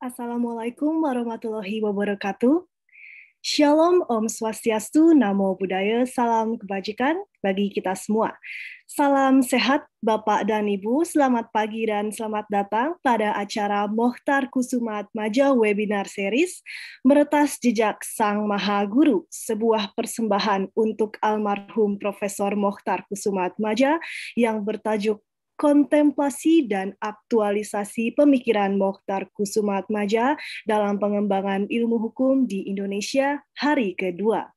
Assalamualaikum warahmatullahi wabarakatuh. Shalom, Om Swastiastu, Namo Buddhaya, Salam Kebajikan bagi kita semua. Salam sehat Bapak dan Ibu, selamat pagi dan selamat datang pada acara Mohtar Kusumat Maja Webinar Series Meretas Jejak Sang Maha Guru, sebuah persembahan untuk almarhum Profesor Mohtar Kusumat Maja yang bertajuk kontemplasi dan aktualisasi pemikiran Mohtar Kusumat Maja dalam pengembangan ilmu hukum di Indonesia hari kedua.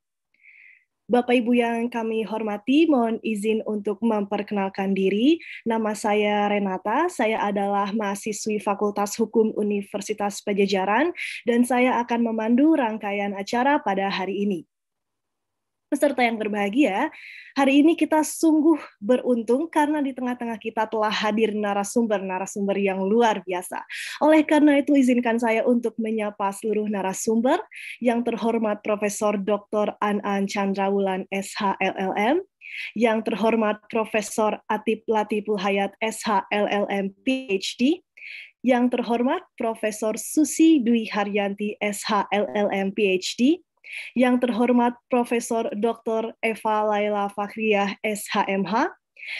Bapak Ibu yang kami hormati, mohon izin untuk memperkenalkan diri. Nama saya Renata, saya adalah mahasiswi Fakultas Hukum Universitas Pajajaran dan saya akan memandu rangkaian acara pada hari ini peserta yang berbahagia, hari ini kita sungguh beruntung karena di tengah-tengah kita telah hadir narasumber-narasumber yang luar biasa. Oleh karena itu izinkan saya untuk menyapa seluruh narasumber yang terhormat Profesor Dr. An An Chandrawulan SHLLM, yang terhormat Profesor Atip Latipul Hayat SHLLM PhD, yang terhormat Profesor Susi Dwi Haryanti SHLLM PhD, yang terhormat Profesor Dr. Eva Laila Fakriah SHMH,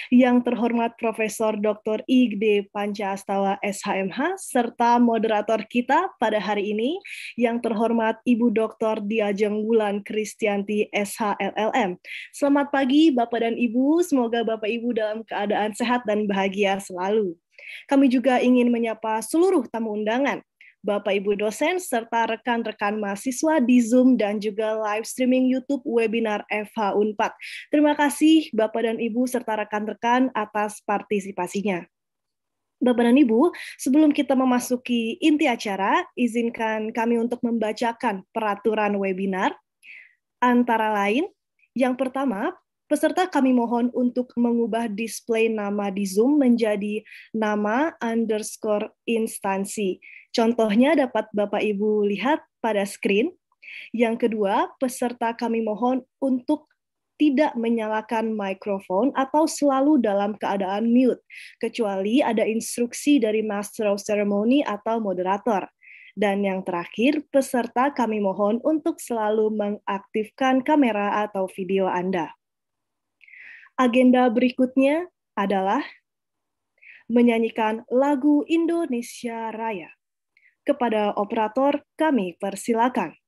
yang terhormat Profesor Dr. Igde Astawa SHMH, serta moderator kita pada hari ini, yang terhormat Ibu Dr. Diajeng Wulan Kristianti SHLLM. Selamat pagi Bapak dan Ibu, semoga Bapak Ibu dalam keadaan sehat dan bahagia selalu. Kami juga ingin menyapa seluruh tamu undangan, Bapak Ibu dosen serta rekan-rekan mahasiswa di Zoom dan juga live streaming YouTube webinar FH Unpad. Terima kasih Bapak dan Ibu serta rekan-rekan atas partisipasinya. Bapak dan Ibu, sebelum kita memasuki inti acara, izinkan kami untuk membacakan peraturan webinar. Antara lain, yang pertama, Peserta kami mohon untuk mengubah display nama di Zoom menjadi nama underscore instansi. Contohnya dapat Bapak Ibu lihat pada screen. Yang kedua, peserta kami mohon untuk tidak menyalakan mikrofon atau selalu dalam keadaan mute, kecuali ada instruksi dari Master of Ceremony atau moderator. Dan yang terakhir, peserta kami mohon untuk selalu mengaktifkan kamera atau video Anda. Agenda berikutnya adalah menyanyikan lagu Indonesia Raya. Kepada operator kami persilakan.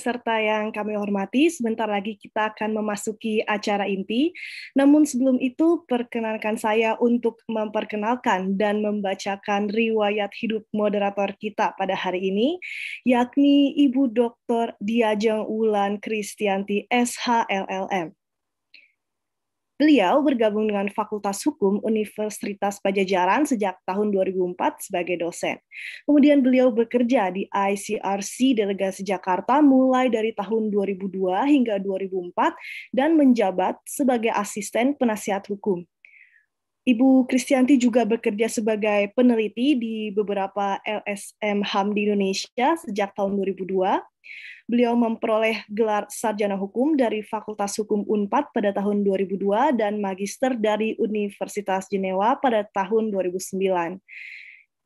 peserta yang kami hormati, sebentar lagi kita akan memasuki acara inti. Namun sebelum itu, perkenankan saya untuk memperkenalkan dan membacakan riwayat hidup moderator kita pada hari ini, yakni Ibu Dr. Diajeng Wulan Kristianti SHLLM. Beliau bergabung dengan Fakultas Hukum Universitas Pajajaran sejak tahun 2004 sebagai dosen. Kemudian beliau bekerja di ICRC Delegasi Jakarta mulai dari tahun 2002 hingga 2004 dan menjabat sebagai asisten penasihat hukum. Ibu Kristianti juga bekerja sebagai peneliti di beberapa LSM HAM di Indonesia sejak tahun 2002. Beliau memperoleh gelar sarjana hukum dari Fakultas Hukum Unpad pada tahun 2002 dan magister dari Universitas Jenewa pada tahun 2009.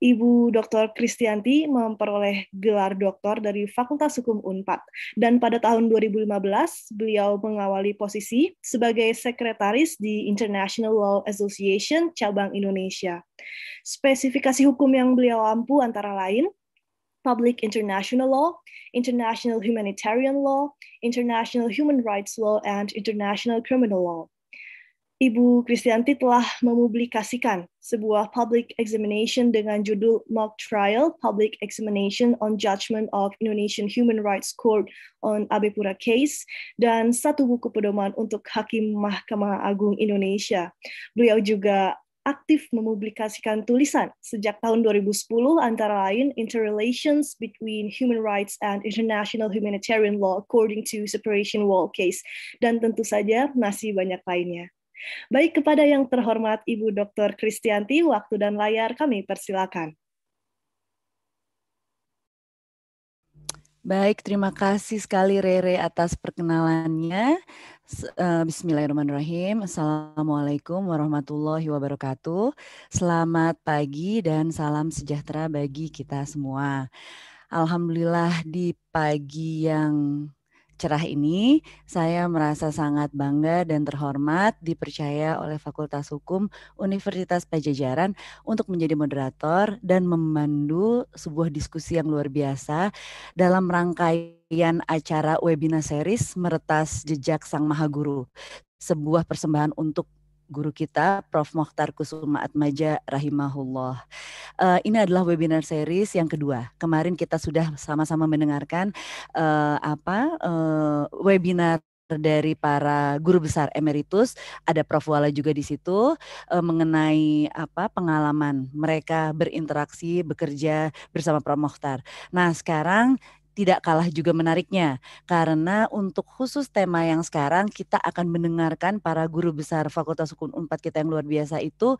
Ibu Dr. Kristianti memperoleh gelar doktor dari Fakultas Hukum UNPAD dan pada tahun 2015 beliau mengawali posisi sebagai sekretaris di International Law Association cabang Indonesia. Spesifikasi hukum yang beliau ampu antara lain public international law, international humanitarian law, international human rights law, and international criminal law. Ibu Kristianti telah memublikasikan sebuah public examination dengan judul Mock Trial Public Examination on Judgment of Indonesian Human Rights Court on Abepura Case dan satu buku pedoman untuk Hakim Mahkamah Agung Indonesia. Beliau juga aktif memublikasikan tulisan sejak tahun 2010 antara lain Interrelations Between Human Rights and International Humanitarian Law According to Separation Wall Case dan tentu saja masih banyak lainnya. Baik kepada yang terhormat Ibu Dr. Kristianti, waktu dan layar kami persilakan. Baik, terima kasih sekali Rere atas perkenalannya. Eh, bismillahirrahmanirrahim. Assalamualaikum warahmatullahi wabarakatuh. Selamat pagi dan salam sejahtera bagi kita semua. Alhamdulillah di pagi yang cerah ini, saya merasa sangat bangga dan terhormat dipercaya oleh Fakultas Hukum Universitas Pajajaran untuk menjadi moderator dan memandu sebuah diskusi yang luar biasa dalam rangkaian acara webinar series Meretas Jejak Sang Maha Guru, sebuah persembahan untuk guru kita Prof. Mokhtar Kusuma Atmaja rahimahullah. Uh, ini adalah webinar series yang kedua. Kemarin kita sudah sama-sama mendengarkan uh, apa uh, webinar dari para guru besar emeritus ada Prof Wala juga di situ e, mengenai apa pengalaman mereka berinteraksi bekerja bersama Prof Mokhtar. Nah sekarang tidak kalah juga menariknya karena untuk khusus tema yang sekarang kita akan mendengarkan para guru besar Fakultas Hukum Unpad kita yang luar biasa itu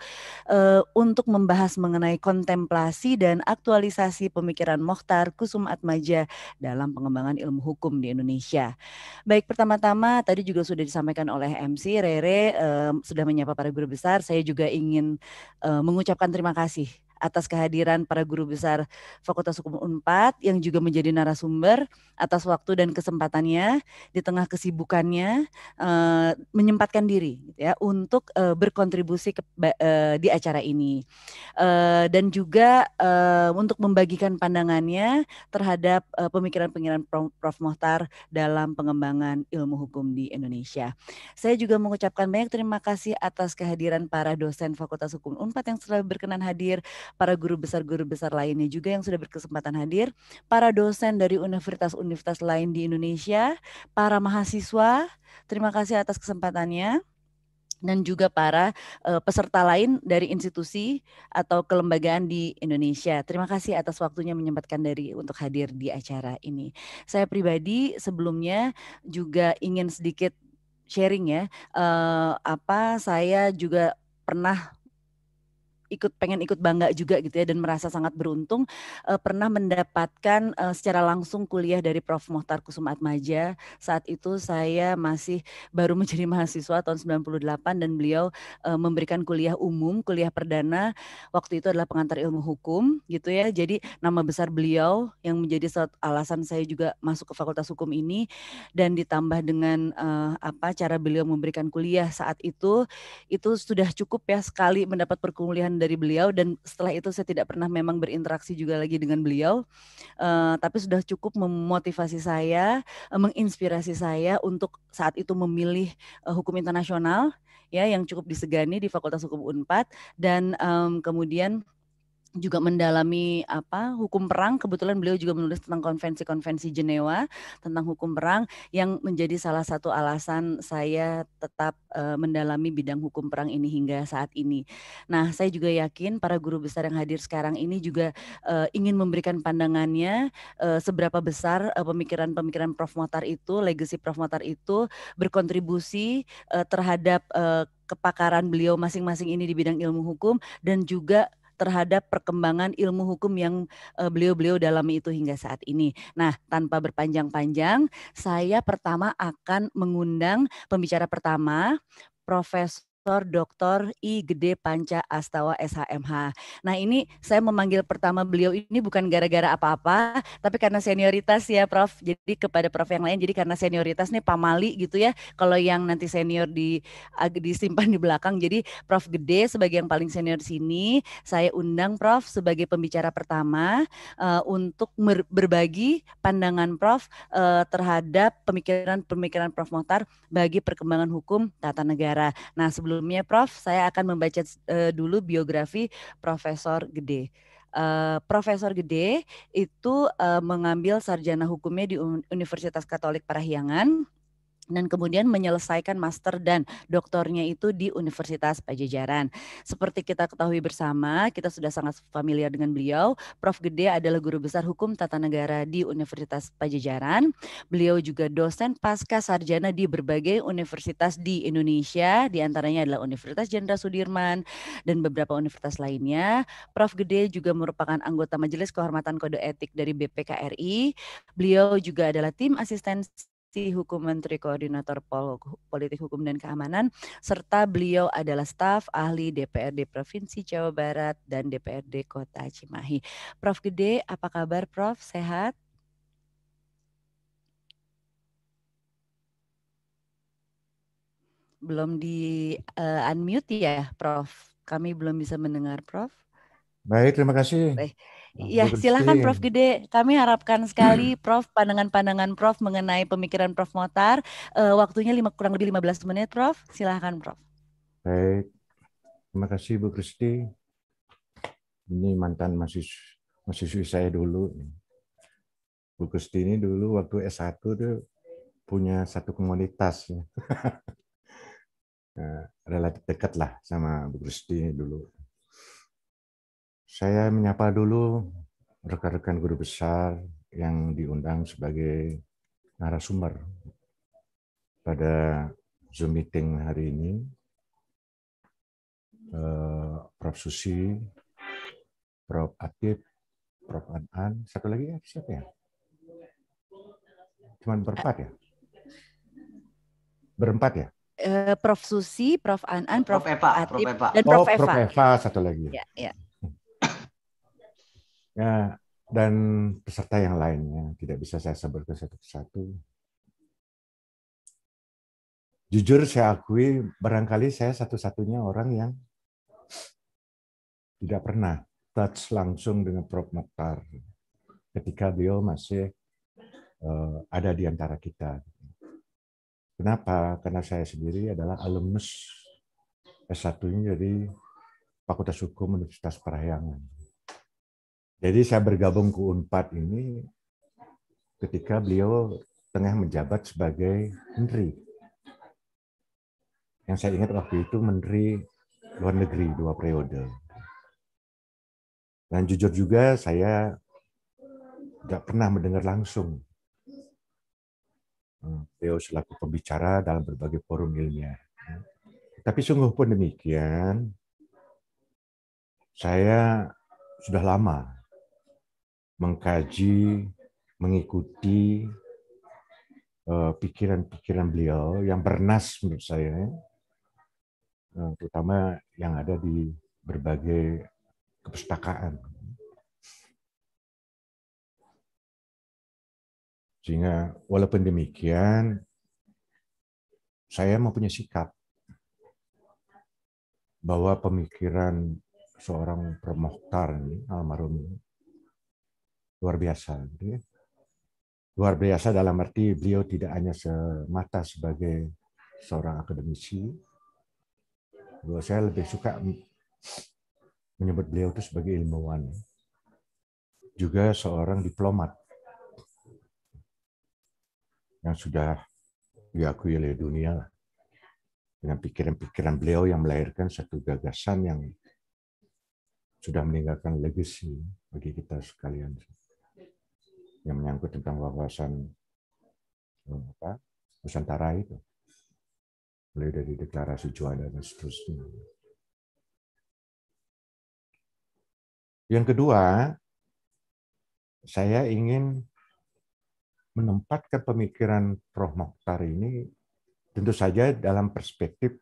uh, untuk membahas mengenai kontemplasi dan aktualisasi pemikiran Mohtar Kusum Atmaja dalam pengembangan ilmu hukum di Indonesia. Baik pertama-tama tadi juga sudah disampaikan oleh MC Rere uh, sudah menyapa para guru besar. Saya juga ingin uh, mengucapkan terima kasih atas kehadiran para guru besar Fakultas Hukum Unpad yang juga menjadi narasumber atas waktu dan kesempatannya di tengah kesibukannya uh, menyempatkan diri gitu ya untuk uh, berkontribusi ke, uh, di acara ini uh, dan juga uh, untuk membagikan pandangannya terhadap uh, pemikiran-pemikiran Prof. Mohtar dalam pengembangan ilmu hukum di Indonesia. Saya juga mengucapkan banyak terima kasih atas kehadiran para dosen Fakultas Hukum Unpad yang selalu berkenan hadir, para guru besar-guru besar lainnya juga yang sudah berkesempatan hadir, para dosen dari universitas-universitas lain di Indonesia, para mahasiswa, terima kasih atas kesempatannya dan juga para uh, peserta lain dari institusi atau kelembagaan di Indonesia. Terima kasih atas waktunya menyempatkan dari untuk hadir di acara ini. Saya pribadi sebelumnya juga ingin sedikit sharing ya, uh, apa saya juga pernah ikut pengen ikut bangga juga gitu ya dan merasa sangat beruntung uh, pernah mendapatkan uh, secara langsung kuliah dari Prof Mohtar Kusuma Atmaja. Saat itu saya masih baru menjadi mahasiswa tahun 98 dan beliau uh, memberikan kuliah umum, kuliah perdana. Waktu itu adalah pengantar ilmu hukum gitu ya. Jadi nama besar beliau yang menjadi alasan saya juga masuk ke Fakultas Hukum ini dan ditambah dengan uh, apa cara beliau memberikan kuliah saat itu itu sudah cukup ya sekali mendapat perkuliahan dari beliau dan setelah itu saya tidak pernah memang berinteraksi juga lagi dengan beliau uh, tapi sudah cukup memotivasi saya uh, menginspirasi saya untuk saat itu memilih uh, hukum internasional ya yang cukup disegani di Fakultas Hukum Unpad dan um, kemudian juga mendalami apa hukum perang kebetulan beliau juga menulis tentang konvensi-konvensi Jenewa tentang hukum perang yang menjadi salah satu alasan saya tetap uh, mendalami bidang hukum perang ini hingga saat ini. Nah, saya juga yakin para guru besar yang hadir sekarang ini juga uh, ingin memberikan pandangannya uh, seberapa besar pemikiran-pemikiran Prof Motar itu, legacy Prof Motar itu berkontribusi terhadap kepakaran beliau masing-masing ini di bidang ilmu hukum dan juga terhadap perkembangan ilmu hukum yang eh, beliau-beliau dalami itu hingga saat ini. Nah, tanpa berpanjang-panjang, saya pertama akan mengundang pembicara pertama Profesor Dr. I Gede Panca Astawa SHMH. Nah ini saya memanggil pertama beliau ini bukan gara-gara apa-apa, tapi karena senioritas ya Prof. Jadi kepada Prof yang lain, jadi karena senioritas nih Pak Mali gitu ya. Kalau yang nanti senior di disimpan di belakang, jadi Prof Gede sebagai yang paling senior sini, saya undang Prof sebagai pembicara pertama uh, untuk berbagi pandangan Prof uh, terhadap pemikiran-pemikiran Prof Mohtar bagi perkembangan hukum tata negara. Nah sebelum sebelumnya Prof, saya akan membaca uh, dulu biografi Profesor Gede. Uh, Profesor Gede itu uh, mengambil sarjana hukumnya di Universitas Katolik Parahyangan dan kemudian menyelesaikan master dan doktornya itu di Universitas Pajajaran. Seperti kita ketahui bersama, kita sudah sangat familiar dengan beliau. Prof. Gede adalah guru besar hukum tata negara di Universitas Pajajaran. Beliau juga dosen pasca sarjana di berbagai universitas di Indonesia, diantaranya adalah Universitas Jenderal Sudirman dan beberapa universitas lainnya. Prof. Gede juga merupakan anggota Majelis Kehormatan Kode Etik dari BPKRI. Beliau juga adalah tim asistensi Deputi Hukum Menteri Koordinator Pol Politik Hukum dan Keamanan, serta beliau adalah staf ahli DPRD Provinsi Jawa Barat dan DPRD Kota Cimahi. Prof. Gede, apa kabar Prof? Sehat? Belum di uh, unmute ya, Prof. Kami belum bisa mendengar, Prof. Baik, terima kasih. Baik. Nah, ya, silahkan Prof Gede. Kami harapkan sekali Prof pandangan-pandangan Prof mengenai pemikiran Prof Motar. Uh, waktunya lima, kurang lebih 15 menit, Prof. Silahkan Prof. Baik. Terima kasih Bu Kristi. Ini mantan mahasiswi, mahasiswi saya dulu. Bu Kristi ini dulu waktu S1 tuh punya satu komunitas. Nah, relatif dekat lah sama Bu Kristi dulu saya menyapa dulu rekan-rekan guru besar yang diundang sebagai narasumber pada Zoom meeting hari ini. Eh, Prof. Susi, Prof. Atip, Prof. An-An, satu lagi ya, siapa ya? Cuman berempat ya? Berempat ya? Eh, Prof. Susi, Prof. Anan, Prof. Prof. Eva, Prof. Eva. dan oh, Prof. Oh, Eva. Prof. Eva satu lagi. Ya, ya. Ya, dan peserta yang lainnya tidak bisa saya sebutkan satu persatu. Jujur saya akui barangkali saya satu-satunya orang yang tidak pernah touch langsung dengan Prof. Mokhtar ketika beliau masih eh, ada di antara kita. Kenapa? Karena saya sendiri adalah alumnus S1-nya dari Fakultas Hukum Universitas Parahyangan. Jadi saya bergabung ke Unpad ini ketika beliau tengah menjabat sebagai menteri. Yang saya ingat waktu itu menteri luar negeri dua periode. Dan jujur juga saya tidak pernah mendengar langsung hmm, beliau selaku pembicara dalam berbagai forum ilmiah. Tapi sungguh pun demikian, saya sudah lama mengkaji, mengikuti eh, pikiran-pikiran beliau yang bernas menurut saya, eh, terutama yang ada di berbagai kepustakaan. Sehingga walaupun demikian, saya mempunyai sikap bahwa pemikiran seorang permohtar ini, almarhum luar biasa. Gitu ya. Luar biasa dalam arti beliau tidak hanya semata sebagai seorang akademisi. Bahwa saya lebih suka menyebut beliau itu sebagai ilmuwan. Juga seorang diplomat yang sudah diakui oleh dunia dengan pikiran-pikiran beliau yang melahirkan satu gagasan yang sudah meninggalkan legacy bagi kita sekalian yang menyangkut tentang wawasan eh, apa, Nusantara itu. Mulai dari deklarasi juanda dan seterusnya. Yang kedua, saya ingin menempatkan pemikiran Prof. Mokhtar ini tentu saja dalam perspektif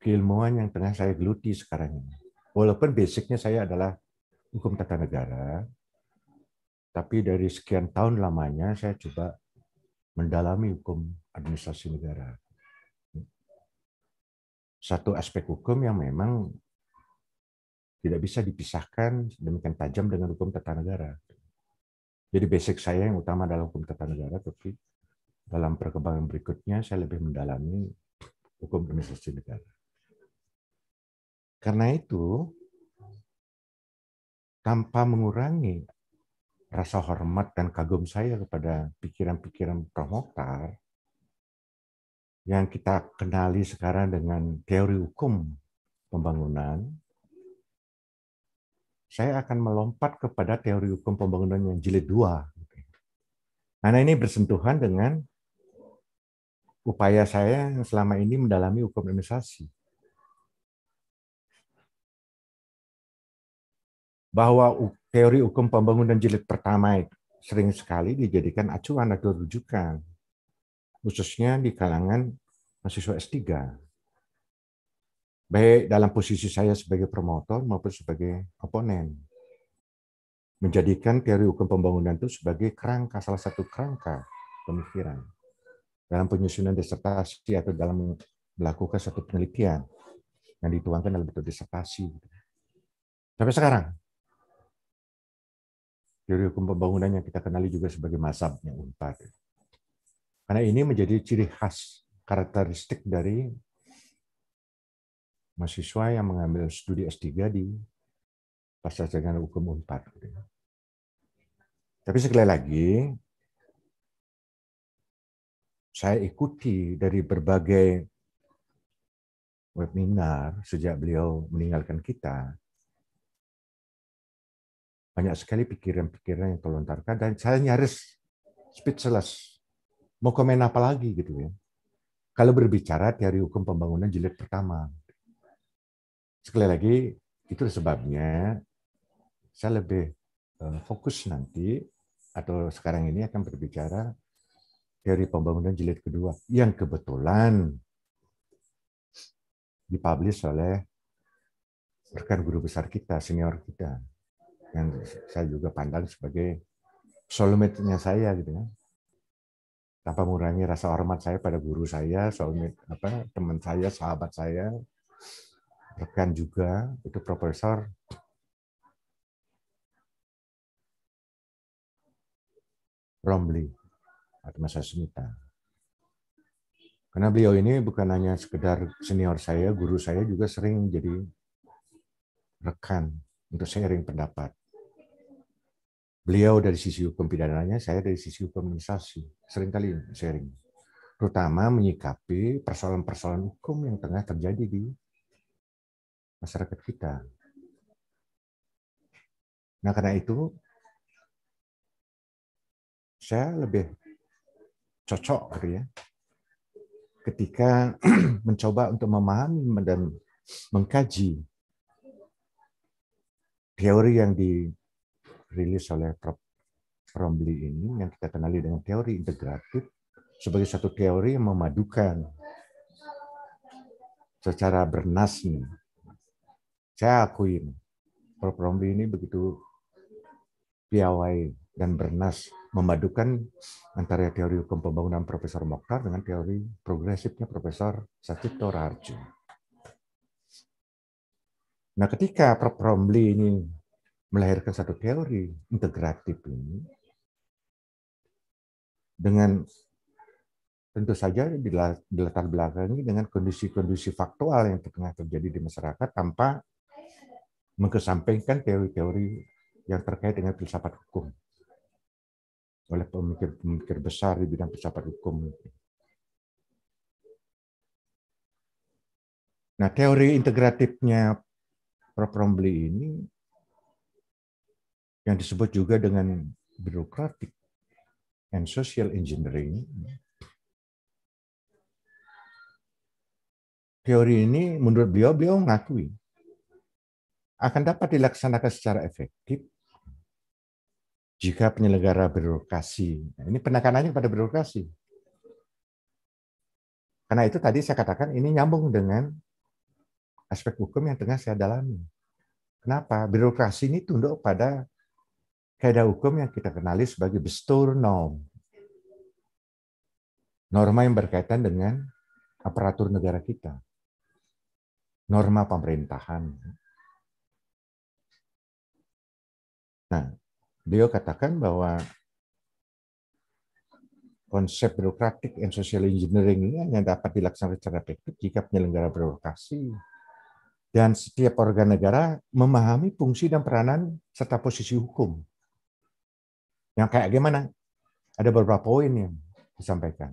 keilmuan yang tengah saya geluti sekarang ini. Walaupun basicnya saya adalah hukum tata negara, tapi dari sekian tahun lamanya saya coba mendalami hukum administrasi negara. Satu aspek hukum yang memang tidak bisa dipisahkan demikian tajam dengan hukum tata negara. Jadi basic saya yang utama adalah hukum tata negara, tapi dalam perkembangan berikutnya saya lebih mendalami hukum administrasi negara. Karena itu, tanpa mengurangi rasa hormat dan kagum saya kepada pikiran-pikiran promotor yang kita kenali sekarang dengan teori hukum pembangunan, saya akan melompat kepada teori hukum pembangunan yang jilid dua. Karena ini bersentuhan dengan upaya saya yang selama ini mendalami hukum administrasi. bahwa teori hukum pembangunan jilid pertama itu sering sekali dijadikan acuan atau rujukan, khususnya di kalangan mahasiswa S3. Baik dalam posisi saya sebagai promotor maupun sebagai oponen. Menjadikan teori hukum pembangunan itu sebagai kerangka, salah satu kerangka pemikiran dalam penyusunan disertasi atau dalam melakukan satu penelitian yang dituangkan dalam bentuk disertasi. Sampai sekarang, Teori hukum pembangunan yang kita kenali juga sebagai yang UNPAD. Karena ini menjadi ciri khas karakteristik dari mahasiswa yang mengambil studi S3 di pasca Jangan hukum UNPAD. Tapi sekali lagi, saya ikuti dari berbagai webinar sejak beliau meninggalkan kita, banyak sekali pikiran-pikiran yang terlontarkan dan saya nyaris speechless. Mau komen apa lagi gitu ya. Kalau berbicara teori hukum pembangunan jilid pertama. Sekali lagi, itu sebabnya saya lebih eh, fokus nanti atau sekarang ini akan berbicara teori pembangunan jilid kedua yang kebetulan dipublish oleh rekan guru besar kita, senior kita, yang saya juga pandang sebagai soulmate saya gitu Ya. Tanpa mengurangi rasa hormat saya pada guru saya, soulmate apa teman saya, sahabat saya, rekan juga itu profesor Romli atau Mas Karena beliau ini bukan hanya sekedar senior saya, guru saya juga sering jadi rekan untuk sharing pendapat. Beliau dari sisi hukum pidananya, saya dari sisi hukum administrasi. Seringkali sharing. Terutama menyikapi persoalan-persoalan hukum yang tengah terjadi di masyarakat kita. Nah, karena itu saya lebih cocok gitu ya ketika mencoba untuk memahami dan mengkaji teori yang dirilis oleh Prof. Romli ini yang kita kenali dengan teori integratif sebagai satu teori yang memadukan secara bernas ini, Saya akuin Prof. Romli ini begitu piawai dan bernas memadukan antara teori hukum pembangunan Profesor Mokhtar dengan teori progresifnya Profesor Satito Raharjo Nah, ketika Prof. ini melahirkan satu teori integratif ini dengan tentu saja di latar ini dengan kondisi-kondisi faktual yang tengah terjadi di masyarakat tanpa mengesampingkan teori-teori yang terkait dengan filsafat hukum oleh pemikir-pemikir besar di bidang filsafat hukum. Nah, teori integratifnya Prof. Rombli ini yang disebut juga dengan birokratik and social engineering. Teori ini menurut beliau, beliau mengakui akan dapat dilaksanakan secara efektif jika penyelenggara birokrasi, nah, ini penekanannya pada birokrasi. Karena itu tadi saya katakan ini nyambung dengan aspek hukum yang tengah saya dalami. Kenapa? Birokrasi ini tunduk pada kaidah hukum yang kita kenali sebagai bestur norm. Norma yang berkaitan dengan aparatur negara kita. Norma pemerintahan. Nah, beliau katakan bahwa konsep birokratik and social engineering ini hanya dapat dilaksanakan secara efektif jika penyelenggara birokrasi dan setiap warga negara memahami fungsi dan peranan serta posisi hukum. Yang kayak gimana? Ada beberapa poin yang disampaikan.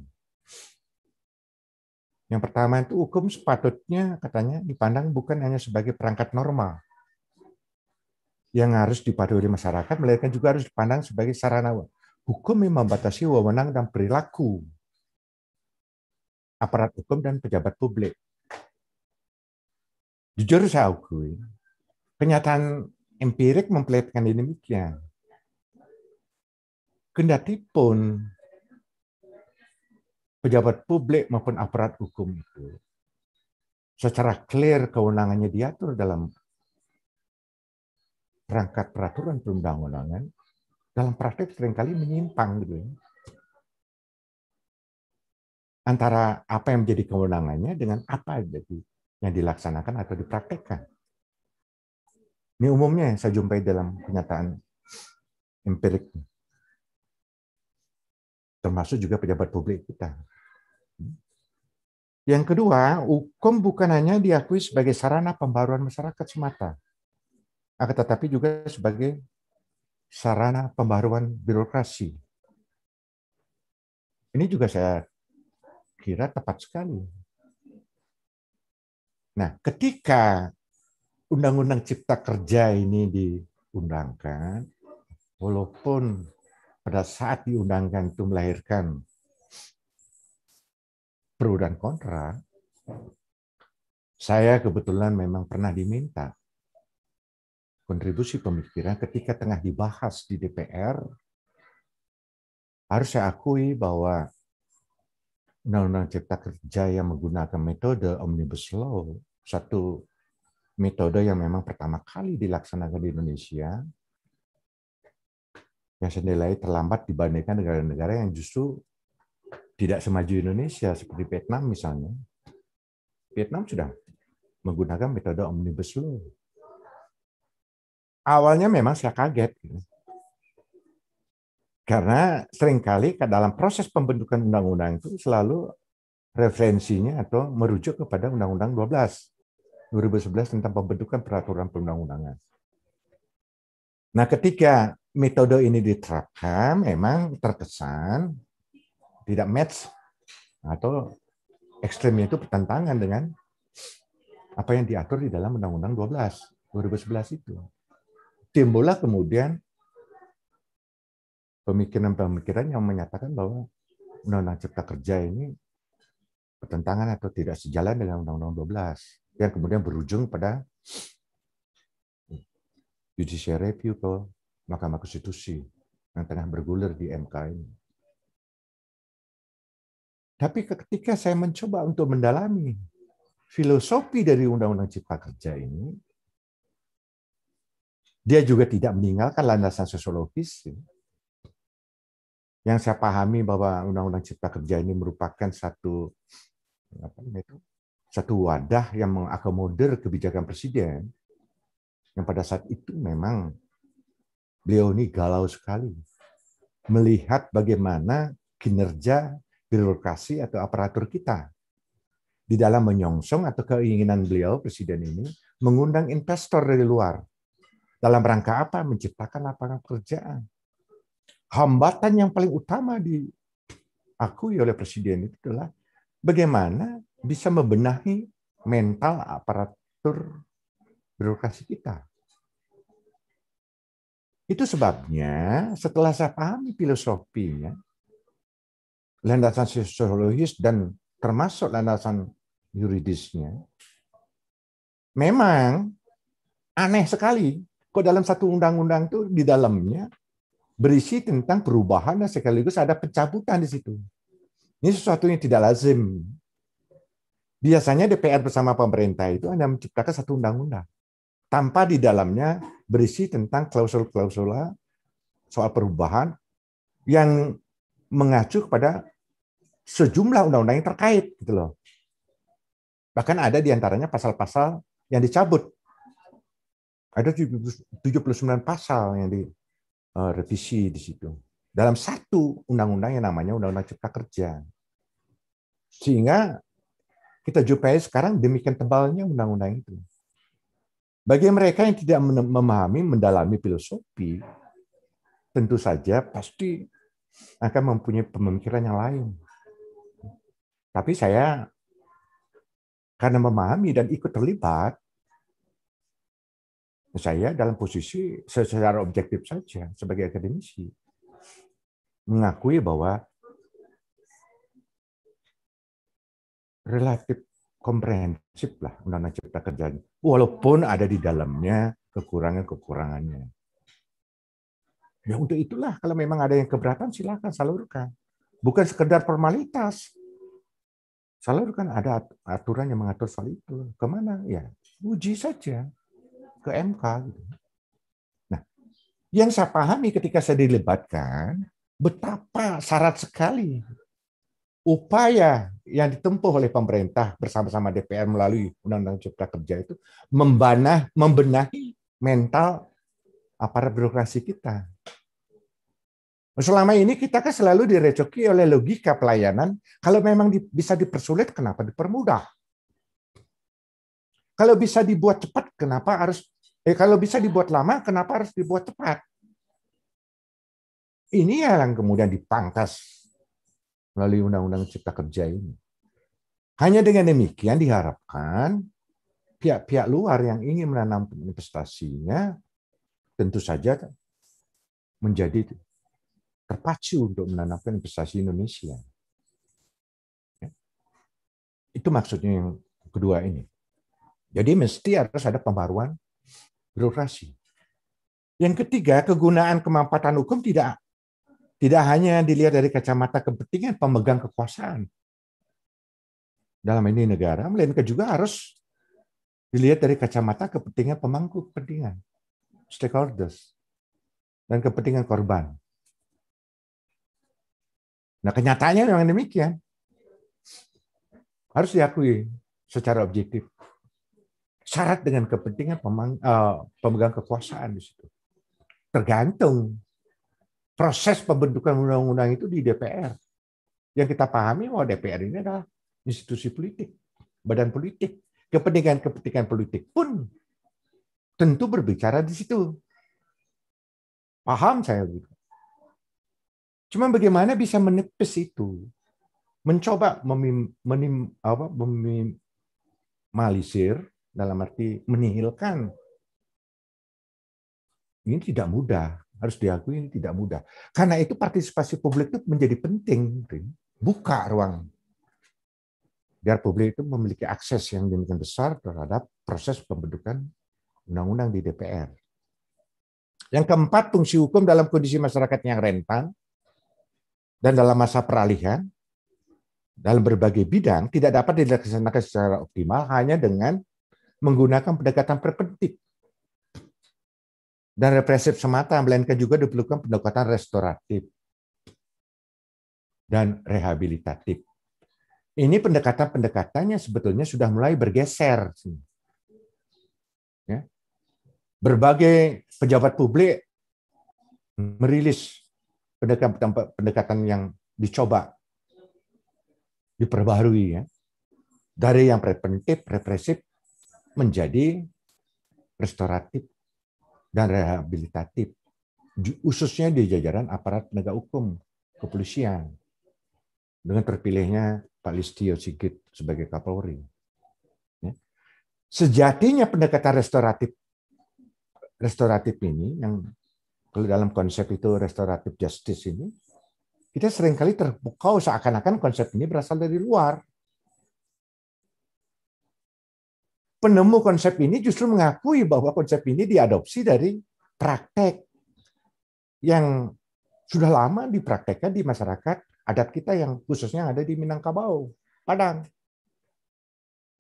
Yang pertama itu hukum sepatutnya katanya dipandang bukan hanya sebagai perangkat norma yang harus dipadu oleh masyarakat, melainkan juga harus dipandang sebagai sarana hukum yang membatasi wewenang dan perilaku aparat hukum dan pejabat publik Jujur saya akui, kenyataan empirik memperlihatkan demikian. Kendati pun pejabat publik maupun aparat hukum itu secara clear kewenangannya diatur dalam perangkat peraturan perundang-undangan dalam praktek seringkali menyimpang gitu ya. Antara apa yang menjadi kewenangannya dengan apa yang menjadi yang dilaksanakan atau dipraktekkan. Ini umumnya yang saya jumpai dalam kenyataan empirik. Termasuk juga pejabat publik kita. Yang kedua, hukum bukan hanya diakui sebagai sarana pembaruan masyarakat semata, tetapi juga sebagai sarana pembaruan birokrasi. Ini juga saya kira tepat sekali Nah, ketika Undang-Undang Cipta Kerja ini diundangkan, walaupun pada saat diundangkan itu melahirkan pro dan kontra, saya kebetulan memang pernah diminta kontribusi pemikiran ketika tengah dibahas di DPR, harus saya akui bahwa Undang-Undang Cipta Kerja yang menggunakan metode Omnibus Law, satu metode yang memang pertama kali dilaksanakan di Indonesia, yang senilai terlambat dibandingkan negara-negara yang justru tidak semaju Indonesia, seperti Vietnam misalnya. Vietnam sudah menggunakan metode Omnibus Law. Awalnya memang saya kaget, gitu. Karena seringkali dalam proses pembentukan undang-undang itu selalu referensinya atau merujuk kepada Undang-Undang 12 2011 tentang pembentukan peraturan perundang-undangan. Nah, ketika metode ini diterapkan, memang terkesan tidak match atau ekstremnya itu bertentangan dengan apa yang diatur di dalam Undang-Undang 12 2011 itu. Timbullah kemudian pemikiran-pemikiran yang menyatakan bahwa Undang-Undang Cipta Kerja ini bertentangan atau tidak sejalan dengan Undang-Undang 12 yang kemudian berujung pada judicial review ke Mahkamah Konstitusi yang tengah bergulir di MK ini. Tapi ketika saya mencoba untuk mendalami filosofi dari Undang-Undang Cipta Kerja ini, dia juga tidak meninggalkan landasan sosiologis yang saya pahami bahwa Undang-Undang Cipta Kerja ini merupakan satu apa itu, satu wadah yang mengakomodir kebijakan presiden yang pada saat itu memang beliau ini galau sekali melihat bagaimana kinerja birokrasi atau aparatur kita di dalam menyongsong atau keinginan beliau presiden ini mengundang investor dari luar dalam rangka apa menciptakan lapangan pekerjaan hambatan yang paling utama diakui oleh presiden itu adalah bagaimana bisa membenahi mental aparatur birokrasi kita. Itu sebabnya setelah saya pahami filosofinya, landasan sosiologis dan termasuk landasan yuridisnya, memang aneh sekali kok dalam satu undang-undang itu di dalamnya berisi tentang perubahan dan sekaligus ada pencabutan di situ. Ini sesuatu yang tidak lazim. Biasanya DPR bersama pemerintah itu hanya menciptakan satu undang-undang tanpa di dalamnya berisi tentang klausul-klausula soal perubahan yang mengacu kepada sejumlah undang-undang yang terkait gitu loh. Bahkan ada di antaranya pasal-pasal yang dicabut. Ada 79 pasal yang di, Eh, revisi di situ dalam satu undang-undang yang namanya Undang-Undang Cipta Kerja. Sehingga kita jumpai sekarang demikian tebalnya undang-undang itu. Bagi mereka yang tidak memahami, mendalami filosofi, tentu saja pasti akan mempunyai pemikiran yang lain. Tapi saya karena memahami dan ikut terlibat, saya dalam posisi secara objektif saja sebagai akademisi mengakui bahwa relatif komprehensif lah undang-undang cipta kerja walaupun ada di dalamnya kekurangan-kekurangannya. Ya untuk itulah kalau memang ada yang keberatan silakan salurkan. Bukan sekedar formalitas. Salurkan ada aturan yang mengatur soal itu. Kemana? Ya uji saja ke MK. Gitu. Nah, yang saya pahami ketika saya dilibatkan, betapa syarat sekali upaya yang ditempuh oleh pemerintah bersama-sama DPR melalui Undang-Undang Cipta Kerja itu membanah, membenahi mental aparat birokrasi kita. Selama ini kita kan selalu direcoki oleh logika pelayanan. Kalau memang bisa dipersulit, kenapa dipermudah? Kalau bisa dibuat cepat, kenapa harus Eh, kalau bisa dibuat lama, kenapa harus dibuat cepat? Ini yang kemudian dipangkas melalui Undang-Undang Cipta Kerja ini. Hanya dengan demikian diharapkan pihak-pihak luar yang ingin menanam investasinya tentu saja menjadi terpacu untuk menanamkan investasi Indonesia. Ya. Itu maksudnya yang kedua ini. Jadi mesti harus ada pembaruan birokrasi. Yang ketiga, kegunaan kemampatan hukum tidak tidak hanya dilihat dari kacamata kepentingan pemegang kekuasaan. Dalam ini negara, melainkan juga harus dilihat dari kacamata kepentingan pemangku kepentingan, stakeholders, dan kepentingan korban. Nah, kenyataannya memang demikian. Harus diakui secara objektif syarat dengan kepentingan pemang, uh, pemegang kekuasaan di situ. Tergantung proses pembentukan undang-undang itu di DPR. Yang kita pahami bahwa DPR ini adalah institusi politik, badan politik. Kepentingan-kepentingan politik pun tentu berbicara di situ. Paham saya gitu. Cuma bagaimana bisa menepis itu? Mencoba memim, menim, apa, malisir dalam arti menihilkan. Ini tidak mudah, harus diakui ini tidak mudah. Karena itu partisipasi publik itu menjadi penting, buka ruang biar publik itu memiliki akses yang demikian besar terhadap proses pembentukan undang-undang di DPR. Yang keempat, fungsi hukum dalam kondisi masyarakat yang rentan dan dalam masa peralihan dalam berbagai bidang tidak dapat dilaksanakan secara optimal hanya dengan menggunakan pendekatan preventif dan represif semata, melainkan juga diperlukan pendekatan restoratif dan rehabilitatif. Ini pendekatan-pendekatannya sebetulnya sudah mulai bergeser. Ya. Berbagai pejabat publik merilis pendekatan-pendekatan yang dicoba diperbaharui ya dari yang preventif, represif menjadi restoratif dan rehabilitatif, khususnya di jajaran aparat penegak hukum kepolisian dengan terpilihnya Pak Listio Sigit sebagai Kapolri. Ya. Sejatinya pendekatan restoratif restoratif ini yang kalau dalam konsep itu restoratif justice ini kita seringkali terpukau seakan-akan konsep ini berasal dari luar penemu konsep ini justru mengakui bahwa konsep ini diadopsi dari praktek yang sudah lama dipraktekkan di masyarakat adat kita yang khususnya ada di Minangkabau, Padang.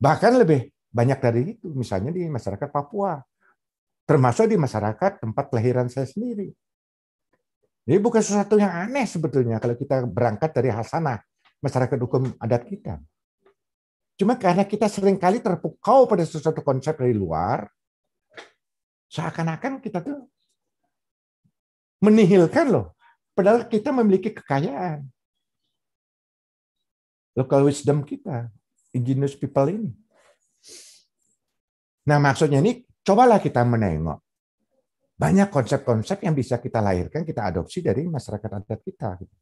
Bahkan lebih banyak dari itu, misalnya di masyarakat Papua, termasuk di masyarakat tempat kelahiran saya sendiri. Ini bukan sesuatu yang aneh sebetulnya kalau kita berangkat dari hasanah masyarakat hukum adat kita. Cuma karena kita seringkali terpukau pada sesuatu konsep dari luar, seakan-akan kita tuh menihilkan loh. Padahal kita memiliki kekayaan. Local wisdom kita, indigenous people ini. Nah maksudnya ini, cobalah kita menengok. Banyak konsep-konsep yang bisa kita lahirkan, kita adopsi dari masyarakat adat kita. Gitu.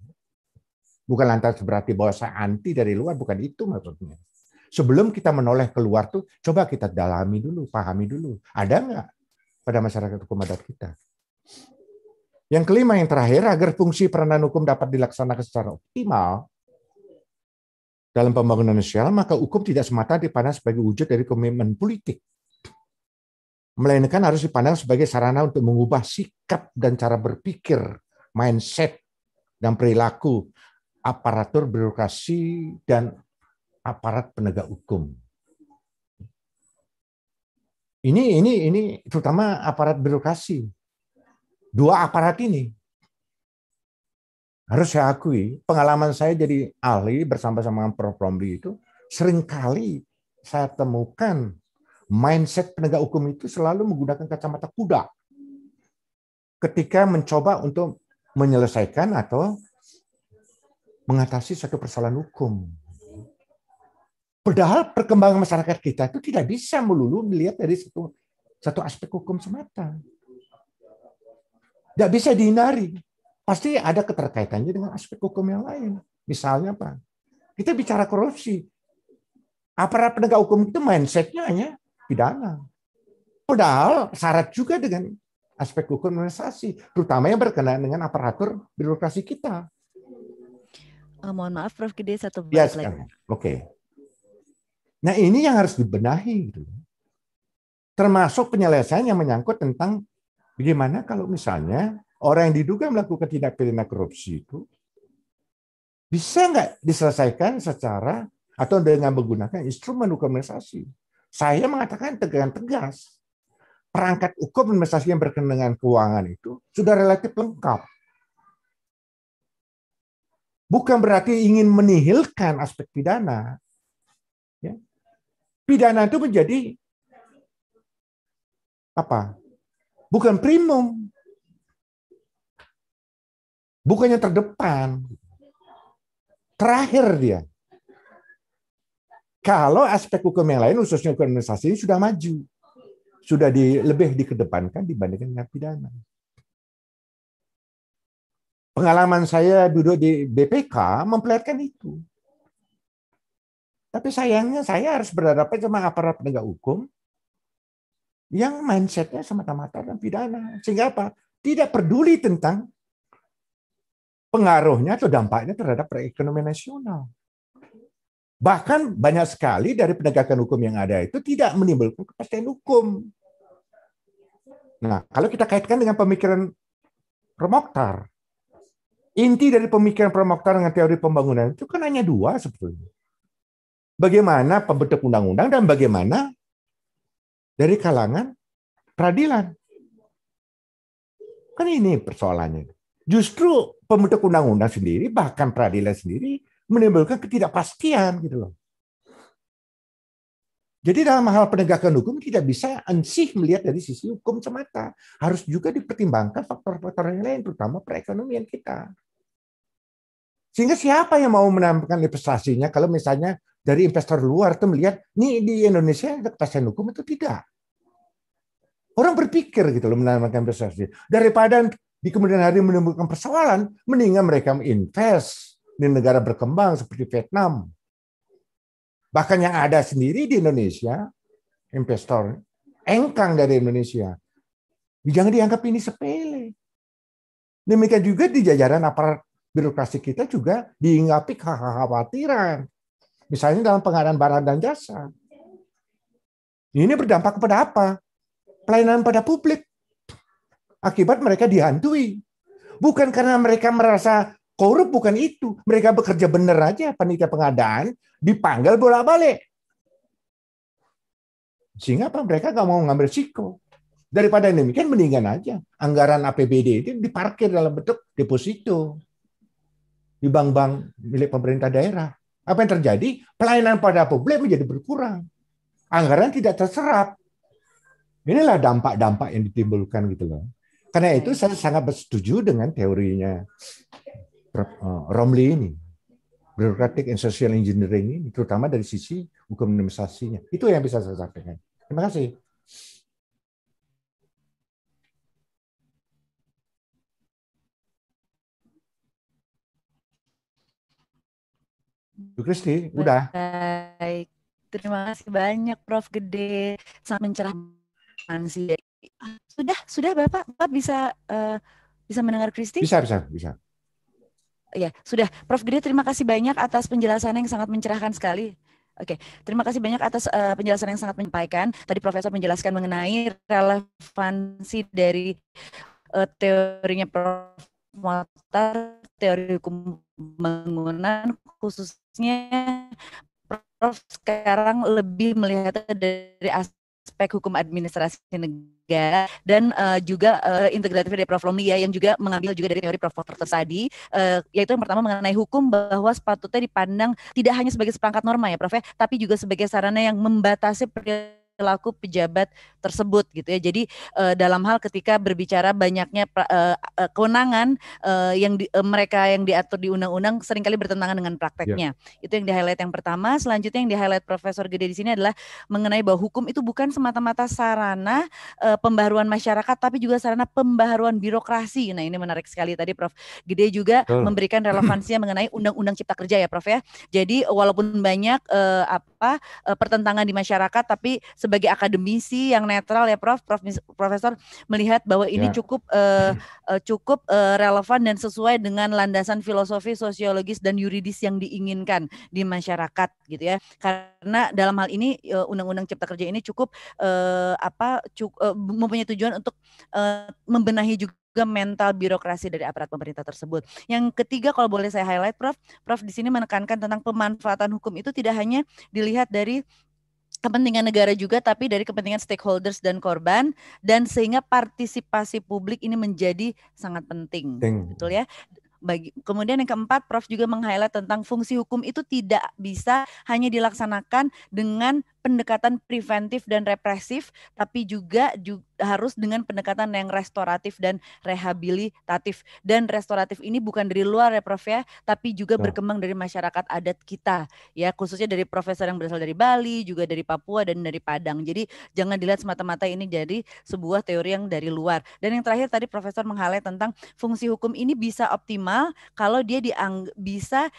Bukan lantas berarti bahwa saya anti dari luar, bukan itu maksudnya sebelum kita menoleh keluar tuh, coba kita dalami dulu, pahami dulu. Ada nggak pada masyarakat hukum adat kita? Yang kelima, yang terakhir, agar fungsi peranan hukum dapat dilaksanakan secara optimal dalam pembangunan nasional, maka hukum tidak semata dipandang sebagai wujud dari komitmen politik. Melainkan harus dipandang sebagai sarana untuk mengubah sikap dan cara berpikir, mindset, dan perilaku aparatur birokrasi dan aparat penegak hukum. Ini ini ini terutama aparat birokrasi. Dua aparat ini harus saya akui, pengalaman saya jadi ahli bersama-sama dengan Prof. Romli itu seringkali saya temukan mindset penegak hukum itu selalu menggunakan kacamata kuda ketika mencoba untuk menyelesaikan atau mengatasi satu persoalan hukum. Padahal perkembangan masyarakat kita itu tidak bisa melulu melihat dari satu, satu aspek hukum semata. Tidak bisa dihindari. Pasti ada keterkaitannya dengan aspek hukum yang lain. Misalnya apa? Kita bicara korupsi. Aparat penegak hukum itu mindsetnya hanya pidana. Padahal syarat juga dengan aspek hukum administrasi, terutama yang berkenaan dengan aparatur birokrasi kita. Eh, mohon maaf, Prof Gede, satu menit ya, yes, lagi. Oke. Okay. Nah ini yang harus dibenahi. Gitu. Termasuk penyelesaian yang menyangkut tentang bagaimana kalau misalnya orang yang diduga melakukan tindak pidana korupsi itu bisa nggak diselesaikan secara atau dengan menggunakan instrumen hukum administrasi. Saya mengatakan dengan tegas, perangkat hukum investasi yang berkenaan dengan keuangan itu sudah relatif lengkap. Bukan berarti ingin menihilkan aspek pidana, pidana itu menjadi apa? Bukan primum. Bukannya terdepan. Terakhir dia. Kalau aspek hukum yang lain, khususnya hukum administrasi ini sudah maju. Sudah di, lebih dikedepankan dibandingkan dengan pidana. Pengalaman saya duduk di BPK memperlihatkan itu tapi sayangnya saya harus berhadapan sama aparat penegak hukum yang mindsetnya semata-mata dan pidana. Sehingga apa? Tidak peduli tentang pengaruhnya atau dampaknya terhadap perekonomian nasional. Bahkan banyak sekali dari penegakan hukum yang ada itu tidak menimbulkan kepastian hukum. Nah, kalau kita kaitkan dengan pemikiran Promoktar, inti dari pemikiran Promoktar dengan teori pembangunan itu kan hanya dua sebetulnya bagaimana pembentuk undang-undang dan bagaimana dari kalangan peradilan. Kan ini persoalannya. Justru pembentuk undang-undang sendiri, bahkan peradilan sendiri, menimbulkan ketidakpastian gitu loh. Jadi dalam hal penegakan hukum tidak bisa ansih melihat dari sisi hukum semata. Harus juga dipertimbangkan faktor-faktor yang lain, terutama perekonomian kita. Sehingga siapa yang mau menampilkan investasinya kalau misalnya dari investor luar tuh melihat nih di Indonesia ada kepastian hukum atau tidak. Orang berpikir gitu loh menanamkan investasi. Daripada di kemudian hari menimbulkan persoalan, mendingan mereka invest di negara berkembang seperti Vietnam. Bahkan yang ada sendiri di Indonesia, investor engkang dari Indonesia. Jangan dianggap ini sepele. Demikian juga di jajaran aparat birokrasi kita juga diingapi kekhawatiran Misalnya dalam pengadaan barang dan jasa. Ini berdampak kepada apa? Pelayanan pada publik. Akibat mereka dihantui. Bukan karena mereka merasa korup, bukan itu. Mereka bekerja benar aja, panitia pengadaan, dipanggil bolak-balik. Sehingga apa? Mereka nggak mau ngambil siko. Daripada ini, demikian, mendingan aja. Anggaran APBD itu diparkir dalam bentuk deposito di bank-bank milik pemerintah daerah. Apa yang terjadi? Pelayanan pada publik menjadi berkurang. Anggaran tidak terserap. Inilah dampak-dampak yang ditimbulkan gitu loh. Karena itu iya. saya sangat bersetuju dengan teorinya eh, Romli ini. Bureaucratic and Social Engineering ini, terutama dari sisi hukum administrasinya. Itu yang bisa saya sampaikan. Terima kasih. Bu Kristi, udah. Baik. Terima kasih banyak Prof. Gede. Sangat mencerahkan sih. Sudah, sudah Bapak, Bapak bisa uh, bisa mendengar Kristi? Bisa, bisa, bisa. Ya, sudah. Prof. Gede, terima kasih banyak atas penjelasan yang sangat mencerahkan sekali. Oke, terima kasih banyak atas uh, penjelasan yang sangat menyampaikan. Tadi Profesor menjelaskan mengenai relevansi dari uh, teorinya Prof. Mokhtar, teori hukum pembangunan khususnya Prof sekarang lebih melihat dari aspek hukum administrasi negara dan uh, juga uh, eh, integratif dari Prof Lomia ya, yang juga mengambil juga dari teori Prof Porter tadi uh, yaitu yang pertama mengenai hukum bahwa sepatutnya dipandang tidak hanya sebagai seperangkat norma ya Prof ya tapi juga sebagai sarana yang membatasi perilaku selaku pejabat tersebut gitu ya. Jadi uh, dalam hal ketika berbicara banyaknya pra, uh, uh, kewenangan uh, yang di, uh, mereka yang diatur di undang-undang seringkali bertentangan dengan prakteknya. Yeah. Itu yang di highlight yang pertama. Selanjutnya yang di highlight Profesor Gede di sini adalah mengenai bahwa hukum itu bukan semata-mata sarana uh, pembaharuan masyarakat, tapi juga sarana pembaharuan birokrasi. Nah ini menarik sekali tadi Prof. Gede juga uh. memberikan relevansinya mengenai Undang-Undang Cipta Kerja ya Prof ya. Jadi walaupun banyak uh, apa uh, pertentangan di masyarakat tapi sebagai akademisi yang netral ya Prof, Prof Profesor melihat bahwa ini ya. cukup uh, uh, cukup uh, relevan dan sesuai dengan landasan filosofi sosiologis dan yuridis yang diinginkan di masyarakat gitu ya. Karena dalam hal ini undang undang-undang cipta kerja ini cukup uh, apa cukup, uh, mempunyai tujuan untuk uh, membenahi juga juga mental birokrasi dari aparat pemerintah tersebut. Yang ketiga kalau boleh saya highlight Prof, Prof di sini menekankan tentang pemanfaatan hukum itu tidak hanya dilihat dari kepentingan negara juga tapi dari kepentingan stakeholders dan korban dan sehingga partisipasi publik ini menjadi sangat penting. Ding. Betul ya? bagi kemudian yang keempat Prof juga meng-highlight tentang fungsi hukum itu tidak bisa hanya dilaksanakan dengan pendekatan preventif dan represif, tapi juga, juga harus dengan pendekatan yang restoratif dan rehabilitatif. Dan restoratif ini bukan dari luar ya Prof ya, tapi juga nah. berkembang dari masyarakat adat kita ya, khususnya dari profesor yang berasal dari Bali, juga dari Papua dan dari Padang. Jadi jangan dilihat semata-mata ini jadi sebuah teori yang dari luar. Dan yang terakhir tadi profesor menghalai tentang fungsi hukum ini bisa optimal kalau dia bisa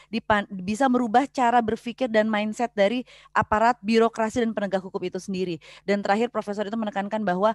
bisa merubah cara berpikir dan mindset dari aparat birokrasi demokrasi dan penegak hukum itu sendiri. Dan terakhir profesor itu menekankan bahwa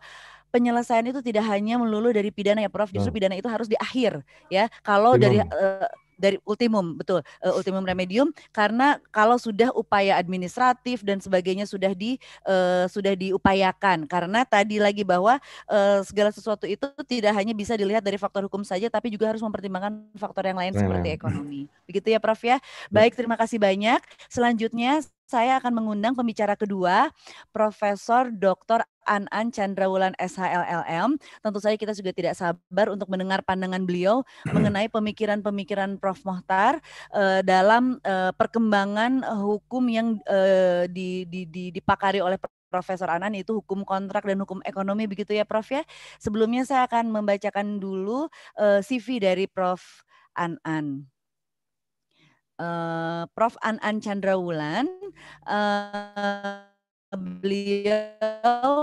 penyelesaian itu tidak hanya melulu dari pidana ya Prof, justru pidana itu harus di akhir ya. Kalau dari uh, dari ultimum betul uh, ultimum remedium karena kalau sudah upaya administratif dan sebagainya sudah di uh, sudah diupayakan karena tadi lagi bahwa uh, segala sesuatu itu tidak hanya bisa dilihat dari faktor hukum saja tapi juga harus mempertimbangkan faktor yang lain seperti ekonomi begitu ya Prof ya iya. baik terima kasih banyak selanjutnya saya akan mengundang pembicara kedua, Profesor Dr. Anan Chandrawulan SHLLM. Tentu saja kita juga tidak sabar untuk mendengar pandangan beliau hmm. mengenai pemikiran-pemikiran Prof. Mohtar uh, dalam uh, perkembangan hukum yang uh, di, di, di, dipakari oleh Profesor Anan itu hukum kontrak dan hukum ekonomi begitu ya Prof ya. Sebelumnya saya akan membacakan dulu uh, CV dari Prof. Anan. An. Eh, Prof. An An Chandra Wulan. Uh, eh, beliau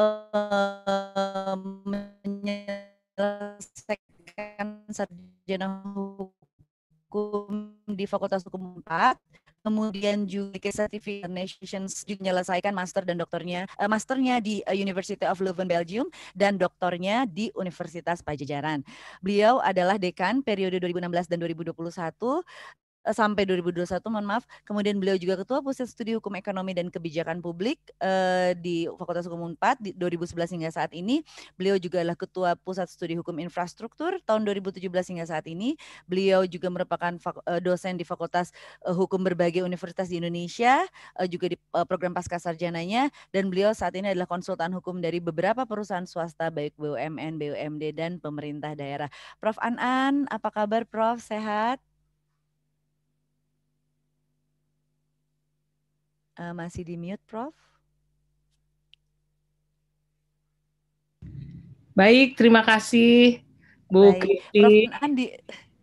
uh, menyelesaikan sarjana hukum di Fakultas Hukum 4 kemudian juga sertifikat nations juga menyelesaikan master dan doktornya uh, masternya di uh, University of Leuven Belgium dan doktornya di Universitas Pajajaran. Beliau adalah dekan periode 2016 dan 2021 Eh, sampai 2021 mohon maaf. Kemudian beliau juga ketua Pusat Studi Hukum Ekonomi dan Kebijakan Publik eh, di Fakultas Hukum Unpad di 2011 hingga saat ini. Beliau juga adalah ketua Pusat Studi Hukum Infrastruktur tahun 2017 hingga saat ini. Beliau juga merupakan eh, dosen di Fakultas eh, Hukum berbagai universitas di Indonesia, eh, juga di eh, program pasca sarjananya dan beliau saat ini adalah konsultan hukum dari beberapa perusahaan swasta baik BUMN, BUMD dan pemerintah daerah. Prof Anan, apa kabar Prof? Sehat? Uh, masih di mute, Prof. Baik, terima kasih Bu Baik. Kristi. Prof. Andi,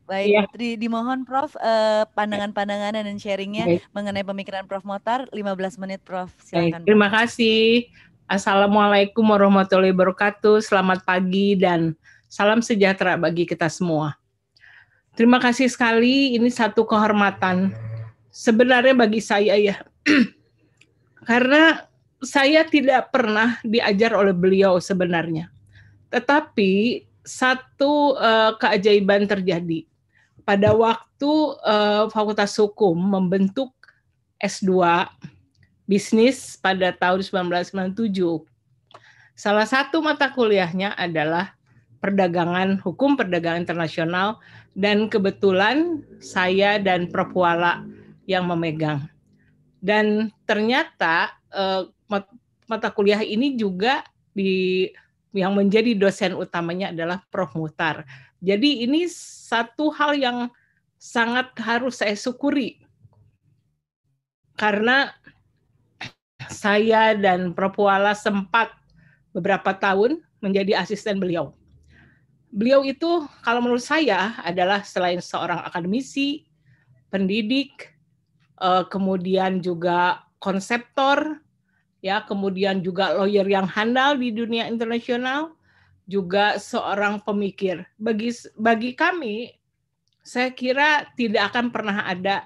Baik, ya. di, dimohon Prof eh, pandangan-pandangan dan sharingnya Baik. mengenai pemikiran Prof. Motar 15 menit Prof. Silakan. Baik, terima kasih. Assalamualaikum warahmatullahi wabarakatuh. Selamat pagi dan salam sejahtera bagi kita semua. Terima kasih sekali. Ini satu kehormatan. Sebenarnya bagi saya ya Karena saya tidak pernah diajar oleh beliau sebenarnya. Tetapi satu uh, keajaiban terjadi. Pada waktu uh, Fakultas Hukum membentuk S2 bisnis pada tahun 1997. Salah satu mata kuliahnya adalah perdagangan hukum perdagangan internasional dan kebetulan saya dan Prof Wala yang memegang. Dan ternyata uh, mata kuliah ini juga di yang menjadi dosen utamanya adalah Prof. Mutar. Jadi ini satu hal yang sangat harus saya syukuri karena saya dan Prof. Wala sempat beberapa tahun menjadi asisten beliau. Beliau itu kalau menurut saya adalah selain seorang akademisi, pendidik, Eh, kemudian juga konseptor, ya, kemudian juga lawyer yang handal di dunia internasional, juga seorang pemikir. Bagi bagi kami, saya kira tidak akan pernah ada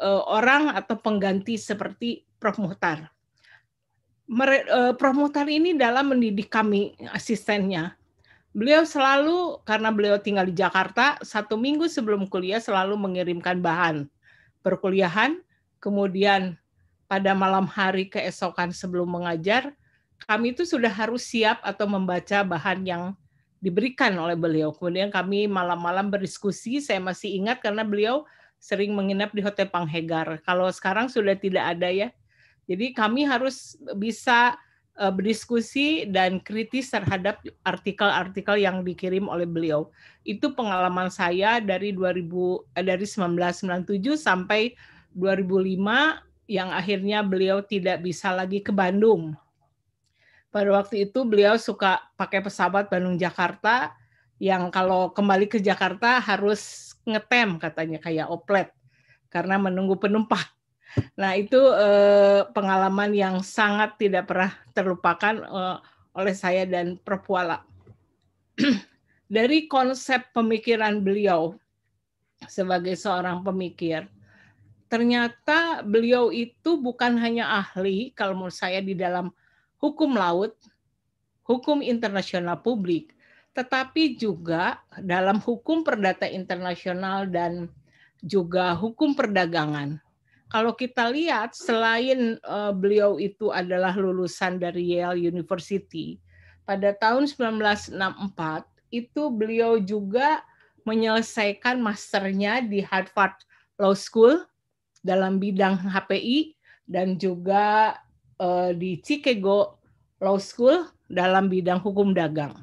uh, orang atau pengganti seperti Prof. Muhtar. Mere, uh, Prof. Muhtar ini dalam mendidik kami asistennya. Beliau selalu karena beliau tinggal di Jakarta, satu minggu sebelum kuliah selalu mengirimkan bahan perkuliahan, kemudian pada malam hari keesokan sebelum mengajar, kami itu sudah harus siap atau membaca bahan yang diberikan oleh beliau. Kemudian kami malam-malam berdiskusi, saya masih ingat karena beliau sering menginap di Hotel Panghegar. Kalau sekarang sudah tidak ada ya. Jadi kami harus bisa uh, berdiskusi dan kritis terhadap artikel-artikel yang dikirim oleh beliau. Itu pengalaman saya dari 2000 eh, dari 1997 sampai 2005 yang akhirnya beliau tidak bisa lagi ke Bandung. Pada waktu itu beliau suka pakai pesawat Bandung Jakarta yang kalau kembali ke Jakarta harus ngetem katanya kayak oplet karena menunggu penumpang. Nah, itu eh, pengalaman yang sangat tidak pernah terlupakan eh, oleh saya dan Prof. Wala. Dari konsep pemikiran beliau sebagai seorang pemikir, ternyata beliau itu bukan hanya ahli, kalau menurut saya, di dalam hukum laut, hukum internasional publik, tetapi juga dalam hukum perdata internasional dan juga hukum perdagangan kalau kita lihat selain uh, beliau itu adalah lulusan dari Yale University, pada tahun 1964 itu beliau juga menyelesaikan masternya di Harvard Law School dalam bidang HPI dan juga uh, di Chicago Law School dalam bidang hukum dagang.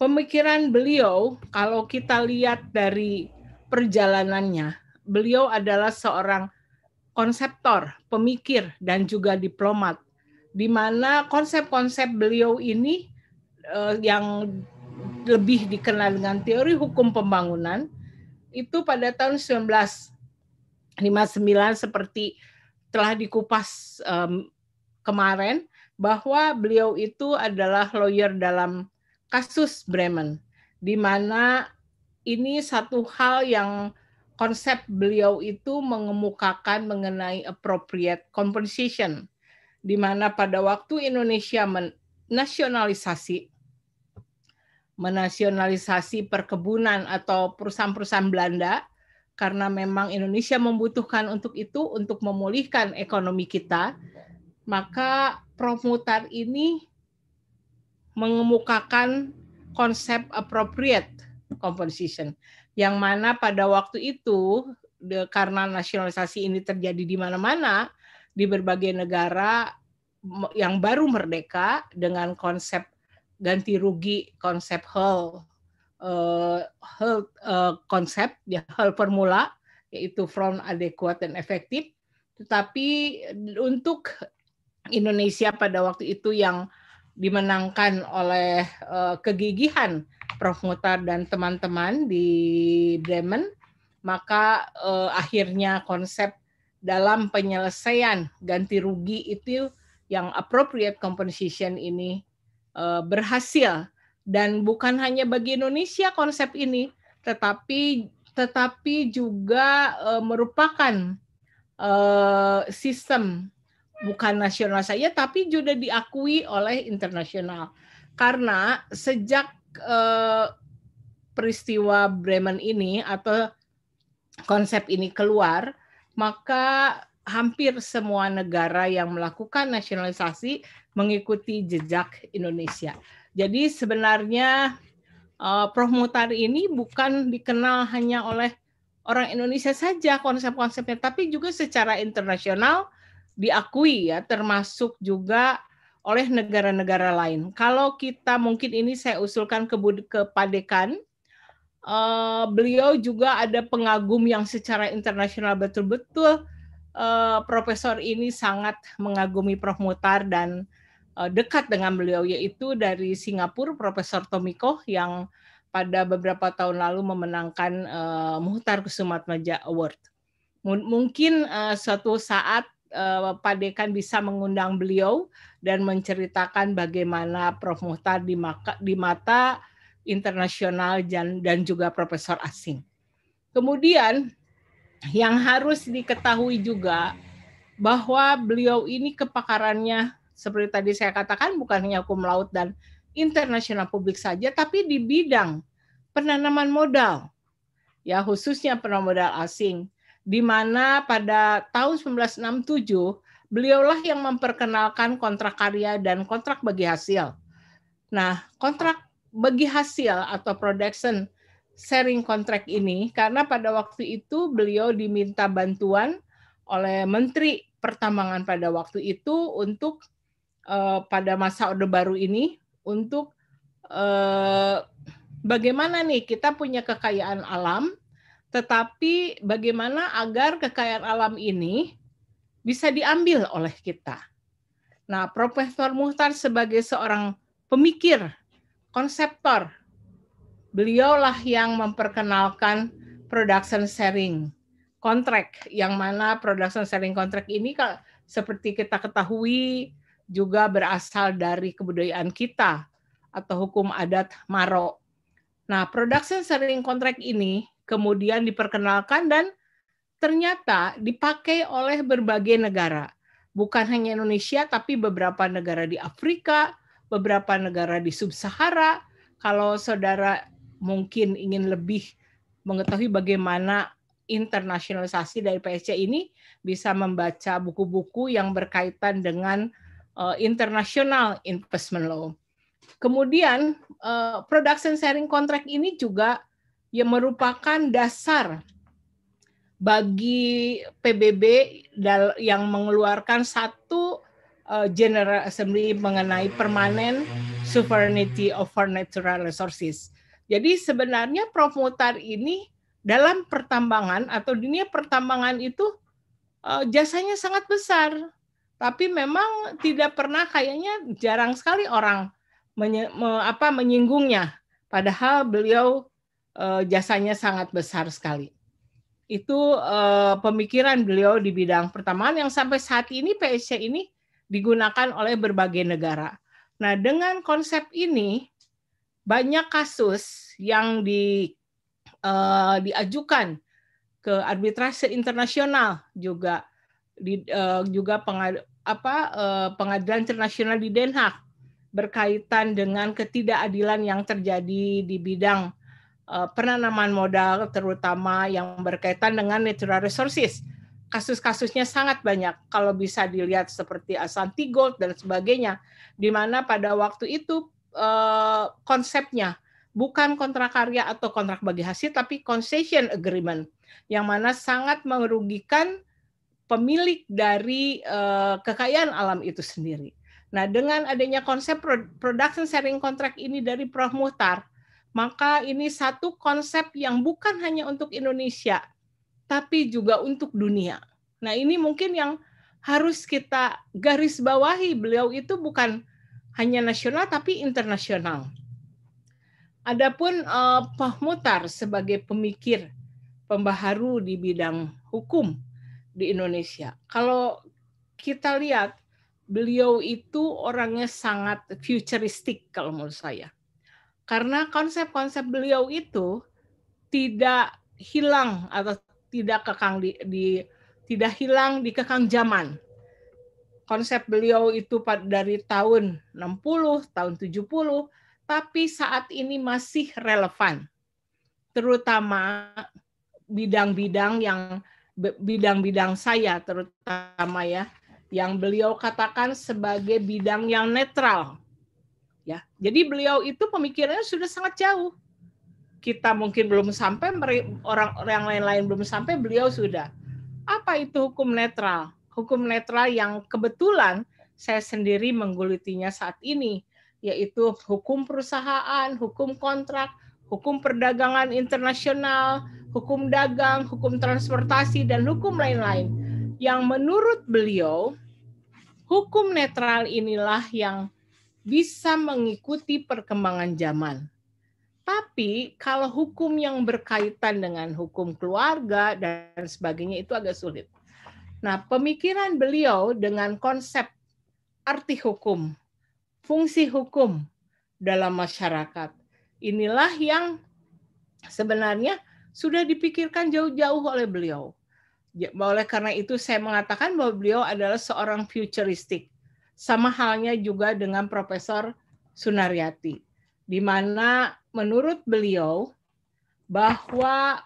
Pemikiran beliau kalau kita lihat dari perjalanannya, beliau adalah seorang konseptor, pemikir, dan juga diplomat. Di mana konsep-konsep beliau ini eh, yang lebih dikenal dengan teori hukum pembangunan itu pada tahun 1959 seperti telah dikupas um, kemarin bahwa beliau itu adalah lawyer dalam kasus Bremen di mana ini satu hal yang konsep beliau itu mengemukakan mengenai appropriate compensation, di mana pada waktu Indonesia menasionalisasi, menasionalisasi perkebunan atau perusahaan-perusahaan Belanda, karena memang Indonesia membutuhkan untuk itu, untuk memulihkan ekonomi kita, maka promotor ini mengemukakan konsep appropriate compensation yang mana pada waktu itu de, karena nasionalisasi ini terjadi di mana-mana di berbagai negara yang baru merdeka dengan konsep ganti rugi konsep hal uh, eh, hal uh, eh, konsep ya hal formula yaitu from adequate and efektif tetapi untuk Indonesia pada waktu itu yang dimenangkan oleh uh, kegigihan Prof Mutar dan teman-teman di Bremen, maka eh, akhirnya konsep dalam penyelesaian ganti rugi itu yang appropriate compensation ini eh, berhasil dan bukan hanya bagi Indonesia konsep ini, tetapi tetapi juga eh, merupakan eh, sistem bukan nasional saja tapi juga diakui oleh internasional karena sejak uh, peristiwa Bremen ini atau konsep ini keluar, maka hampir semua negara yang melakukan nasionalisasi mengikuti jejak Indonesia. Jadi sebenarnya uh, eh, Prof Mutari ini bukan dikenal hanya oleh orang Indonesia saja konsep-konsepnya, tapi juga secara internasional diakui ya, termasuk juga oleh negara-negara lain. Kalau kita mungkin ini saya usulkan ke, ke uh, beliau juga ada pengagum yang secara internasional betul-betul uh, profesor ini sangat mengagumi Prof Mutar dan uh, dekat dengan beliau yaitu dari Singapura Profesor Tomiko yang pada beberapa tahun lalu memenangkan uh, Muhtar Kusumatmaja Award. M mungkin uh, suatu saat uh, eh, Pak Dekan bisa mengundang beliau dan menceritakan bagaimana Prof Muhtar di, maka, di mata internasional dan, dan juga profesor asing. Kemudian yang harus diketahui juga bahwa beliau ini kepakarannya seperti tadi saya katakan bukan hanya hukum laut dan internasional publik saja tapi di bidang penanaman modal ya khususnya penanaman modal asing di mana pada tahun 1967 beliaulah yang memperkenalkan kontrak karya dan kontrak bagi hasil. Nah, kontrak bagi hasil atau production sharing contract ini karena pada waktu itu beliau diminta bantuan oleh Menteri Pertambangan pada waktu itu untuk eh, pada masa Orde Baru ini untuk eh, bagaimana nih kita punya kekayaan alam tetapi bagaimana agar kekayaan alam ini bisa diambil oleh kita. Nah, Profesor Muhtar sebagai seorang pemikir, konseptor, beliaulah yang memperkenalkan production sharing contract, yang mana production sharing contract ini seperti kita ketahui juga berasal dari kebudayaan kita atau hukum adat Maro. Nah, production sharing contract ini kemudian diperkenalkan dan ternyata dipakai oleh berbagai negara. Bukan hanya Indonesia, tapi beberapa negara di Afrika, beberapa negara di Sub-Sahara. Kalau saudara mungkin ingin lebih mengetahui bagaimana internasionalisasi dari PSC ini, bisa membaca buku-buku yang berkaitan dengan uh, international investment law. Kemudian uh, production sharing contract ini juga yang merupakan dasar bagi PBB yang mengeluarkan satu eh, General Assembly mengenai permanen sovereignty over natural resources. Jadi sebenarnya Prof Mutar ini dalam pertambangan atau dunia pertambangan itu eh, jasanya sangat besar. Tapi memang tidak pernah kayaknya jarang sekali orang menye, me, apa, menyinggungnya. Padahal beliau uh, jasanya sangat besar sekali. Itu uh, pemikiran beliau di bidang pertamaan yang sampai saat ini PSC ini digunakan oleh berbagai negara. Nah, dengan konsep ini banyak kasus yang di uh, diajukan ke arbitrase internasional juga di uh, juga pengad, apa uh, pengadilan internasional di Den Haag berkaitan dengan ketidakadilan yang terjadi di bidang Eh, penanaman modal terutama yang berkaitan dengan natural resources. Kasus-kasusnya sangat banyak kalau bisa dilihat seperti Asanti Gold dan sebagainya di mana pada waktu itu eh, konsepnya bukan kontrak karya atau kontrak bagi hasil tapi concession agreement yang mana sangat merugikan pemilik dari eh, kekayaan alam itu sendiri. Nah, dengan adanya konsep production sharing contract ini dari Prof Muhtar, maka ini satu konsep yang bukan hanya untuk Indonesia, tapi juga untuk dunia. Nah, ini mungkin yang harus kita garis bawahi. Beliau itu bukan hanya nasional tapi internasional. Adapun eh, Pak sebagai pemikir pembaharu di bidang hukum di Indonesia. Kalau kita lihat beliau itu orangnya sangat futuristik kalau menurut saya. Karena konsep-konsep beliau itu tidak hilang atau tidak kekang di, di tidak hilang di kekang zaman. Konsep beliau itu dari tahun 60, tahun 70, tapi saat ini masih relevan. Terutama bidang-bidang yang bidang-bidang saya terutama ya yang beliau katakan sebagai bidang yang netral ya. Jadi beliau itu pemikirannya sudah sangat jauh. Kita mungkin belum sampai orang yang lain-lain belum sampai, beliau sudah. Apa itu hukum netral? Hukum netral yang kebetulan saya sendiri menggulitinya saat ini, yaitu hukum perusahaan, hukum kontrak, hukum perdagangan internasional, hukum dagang, hukum transportasi dan hukum lain-lain. Yang menurut beliau hukum netral inilah yang bisa mengikuti perkembangan zaman. Tapi kalau hukum yang berkaitan dengan hukum keluarga dan sebagainya itu agak sulit. Nah, pemikiran beliau dengan konsep arti hukum, fungsi hukum dalam masyarakat. Inilah yang sebenarnya sudah dipikirkan jauh-jauh oleh beliau. Oleh karena itu saya mengatakan bahwa beliau adalah seorang futuristik. Sama halnya juga dengan Profesor Sunaryati, di mana menurut beliau bahwa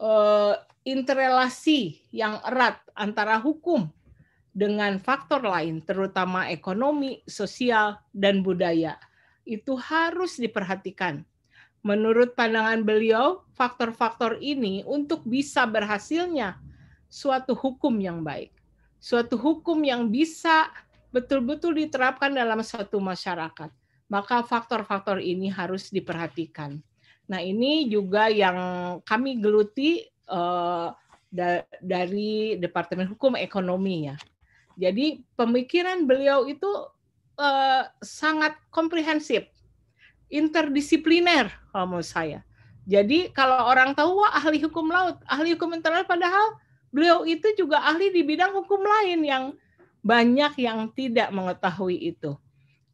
eh, interrelasi yang erat antara hukum dengan faktor lain, terutama ekonomi, sosial, dan budaya, itu harus diperhatikan. Menurut pandangan beliau, faktor-faktor ini untuk bisa berhasilnya suatu hukum yang baik, suatu hukum yang bisa betul-betul diterapkan dalam suatu masyarakat. Maka faktor-faktor ini harus diperhatikan. Nah, ini juga yang kami geluti uh, da dari Departemen Hukum Ekonomi ya. Jadi pemikiran beliau itu uh, sangat komprehensif, interdisipliner kalau menurut saya. Jadi kalau orang tahu wah ahli hukum laut, ahli hukum internasional padahal beliau itu juga ahli di bidang hukum lain yang banyak yang tidak mengetahui itu.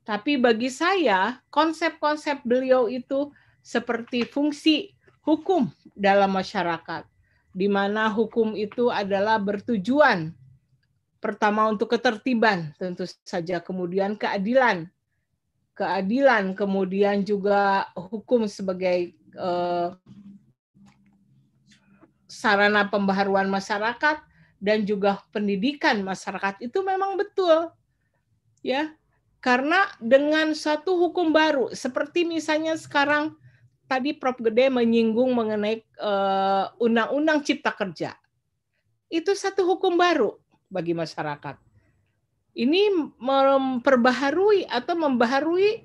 Tapi bagi saya, konsep-konsep beliau itu seperti fungsi hukum dalam masyarakat, di mana hukum itu adalah bertujuan pertama untuk ketertiban, tentu saja, kemudian keadilan, keadilan, kemudian juga hukum sebagai eh, sarana pembaharuan masyarakat, dan juga pendidikan masyarakat itu memang betul. Ya. Karena dengan satu hukum baru seperti misalnya sekarang tadi Prof Gede menyinggung mengenai eh, undang-undang uh, cipta kerja. Itu satu hukum baru bagi masyarakat. Ini memperbaharui atau membaharui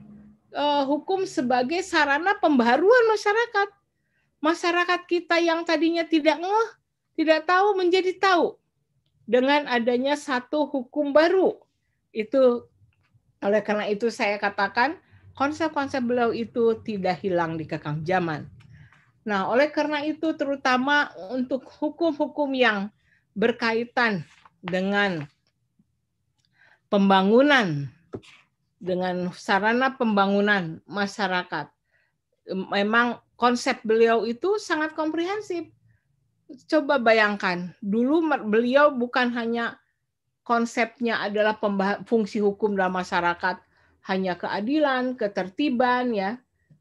uh, hukum sebagai sarana pembaharuan masyarakat. Masyarakat kita yang tadinya tidak ngeh tidak tahu menjadi tahu dengan adanya satu hukum baru. Itu oleh karena itu saya katakan konsep-konsep beliau itu tidak hilang di kekang zaman. Nah, oleh karena itu terutama untuk hukum-hukum yang berkaitan dengan pembangunan dengan sarana pembangunan masyarakat. Memang konsep beliau itu sangat komprehensif coba bayangkan dulu beliau bukan hanya konsepnya adalah fungsi hukum dalam masyarakat hanya keadilan, ketertiban ya.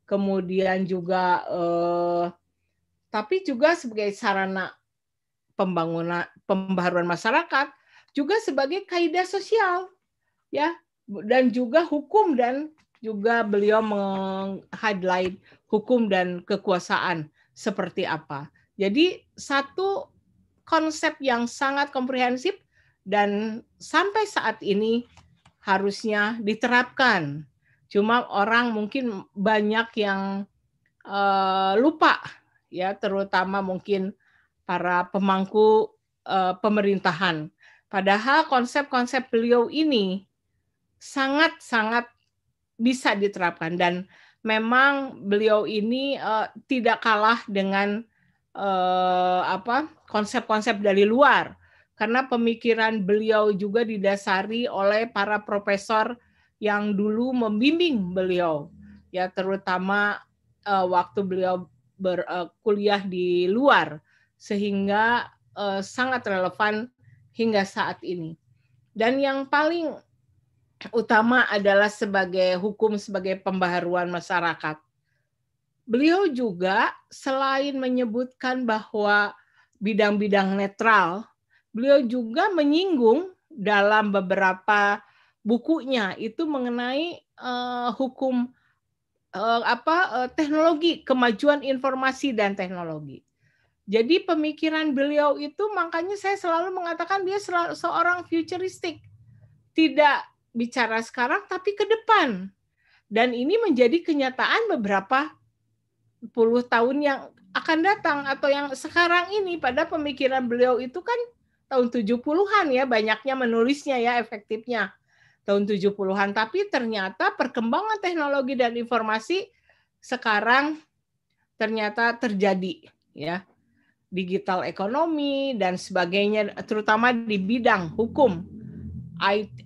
Kemudian juga eh, tapi juga sebagai sarana pembangunan pembaharuan masyarakat, juga sebagai kaidah sosial ya dan juga hukum dan juga beliau meng-highlight hukum dan kekuasaan seperti apa. Jadi satu konsep yang sangat komprehensif dan sampai saat ini harusnya diterapkan. Cuma orang mungkin banyak yang uh, lupa ya terutama mungkin para pemangku uh, pemerintahan. Padahal konsep-konsep beliau ini sangat-sangat bisa diterapkan dan memang beliau ini uh, tidak kalah dengan Eh, apa konsep-konsep dari luar karena pemikiran beliau juga didasari oleh para profesor yang dulu membimbing beliau ya terutama eh, waktu beliau berkuliah eh, di luar sehingga eh, sangat relevan hingga saat ini dan yang paling utama adalah sebagai hukum sebagai pembaharuan masyarakat beliau juga selain menyebutkan bahwa bidang-bidang netral, beliau juga menyinggung dalam beberapa bukunya itu mengenai uh, hukum uh, apa uh, teknologi, kemajuan informasi dan teknologi. Jadi pemikiran beliau itu makanya saya selalu mengatakan dia selalu, seorang futuristik. Tidak bicara sekarang tapi ke depan. Dan ini menjadi kenyataan beberapa puluh tahun yang akan datang atau yang sekarang ini pada pemikiran beliau itu kan tahun 70-an ya banyaknya menulisnya ya efektifnya tahun 70-an tapi ternyata perkembangan teknologi dan informasi sekarang ternyata terjadi ya digital ekonomi dan sebagainya terutama di bidang hukum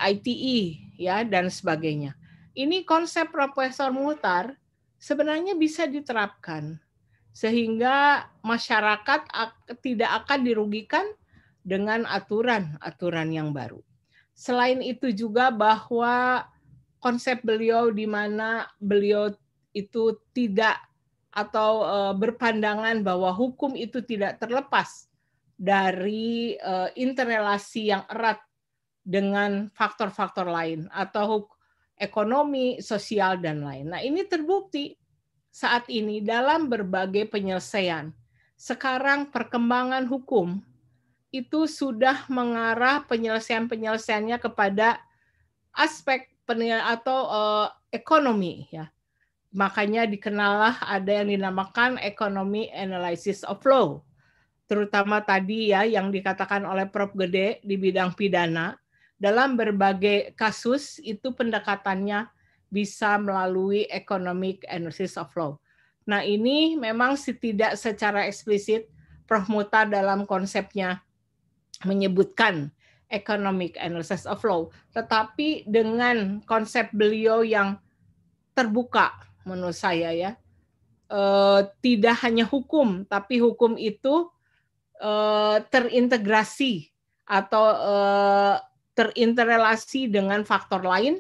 ITE ya dan sebagainya ini konsep Profesor Muhtar sebenarnya bisa diterapkan sehingga masyarakat tidak akan dirugikan dengan aturan-aturan yang baru. Selain itu juga bahwa konsep beliau di mana beliau itu tidak atau eh, berpandangan bahwa hukum itu tidak terlepas dari eh, interrelasi yang erat dengan faktor-faktor lain atau ekonomi, sosial, dan lain. Nah, ini terbukti saat ini dalam berbagai penyelesaian. Sekarang perkembangan hukum itu sudah mengarah penyelesaian-penyelesaiannya kepada aspek atau uh, ekonomi ya. Makanya dikenallah ada yang dinamakan ekonomi analysis of law. Terutama tadi ya yang dikatakan oleh Prof Gede di bidang pidana dalam berbagai kasus itu pendekatannya bisa melalui economic analysis of law. Nah ini memang tidak secara eksplisit Prof. Muta dalam konsepnya menyebutkan economic analysis of law, tetapi dengan konsep beliau yang terbuka menurut saya ya, eh, tidak hanya hukum, tapi hukum itu eh, terintegrasi atau eh, terinterelasi dengan faktor lain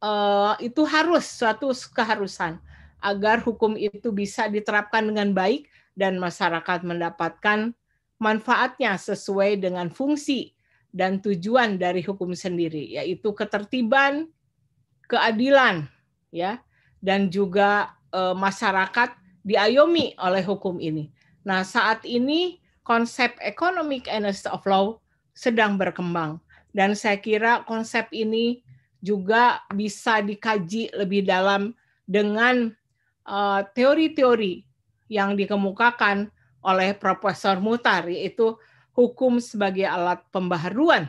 uh, itu harus suatu keharusan agar hukum itu bisa diterapkan dengan baik dan masyarakat mendapatkan manfaatnya sesuai dengan fungsi dan tujuan dari hukum sendiri yaitu ketertiban, keadilan ya dan juga e, masyarakat diayomi oleh hukum ini. Nah, saat ini konsep economic and of law sedang berkembang dan saya kira konsep ini juga bisa dikaji lebih dalam dengan teori eh, teori-teori yang dikemukakan oleh Profesor Mutar yaitu hukum sebagai alat pembaharuan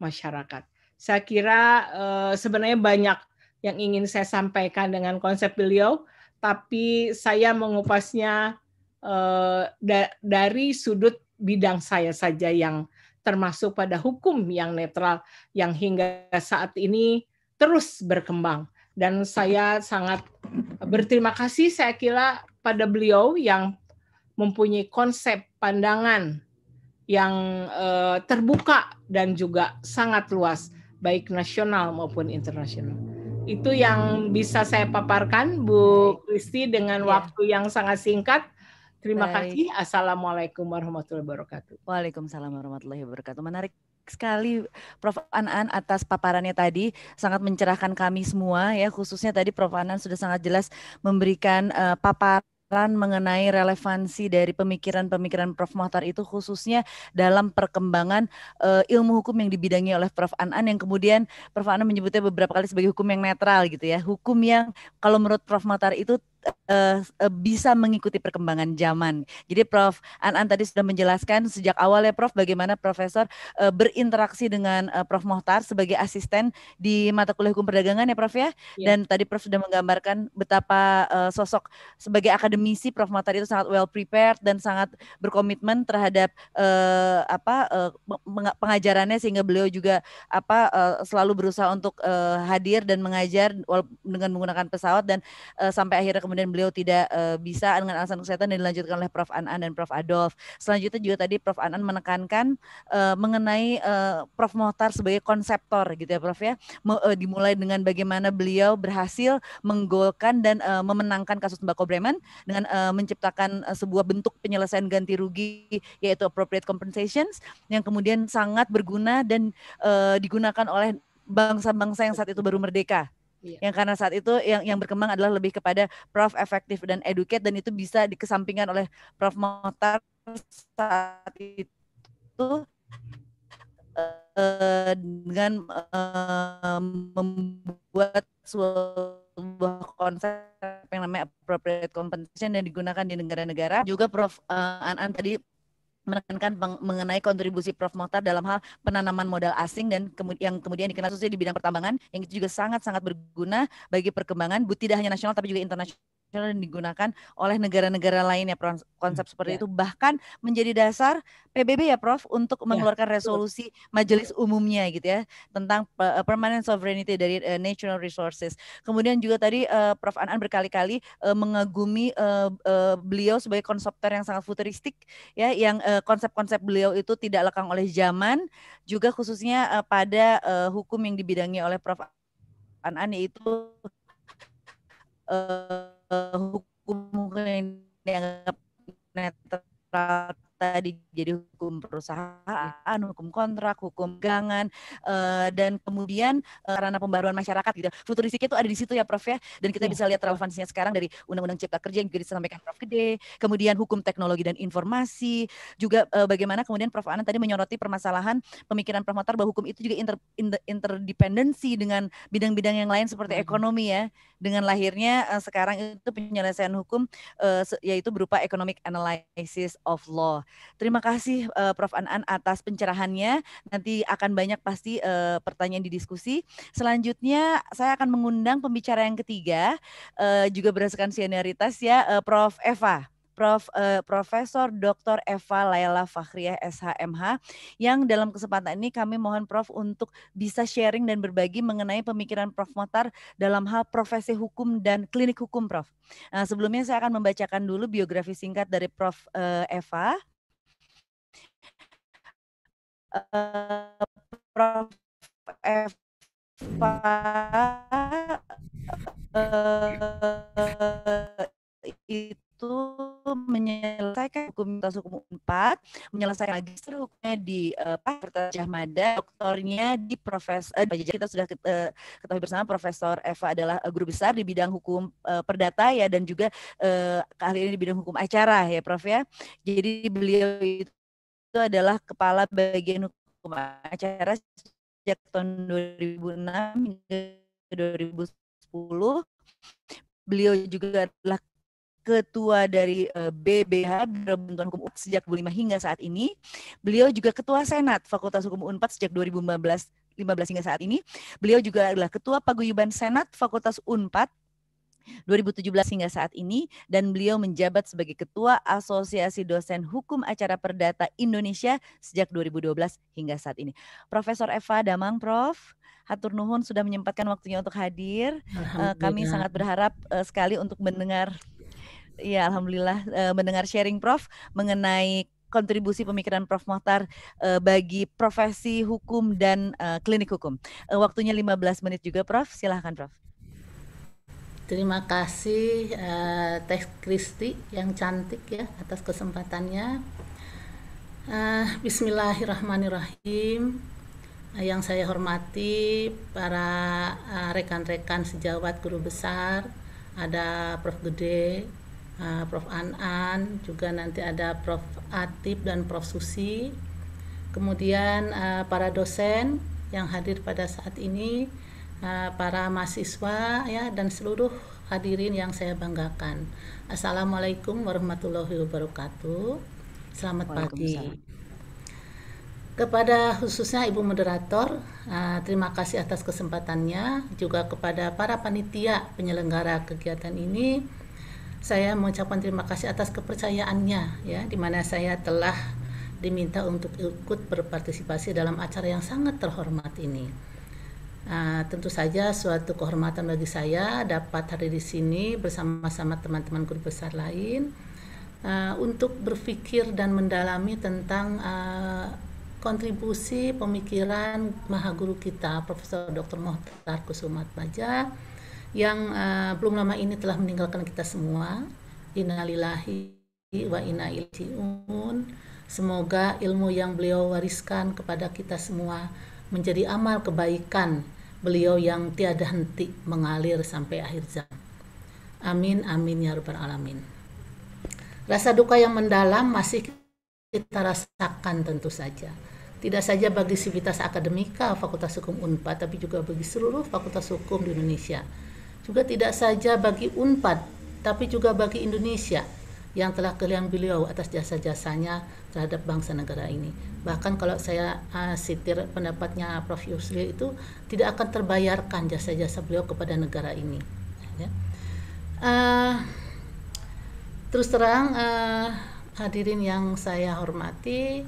masyarakat. Saya kira uh, sebenarnya banyak yang ingin saya sampaikan dengan konsep beliau, tapi saya mengupasnya uh, da dari sudut bidang saya saja yang termasuk pada hukum yang netral yang hingga saat ini terus berkembang. Dan saya sangat berterima kasih saya kira pada beliau yang mempunyai konsep pandangan yang eh, terbuka dan juga sangat luas baik nasional maupun internasional. Itu yang bisa saya paparkan Bu Kristi dengan iya. waktu yang sangat singkat Terima Baik. kasih. Assalamualaikum warahmatullahi wabarakatuh. Waalaikumsalam warahmatullahi wabarakatuh. Menarik sekali Prof. Anan atas paparannya tadi sangat mencerahkan kami semua ya khususnya tadi Prof. Anan sudah sangat jelas memberikan uh, paparan mengenai relevansi dari pemikiran-pemikiran Prof. Mohtar itu khususnya dalam perkembangan uh, ilmu hukum yang dibidangi oleh Prof. Anan yang kemudian Prof. Anan menyebutnya beberapa kali sebagai hukum yang netral gitu ya. Hukum yang kalau menurut Prof. Mohtar itu uh, bisa mengikuti perkembangan zaman. Jadi Prof Anan tadi sudah menjelaskan sejak awal ya Prof bagaimana Profesor uh, berinteraksi dengan uh, Prof Mohtar sebagai asisten di mata kuliah hukum perdagangan ya Prof ya. Yeah. Dan tadi Prof sudah menggambarkan betapa uh, sosok sebagai akademisi Prof Mohtar itu sangat well prepared dan sangat berkomitmen terhadap uh, apa uh, pengajarannya sehingga beliau juga apa uh, selalu berusaha untuk uh, hadir dan mengajar dengan menggunakan pesawat dan uh, sampai akhirnya kemudian kemudian beliau tidak uh, bisa dengan alasan kesehatan dan dilanjutkan oleh Prof Anan dan Prof Adolf. Selanjutnya juga tadi Prof Anan menekankan uh, mengenai uh, Prof Mohtar sebagai konseptor gitu ya Prof ya. M uh, dimulai dengan bagaimana beliau berhasil menggolkan dan uh, memenangkan kasus Mbak Bremen dengan uh, menciptakan uh, sebuah bentuk penyelesaian ganti rugi yaitu appropriate compensations yang kemudian sangat berguna dan uh, digunakan oleh bangsa-bangsa yang saat itu baru merdeka Iya. Yang karena saat itu yang yang berkembang adalah lebih kepada prof efektif dan educate dan itu bisa dikesampingkan oleh prof motor saat itu eh, dengan eh, membuat sebuah konsep yang namanya appropriate compensation dan digunakan di negara-negara juga prof uh, Anan tadi menekankan mengenai kontribusi Prof. Mohtar dalam hal penanaman modal asing dan yang kemudian dikenal khususnya di bidang pertambangan yang juga sangat-sangat berguna bagi perkembangan bu tidak hanya nasional tapi juga internasional internasional yang digunakan oleh negara-negara lain ya hmm, konsep seperti ya. itu bahkan menjadi dasar PBB ya Prof untuk iya, mengeluarkan resolusi majelis umumnya gitu ya tentang eh, permanent sovereignty dari uh, natural resources. Kemudian juga tadi uh, Prof Anan berkali-kali uh, mengagumi uh, uh, beliau sebagai konseptor yang sangat futuristik ya yang konsep-konsep uh, beliau itu tidak lekang oleh zaman juga khususnya uh, pada uh, hukum yang dibidangi oleh Prof Anan yaitu Eh, hukum yang dianggap netral tadi jadi hukum perusahaan, iya. hukum kontrak, hukum gangan eh, dan kemudian karena eh, pembaruan masyarakat gitu. Futuristik itu ada di situ ya Prof ya. Dan kita iya. bisa lihat relevansinya sekarang dari Undang-Undang Cipta Kerja yang juga disampaikan Prof Gede, kemudian hukum teknologi dan informasi, juga eh, bagaimana kemudian Prof Anan tadi menyoroti permasalahan pemikiran Prof Motar bahwa hukum itu juga inter, interdependensi dengan bidang-bidang yang lain seperti ekonomi ya. Dengan lahirnya sekarang itu penyelesaian hukum yaitu berupa economic analysis of law Terima kasih uh, Prof Anan atas pencerahannya. Nanti akan banyak pasti uh, pertanyaan di diskusi. Selanjutnya saya akan mengundang pembicara yang ketiga uh, juga berdasarkan senioritas ya uh, Prof Eva. Prof. Uh, Profesor Dr. Eva Layla Fakhriyah SHMH yang dalam kesempatan ini kami mohon Prof untuk bisa sharing dan berbagi mengenai pemikiran Prof Motar dalam hal profesi hukum dan klinik hukum Prof. Nah, sebelumnya saya akan membacakan dulu biografi singkat dari Prof uh, Eva. Prof. Eva uh, itu menyelesaikan hukum tas hukum 4, menyelesaikan lagi hukumnya di uh, eh, Fakultas Jahmada, doktornya di Profesor, uh, eh, kita sudah ketahui bersama Profesor Eva adalah guru besar di bidang hukum uh, perdata ya dan juga uh, ini di bidang hukum acara ya Prof ya. Jadi beliau itu itu adalah Kepala Bagian Hukum Acara sejak tahun 2006 hingga 2010. Beliau juga adalah ketua dari BBH eh, Biro Bantuan Hukum Unpad sejak 2005 hingga saat ini. Beliau juga ketua Senat Fakultas Hukum Unpad sejak 2015 15 hingga saat ini. Beliau juga adalah ketua paguyuban Senat Fakultas Unpad 2017 hingga saat ini dan beliau menjabat sebagai Ketua Asosiasi Dosen Hukum Acara Perdata Indonesia sejak 2012 hingga saat ini. Profesor Eva Damang Prof, hatur nuhun sudah menyempatkan waktunya untuk hadir. Eh, kami sangat berharap eh, sekali untuk mendengar ya alhamdulillah eh, mendengar sharing Prof mengenai kontribusi pemikiran Prof. Mohtar bagi profesi hukum dan klinik hukum. Uh, waktunya 15 menit juga Prof, silahkan Prof. Terima kasih uh, Teh Kristi yang cantik ya atas kesempatannya. Uh, Bismillahirrahmanirrahim. Uh, yang saya hormati para rekan-rekan uh, sejawat guru besar, ada Prof. Gede, uh, Prof. Anan, juga nanti ada Prof. Atip dan Prof. Susi. Kemudian uh, para dosen yang hadir pada saat ini, Eh, para mahasiswa ya dan seluruh hadirin yang saya banggakan. Assalamualaikum warahmatullahi wabarakatuh. Selamat pagi. Kepada khususnya Ibu Moderator, eh, terima kasih atas kesempatannya. Juga kepada para panitia penyelenggara kegiatan ini, saya mengucapkan terima kasih atas kepercayaannya, ya, di mana saya telah diminta untuk ikut berpartisipasi dalam acara yang sangat terhormat ini. Ah, tentu saja suatu kehormatan bagi saya dapat hari di sini bersama-sama teman-teman guru besar lain uh, untuk berpikir dan mendalami tentang uh, kontribusi pemikiran maha guru kita Profesor Dr. Mohtar Kusumat Baja yang uh, belum lama ini telah meninggalkan kita semua. Innalillahi wa inna ilaihi Semoga ilmu yang beliau wariskan kepada kita semua menjadi amal kebaikan beliau yang tiada henti mengalir sampai akhir zaman. Amin, amin ya Rabbal 'Alamin. Rasa duka yang mendalam masih kita rasakan tentu saja. Tidak saja bagi sivitas akademika Fakultas Hukum UNPAD, tapi juga bagi seluruh Fakultas Hukum di Indonesia. Juga tidak saja bagi UNPAD, tapi juga bagi Indonesia yang telah kehilangan beliau atas jasa-jasanya terhadap bangsa negara ini bahkan kalau saya uh, sitir pendapatnya Prof Yusril itu tidak akan terbayarkan jasa-jasa beliau kepada negara ini ya. uh, terus terang uh, hadirin yang saya hormati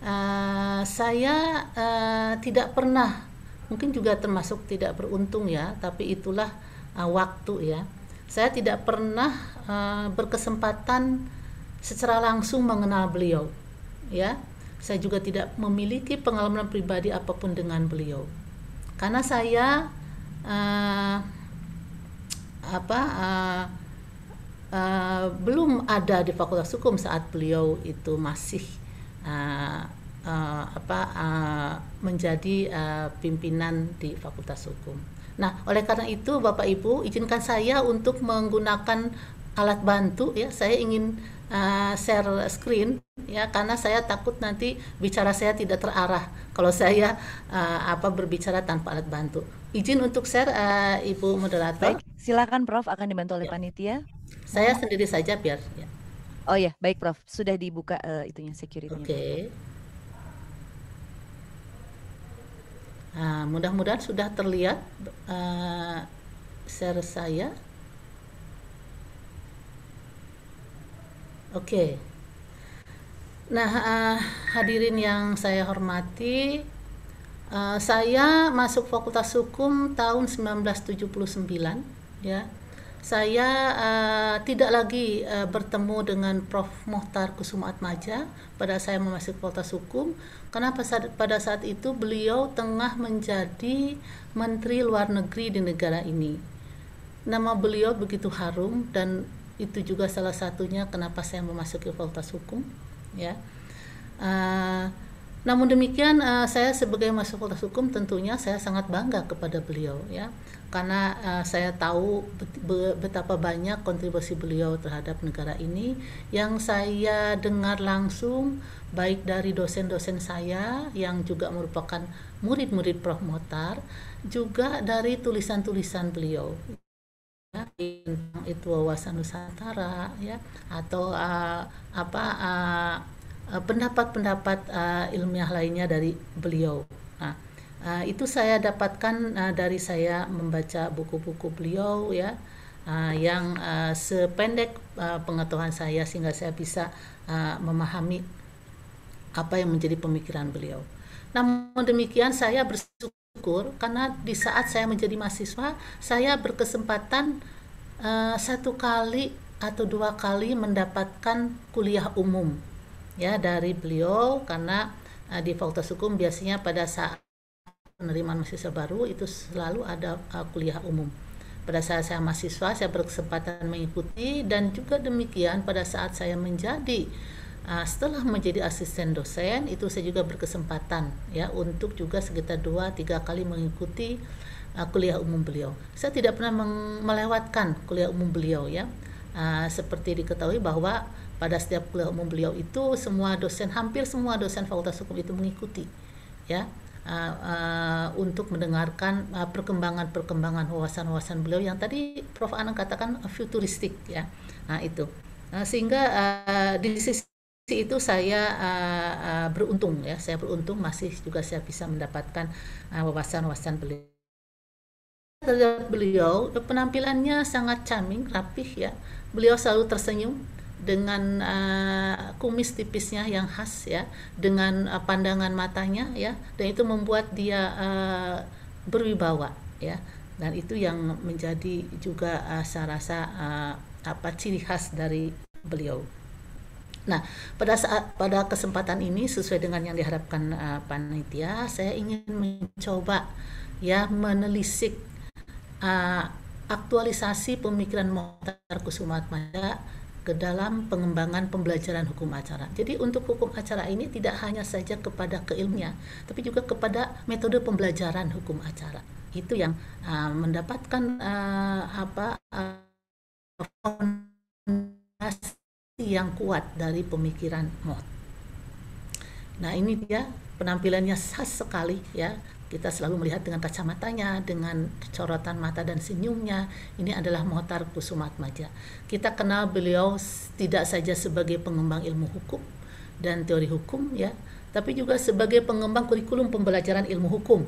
uh, saya uh, tidak pernah mungkin juga termasuk tidak beruntung ya tapi itulah uh, waktu ya saya tidak pernah uh, berkesempatan secara langsung mengenal beliau ya saya juga tidak memiliki pengalaman pribadi apapun dengan beliau. Karena saya uh, apa uh, uh, belum ada di Fakultas Hukum saat beliau itu masih uh, uh, apa uh, menjadi uh, pimpinan di Fakultas Hukum. Nah, oleh karena itu Bapak Ibu izinkan saya untuk menggunakan alat bantu ya. Saya ingin uh, share screen ya karena saya takut nanti bicara saya tidak terarah kalau saya uh, apa berbicara tanpa alat bantu. Izin untuk share uh, Ibu moderator. Baik, silakan Prof akan dibantu oleh ya. panitia. Saya sendiri saja biar ya. Oh ya, baik Prof. Sudah dibuka uh, itunya security Oke. Okay. Nah, mudah-mudahan sudah terlihat uh, share saya. Oke. Nah, uh, hadirin yang saya hormati, uh, saya masuk Fakultas Hukum tahun 1979 ya. Saya uh, tidak lagi uh, bertemu dengan Prof. Mohtar Kusuma Atmaja pada saya memasuki Fakultas Hukum karena pada saat itu beliau tengah menjadi Menteri Luar Negeri di negara ini. Nama beliau begitu harum dan itu juga salah satunya kenapa saya memasuki fakultas hukum ya uh, namun demikian uh, saya sebagai masuk fakultas hukum tentunya saya sangat bangga kepada beliau ya karena uh, saya tahu betapa banyak kontribusi beliau terhadap negara ini yang saya dengar langsung baik dari dosen-dosen saya yang juga merupakan murid-murid Prof Motar juga dari tulisan-tulisan beliau tentang itu wawasan Nusantara ya atau uh, apa ah, eh, pendapat-pendapat uh, uh, ilmiah lainnya dari beliau. Nah, uh, itu saya dapatkan uh, dari saya membaca buku-buku beliau ya uh, yang uh, sependek uh, pengetahuan saya sehingga saya bisa uh, memahami apa yang menjadi pemikiran beliau. Namun demikian saya bersyukur bersyukur karena di saat saya menjadi mahasiswa saya berkesempatan uh, satu kali atau dua kali mendapatkan kuliah umum ya dari beliau karena uh, di Fakultas Hukum biasanya pada saat penerimaan mahasiswa baru itu selalu ada uh, kuliah umum. Pada saat saya mahasiswa saya berkesempatan mengikuti dan juga demikian pada saat saya menjadi uh, setelah menjadi asisten dosen itu saya juga berkesempatan ya untuk juga sekitar dua tiga kali mengikuti uh, kuliah umum beliau. Saya tidak pernah melewatkan kuliah umum beliau ya. Uh, seperti diketahui bahwa pada setiap kuliah umum beliau itu semua dosen hampir semua dosen fakultas hukum itu mengikuti ya uh, uh, untuk mendengarkan uh, perkembangan-perkembangan wawasan-wawasan beliau yang tadi Prof Anang katakan futuristik ya. Nah, itu. Nah, sehingga uh, di sisi itu saya uh, uh, beruntung ya saya beruntung masih juga saya bisa mendapatkan eh, wawasan-wawasan uh, beliau terhadap beliau penampilannya sangat charming rapih ya beliau selalu tersenyum dengan uh, kumis tipisnya yang khas ya dengan uh, pandangan matanya ya dan itu membuat dia uh, berwibawa ya dan itu yang menjadi juga uh, saya rasa uh, apa ciri khas dari beliau Nah, pada saat pada kesempatan ini sesuai dengan yang diharapkan uh, panitia, saya ingin mencoba ya menelisik uh, aktualisasi pemikiran Mohtar Kusuma Atmaja ke dalam pengembangan pembelajaran hukum acara. Jadi untuk hukum acara ini tidak hanya saja kepada keilmunya, tapi juga kepada metode pembelajaran hukum acara. Itu yang uh, mendapatkan uh, apa uh, fondasi yang kuat dari pemikiran Mot. Nah ini dia penampilannya khas sekali ya. Kita selalu melihat dengan kacamatanya, dengan corotan mata dan senyumnya. Ini adalah Mohtar Kusumatmaja. Kita kenal beliau tidak saja sebagai pengembang ilmu hukum dan teori hukum ya, tapi juga sebagai pengembang kurikulum pembelajaran ilmu hukum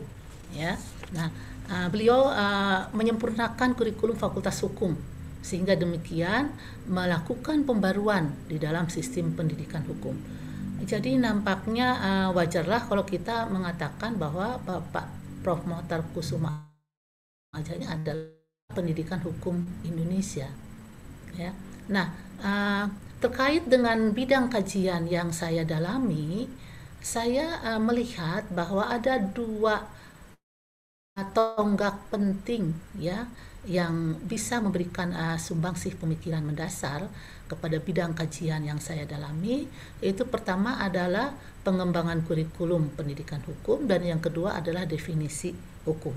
ya. Nah, ah, beliau uh, menyempurnakan kurikulum Fakultas Hukum sehingga demikian melakukan pembaruan di dalam sistem pendidikan hukum. Jadi nampaknya uh, wajarlah kalau kita mengatakan bahwa Bapak Prof. Mohtar Kusuma ini adalah pendidikan hukum Indonesia. Ya. Nah, uh, terkait dengan bidang kajian yang saya dalami, saya uh, melihat bahwa ada dua tonggak penting ya yang bisa memberikan uh, sumbangsih pemikiran mendasar kepada bidang kajian yang saya dalami yaitu pertama adalah pengembangan kurikulum pendidikan hukum dan yang kedua adalah definisi hukum.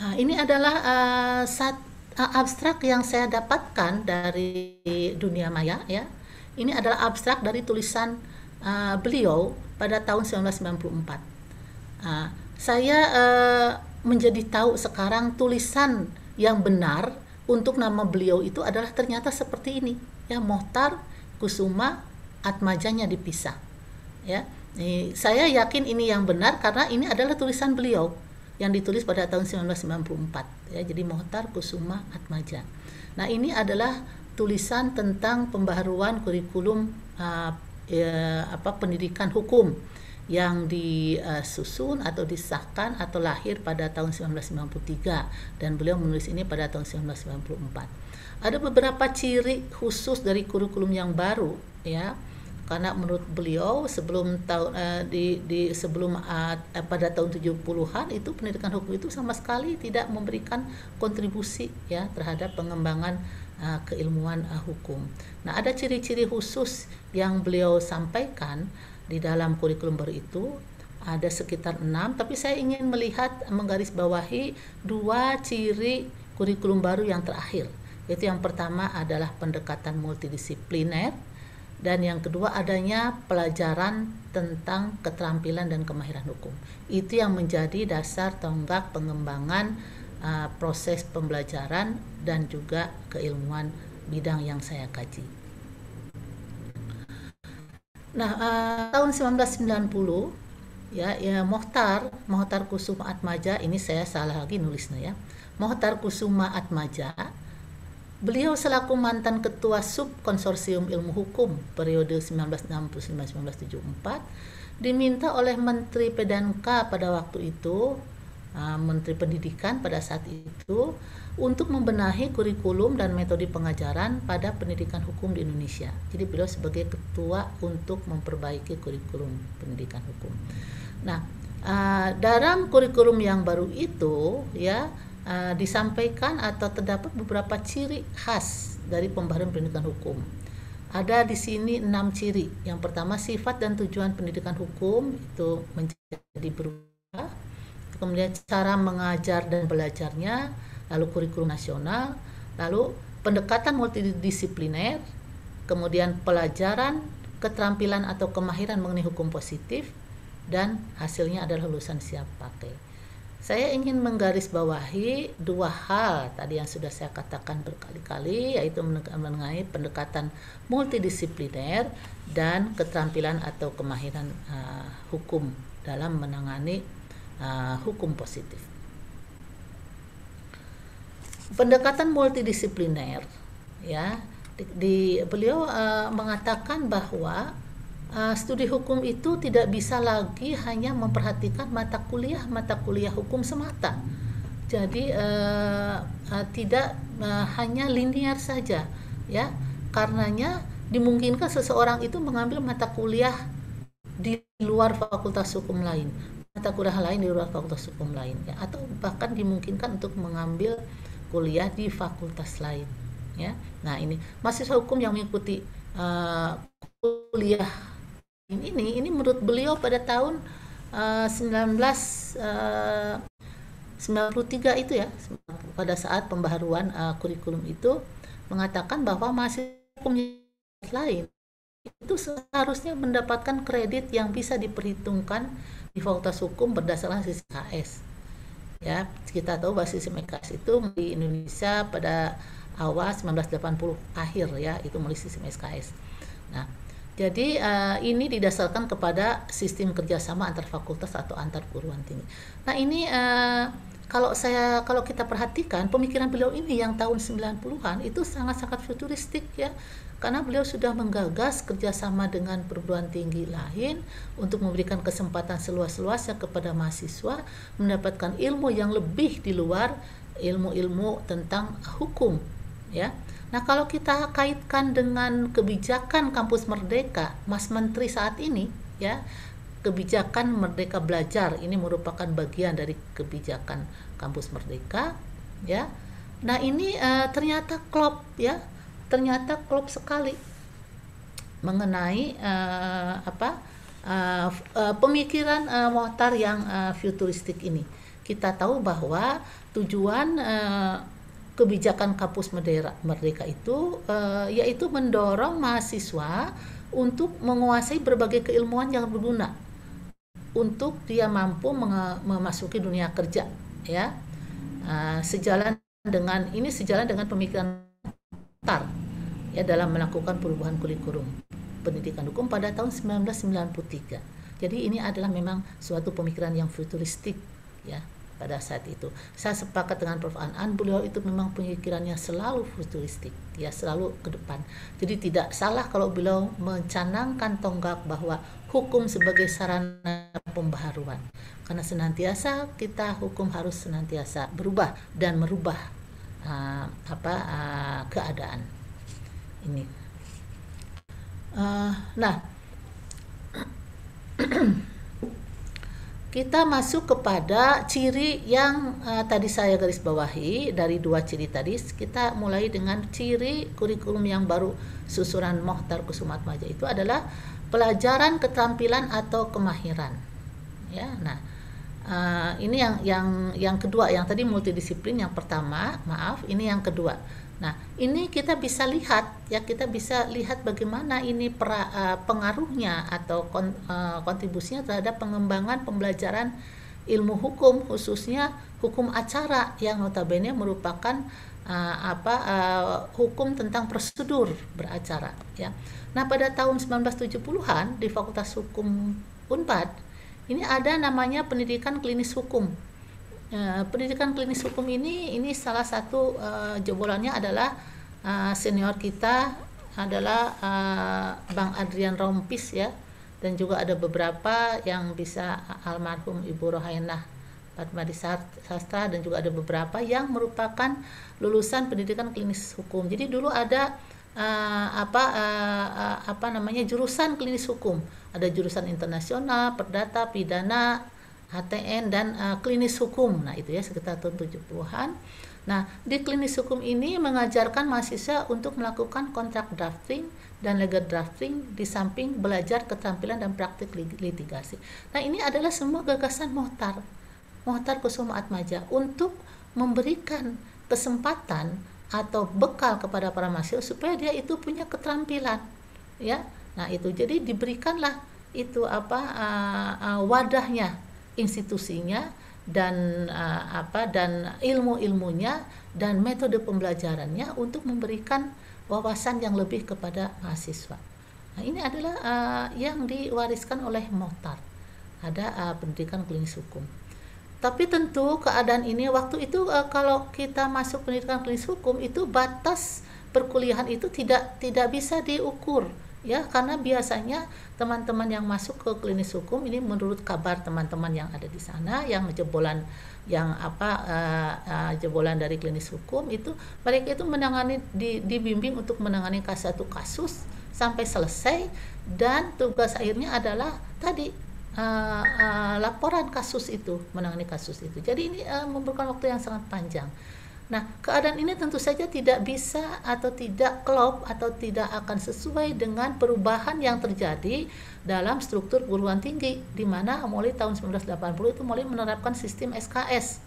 Nah, ini adalah uh, sat, uh, abstrak yang saya dapatkan dari dunia maya ya. Ini adalah abstrak dari tulisan uh, beliau pada tahun 1994. Uh, saya uh, menjadi tahu sekarang tulisan yang benar untuk nama beliau itu adalah ternyata seperti ini ya Mohtar Kusuma Atmajanya dipisah ya ini, saya yakin ini yang benar karena ini adalah tulisan beliau yang ditulis pada tahun 1994 ya jadi Mohtar Kusuma Atmaja nah ini adalah tulisan tentang pembaharuan kurikulum uh, ya, apa pendidikan hukum yang disusun atau disahkan atau lahir pada tahun 1993 dan beliau menulis ini pada tahun 1994. Ada beberapa ciri khusus dari kurikulum yang baru ya karena menurut beliau sebelum tahun eh, di, di sebelum eh, pada tahun 70-an itu pendidikan hukum itu sama sekali tidak memberikan kontribusi ya terhadap pengembangan eh, keilmuan eh, hukum. Nah, ada ciri-ciri khusus yang beliau sampaikan di dalam kurikulum baru itu ada sekitar enam, tapi saya ingin melihat menggarisbawahi dua ciri kurikulum baru yang terakhir. Yaitu yang pertama adalah pendekatan multidisipliner dan yang kedua adanya pelajaran tentang keterampilan dan kemahiran hukum. Itu yang menjadi dasar tonggak pengembangan uh, proses pembelajaran dan juga keilmuan bidang yang saya kaji. Nah, uh, tahun 1990 ya, ya Mohtar, Mohtar Kusuma Atmaja, ini saya salah lagi nulisnya ya. Mohtar Kusuma Atmaja, beliau selaku mantan ketua sub konsorsium ilmu hukum periode 1969-1974 diminta oleh Menteri PDNK pada waktu itu Ah, Menteri Pendidikan pada saat itu untuk membenahi kurikulum dan metode pengajaran pada pendidikan hukum di Indonesia. Jadi beliau sebagai ketua untuk memperbaiki kurikulum pendidikan hukum. Nah, ah, dalam kurikulum yang baru itu ya ah, disampaikan atau terdapat beberapa ciri khas dari pembaruan pendidikan hukum. Ada di sini enam ciri. Yang pertama sifat dan tujuan pendidikan hukum itu menjadi berubah kemudian cara mengajar dan belajarnya, lalu kurikulum nasional, lalu pendekatan multidisipliner, kemudian pelajaran, keterampilan atau kemahiran mengenai hukum positif, dan hasilnya adalah lulusan siap pakai. Saya ingin menggarisbawahi dua hal tadi yang sudah saya katakan berkali-kali, yaitu mengenai pendekatan multidisipliner dan keterampilan atau kemahiran uh, hukum dalam menangani uh, hukum positif. Pendekatan multidisipliner, ya, di, di beliau uh, mengatakan bahwa uh, studi hukum itu tidak bisa lagi hanya memperhatikan mata kuliah mata kuliah hukum semata. Jadi uh, uh, tidak uh, hanya linear saja, ya, karenanya dimungkinkan seseorang itu mengambil mata kuliah di luar fakultas hukum lain mata kuliah lain di luar fakultas hukum lain ya atau bahkan dimungkinkan untuk mengambil kuliah di fakultas lain ya nah ini mahasiswa hukum yang mengikuti uh, kuliah ini ini ini menurut beliau pada tahun uh, 19 uh, 93 itu ya pada saat pembaharuan uh, kurikulum itu mengatakan bahwa mahasiswa hukum lain itu seharusnya mendapatkan kredit yang bisa diperhitungkan di fakultas hukum berdasarkan SIS. Ya, kita tahu bahwa sistem SKS itu di Indonesia pada awal 1980 akhir ya, itu mulai sistem SKS. Nah, jadi uh, ini didasarkan kepada sistem kerjasama antar fakultas atau antar perguruan tinggi. Nah, ini uh, kalau saya kalau kita perhatikan pemikiran beliau ini yang tahun 90-an itu sangat-sangat futuristik ya karena beliau sudah menggagas kerjasama dengan perguruan tinggi lain untuk memberikan kesempatan seluas-luasnya kepada mahasiswa mendapatkan ilmu yang lebih di luar ilmu-ilmu tentang hukum ya nah kalau kita kaitkan dengan kebijakan kampus merdeka mas menteri saat ini ya kebijakan merdeka belajar ini merupakan bagian dari kebijakan kampus merdeka ya nah ini e, ternyata klop ya ternyata klop sekali mengenai uh, apa uh, uh, pemikiran uh, motor yang uh, futuristik ini. Kita tahu bahwa tujuan uh, kebijakan kapus merdeka, merdeka itu uh, yaitu mendorong mahasiswa untuk menguasai berbagai keilmuan yang berguna untuk dia mampu memasuki dunia kerja ya uh, sejalan dengan ini sejalan dengan pemikiran Tar ya dalam melakukan perubahan kurikulum pendidikan hukum pada tahun 1993. Jadi ini adalah memang suatu pemikiran yang futuristik ya pada saat itu. Saya sepakat dengan Prof. An-An, beliau itu memang pemikirannya selalu futuristik, ya selalu ke depan. Jadi tidak salah kalau beliau mencanangkan tonggak bahwa hukum sebagai sarana pembaharuan. Karena senantiasa kita hukum harus senantiasa berubah dan merubah uh, apa uh, keadaan ini. Uh, nah, kita masuk kepada ciri yang uh, tadi saya garis bawahi dari dua ciri tadi. Kita mulai dengan ciri kurikulum yang baru susuran Mohtar Kusumat Maja itu adalah pelajaran keterampilan atau kemahiran. Ya, nah Eh, ini yang yang yang kedua yang tadi multidisiplin yang pertama maaf ini yang kedua nah ini kita bisa lihat ya kita bisa lihat bagaimana ini pra, uh, pengaruhnya atau kon, uh, kontribusinya terhadap pengembangan pembelajaran ilmu hukum khususnya hukum acara yang notabene merupakan uh, apa uh, hukum tentang prosedur beracara ya nah pada tahun 1970-an di Fakultas Hukum Unpad ini ada namanya pendidikan klinis hukum uh, pendidikan klinis hukum ini ini salah satu uh, jebolannya adalah uh, senior kita adalah uh, Bang Adrian Rompis ya dan juga ada beberapa yang bisa almarhum Ibu Rohainah Fatmadi Sastra dan juga ada beberapa yang merupakan lulusan pendidikan klinis hukum. Jadi dulu ada uh, apa uh, uh, apa namanya jurusan klinis hukum ada jurusan internasional perdata pidana HTN dan uh, klinis hukum nah itu ya sekitar tahun 70-an nah di klinis hukum ini mengajarkan mahasiswa untuk melakukan kontrak drafting dan legal drafting di samping belajar keterampilan dan praktik litigasi nah ini adalah semua gagasan Mohtar Mohtar Kusuma Atmaja untuk memberikan kesempatan atau bekal kepada para mahasiswa supaya dia itu punya keterampilan ya nah itu jadi diberikanlah itu apa uh, uh, wadahnya institusinya dan uh, apa dan ilmu-ilmunya dan metode pembelajarannya untuk memberikan wawasan yang lebih kepada mahasiswa. Nah, ini adalah uh, yang diwariskan oleh motar Ada uh, pendidikan klinis hukum. Tapi tentu keadaan ini waktu itu uh, kalau kita masuk pendidikan klinis hukum itu batas perkuliahan itu tidak tidak bisa diukur ya karena biasanya teman-teman yang masuk ke klinis hukum ini menurut kabar teman-teman yang ada di sana yang jebolan yang apa uh, uh, jebolan dari klinis hukum itu mereka itu menangani di, dibimbing untuk menangani kasus satu kasus sampai selesai dan tugas akhirnya adalah tadi uh, uh, laporan kasus itu menangani kasus itu jadi ini uh, memerlukan waktu yang sangat panjang Nah, keadaan ini tentu saja tidak bisa atau tidak klop atau tidak akan sesuai dengan perubahan yang terjadi dalam struktur perguruan tinggi di mana mulai tahun 1980 itu mulai menerapkan sistem SKS.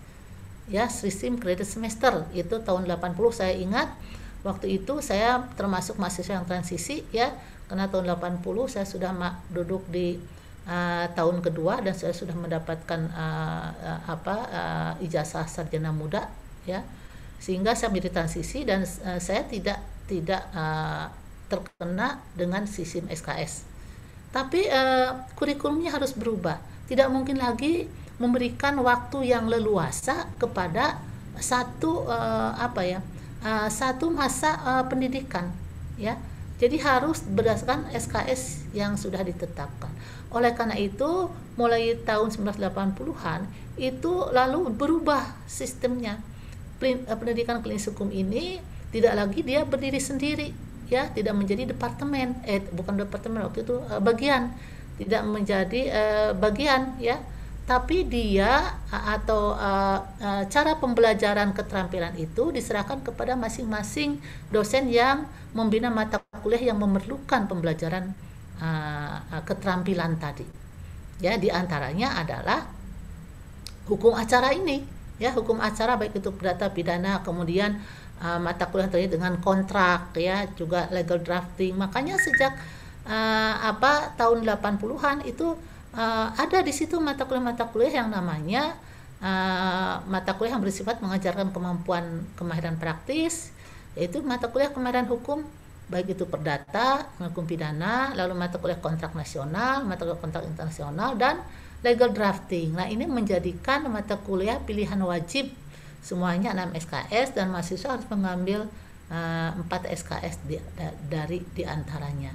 Ya, sistem kredit semester itu tahun 80 saya ingat waktu itu saya termasuk mahasiswa yang transisi ya karena tahun 80 saya sudah duduk di uh, tahun kedua dan saya sudah mendapatkan uh, apa uh, ijazah sarjana muda ya sehingga saya menjadi transisi dan uh, saya tidak tidak uh, terkena dengan sistem SKS tapi uh, kurikulumnya harus berubah tidak mungkin lagi memberikan waktu yang leluasa kepada satu uh, apa ya uh, satu masa uh, pendidikan ya jadi harus berdasarkan SKS yang sudah ditetapkan oleh karena itu, mulai tahun 1980-an itu lalu berubah sistemnya. Eh, pendidikan klinis hukum ini tidak lagi dia berdiri sendiri, ya, tidak menjadi departemen, eh bukan departemen waktu itu eh, bagian, tidak menjadi eh, bagian, ya. Tapi dia eh, atau uh, cara pembelajaran keterampilan itu diserahkan kepada masing-masing dosen yang membina mata kuliah yang memerlukan pembelajaran Eh, keterampilan tadi. Ya, di antaranya adalah hukum acara ini. Ya, hukum acara baik itu perdata pidana, kemudian uh, mata kuliah terkait dengan kontrak, ya, juga legal drafting. Makanya sejak uh, apa tahun 80-an itu uh, ada di situ mata kuliah-mata kuliah yang namanya uh, mata kuliah yang bersifat mengajarkan kemampuan kemahiran praktis, yaitu mata kuliah kemahiran hukum baik itu perdata, hukum pidana, lalu mata kuliah kontrak nasional, mata kuliah kontrak internasional, dan legal drafting. Nah ini menjadikan mata kuliah pilihan wajib semuanya 6 SKS dan mahasiswa harus mengambil uh, eh, 4 SKS di, da, dari diantaranya.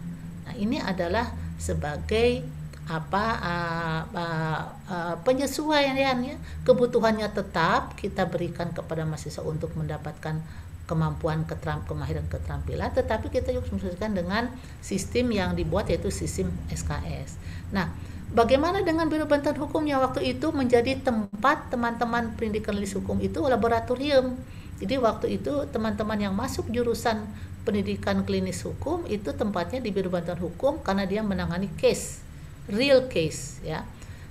Nah ini adalah sebagai apa uh, eh, uh, eh, uh, penyesuaian ya kebutuhannya tetap kita berikan kepada mahasiswa untuk mendapatkan kemampuan keteram, kemahiran keterampilan tetapi kita juga menyesuaikan dengan sistem yang dibuat yaitu sistem SKS. Nah, bagaimana dengan Biro Bantuan Hukum yang waktu itu menjadi tempat teman-teman pendidikan lulus hukum itu laboratorium. Jadi waktu itu teman-teman yang masuk jurusan pendidikan klinis hukum itu tempatnya di Biro Bantuan Hukum karena dia menangani case, real case ya.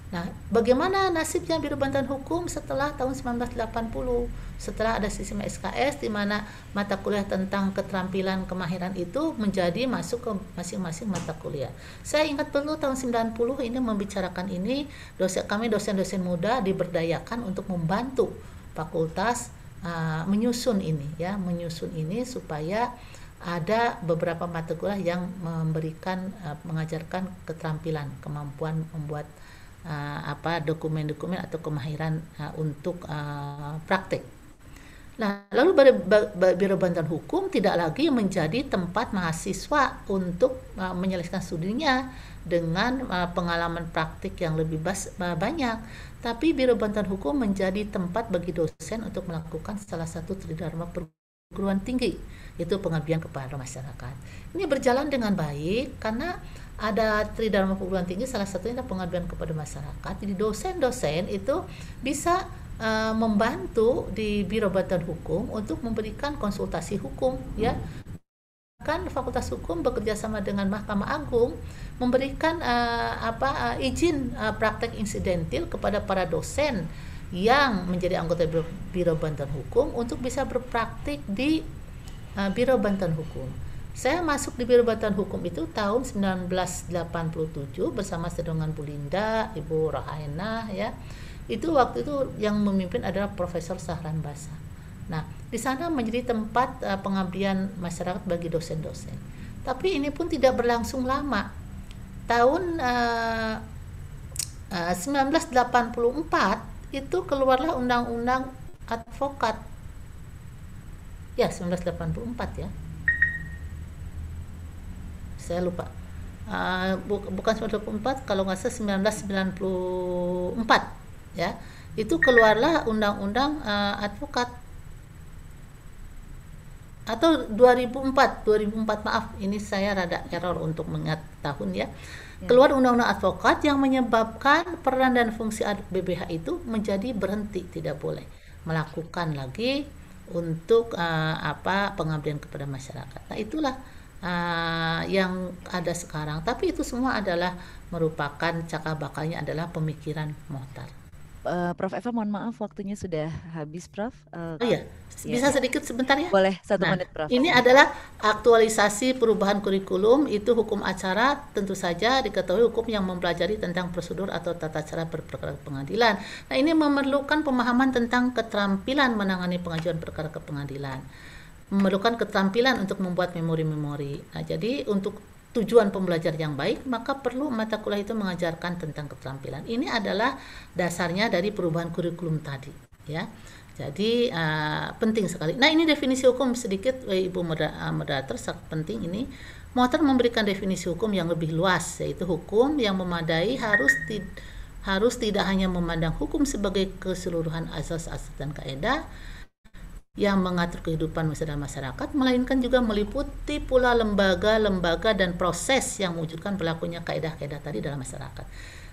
Nah, bagaimana nasibnya Biro Bantuan Hukum setelah tahun 1980? setelah ada sistem SKS di mana mata kuliah tentang keterampilan kemahiran itu menjadi masuk ke masing-masing mata kuliah. Saya ingat perlu tahun 90 ini membicarakan ini dosen kami dosen-dosen muda diberdayakan untuk membantu fakultas uh, menyusun ini ya, menyusun ini supaya ada beberapa mata kuliah yang memberikan uh, mengajarkan keterampilan, kemampuan membuat uh, apa dokumen-dokumen atau kemahiran uh, untuk uh, praktik. Nah, lalu Biro Bantuan Hukum tidak lagi menjadi tempat mahasiswa untuk uh, menyelesaikan studinya dengan uh, pengalaman praktik yang lebih bas, uh, banyak, tapi Biro Bantuan Hukum menjadi tempat bagi dosen untuk melakukan salah satu tridharma perguruan tinggi, yaitu pengabdian kepada masyarakat. Ini berjalan dengan baik karena ada tridharma perguruan tinggi salah satunya adalah pengabdian kepada masyarakat. Jadi dosen-dosen itu bisa Eh, membantu di Biro Bantuan Hukum untuk memberikan konsultasi hukum ya kan Fakultas Hukum bekerja sama dengan Mahkamah Agung memberikan uh, apa uh, izin uh, praktek insidentil kepada para dosen yang menjadi anggota Biro, Biro Bantuan Hukum untuk bisa berpraktik di uh, Biro Bantuan Hukum. Saya masuk di Biro Bantuan Hukum itu tahun 1987 bersama Sedongan Bulinda Ibu Rohainah ya itu waktu itu yang memimpin adalah Profesor Sahran Basa. Nah, di sana menjadi tempat uh, pengabdian masyarakat bagi dosen-dosen. Tapi ini pun tidak berlangsung lama. Tahun uh, uh, 1984 itu keluarlah undang-undang advokat. Ya, 1984 ya. Saya lupa. Uh, bu bukan 1984 kalau nggak salah 1994 ya itu keluarlah undang-undang uh, advokat atau 2004 2004 maaf ini saya rada error untuk mengat tahun ya keluar undang-undang advokat yang menyebabkan peran dan fungsi BBH itu menjadi berhenti tidak boleh melakukan lagi untuk uh, apa pengabdian kepada masyarakat nah itulah uh, yang ada sekarang tapi itu semua adalah merupakan cakar bakalnya adalah pemikiran Mohtar uh, Prof Eva mohon maaf waktunya sudah habis Prof. Uh, oh iya, iya. bisa ya. sedikit sebentar ya? Boleh, satu nah, menit Prof. Ini adalah aktualisasi perubahan kurikulum itu hukum acara tentu saja diketahui hukum yang mempelajari tentang prosedur atau tata cara berperkara pengadilan. Nah, ini memerlukan pemahaman tentang keterampilan menangani pengajuan perkara ke pengadilan memerlukan keterampilan untuk membuat memori-memori. Nah, jadi untuk tujuan pembelajar yang baik, maka perlu mata kuliah itu mengajarkan tentang keterampilan. Ini adalah dasarnya dari perubahan kurikulum tadi, ya. Jadi uh, penting sekali. Nah ini definisi hukum sedikit, eh, Ibu eh, moderator sangat penting ini. Motor memberikan definisi hukum yang lebih luas, yaitu hukum yang memadai harus harus tidak hanya memandang hukum sebagai keseluruhan asas-asas dan kaedah, yang mengatur kehidupan masyarakat, melainkan juga meliputi pula lembaga-lembaga dan proses yang mewujudkan berlakunya kaedah-kaedah tadi dalam masyarakat.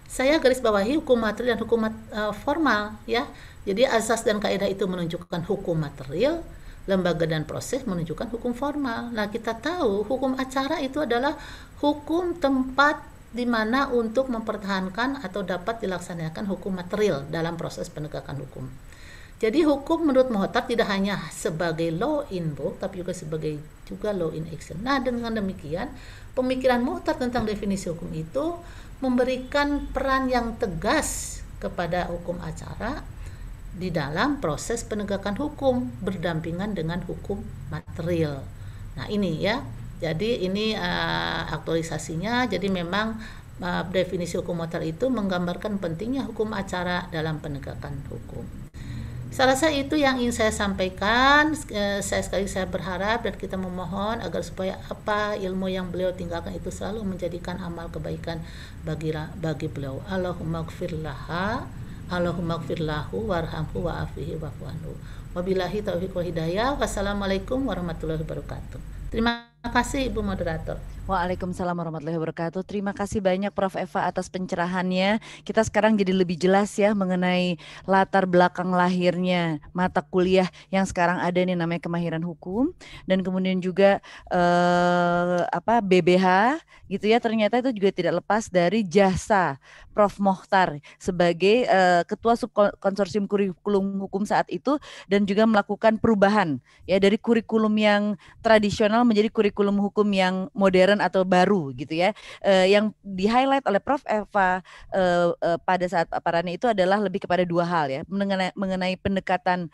Saya garis bawahi hukum material dan hukum eh, formal, ya. Jadi asas dan kaedah itu menunjukkan hukum material, lembaga dan proses menunjukkan hukum formal. Nah, kita tahu hukum acara itu adalah hukum tempat di mana untuk mempertahankan atau dapat dilaksanakan hukum material dalam proses penegakan hukum. Jadi hukum menurut Mohotar tidak hanya sebagai law in book tapi juga sebagai juga law in action. Nah, dengan demikian, pemikiran Mohotar tentang definisi hukum itu memberikan peran yang tegas kepada hukum acara di dalam proses penegakan hukum berdampingan dengan hukum material. Nah, ini ya. Jadi ini uh, aktualisasinya. Jadi memang uh, definisi hukum motor itu menggambarkan pentingnya hukum acara dalam penegakan hukum. Saya rasa itu yang ingin saya sampaikan. Eh, saya sekali saya berharap dan kita memohon agar supaya apa ilmu yang beliau tinggalkan itu selalu menjadikan amal kebaikan bagi bagi beliau. Allahumma laha Allahumma gfirlahu, warhamhu, wa wa'fuanhu. Wabillahi taufiq wa hidayah. Wassalamualaikum warahmatullahi wabarakatuh. Terima kasih. Terima kasih Ibu Moderator. Waalaikumsalam warahmatullahi wabarakatuh. Terima kasih banyak Prof. Eva atas pencerahannya. Kita sekarang jadi lebih jelas ya mengenai latar belakang lahirnya mata kuliah yang sekarang ada nih namanya kemahiran hukum dan kemudian juga eh, apa BBH gitu ya ternyata itu juga tidak lepas dari jasa Prof Mohtar sebagai uh, ketua subkonsorsium kurikulum hukum saat itu dan juga melakukan perubahan ya dari kurikulum yang tradisional menjadi kurikulum hukum yang modern atau baru gitu ya. Uh, yang di highlight oleh Prof Eva uh, uh, pada saat paparannya itu adalah lebih kepada dua hal ya mengenai, mengenai pendekatan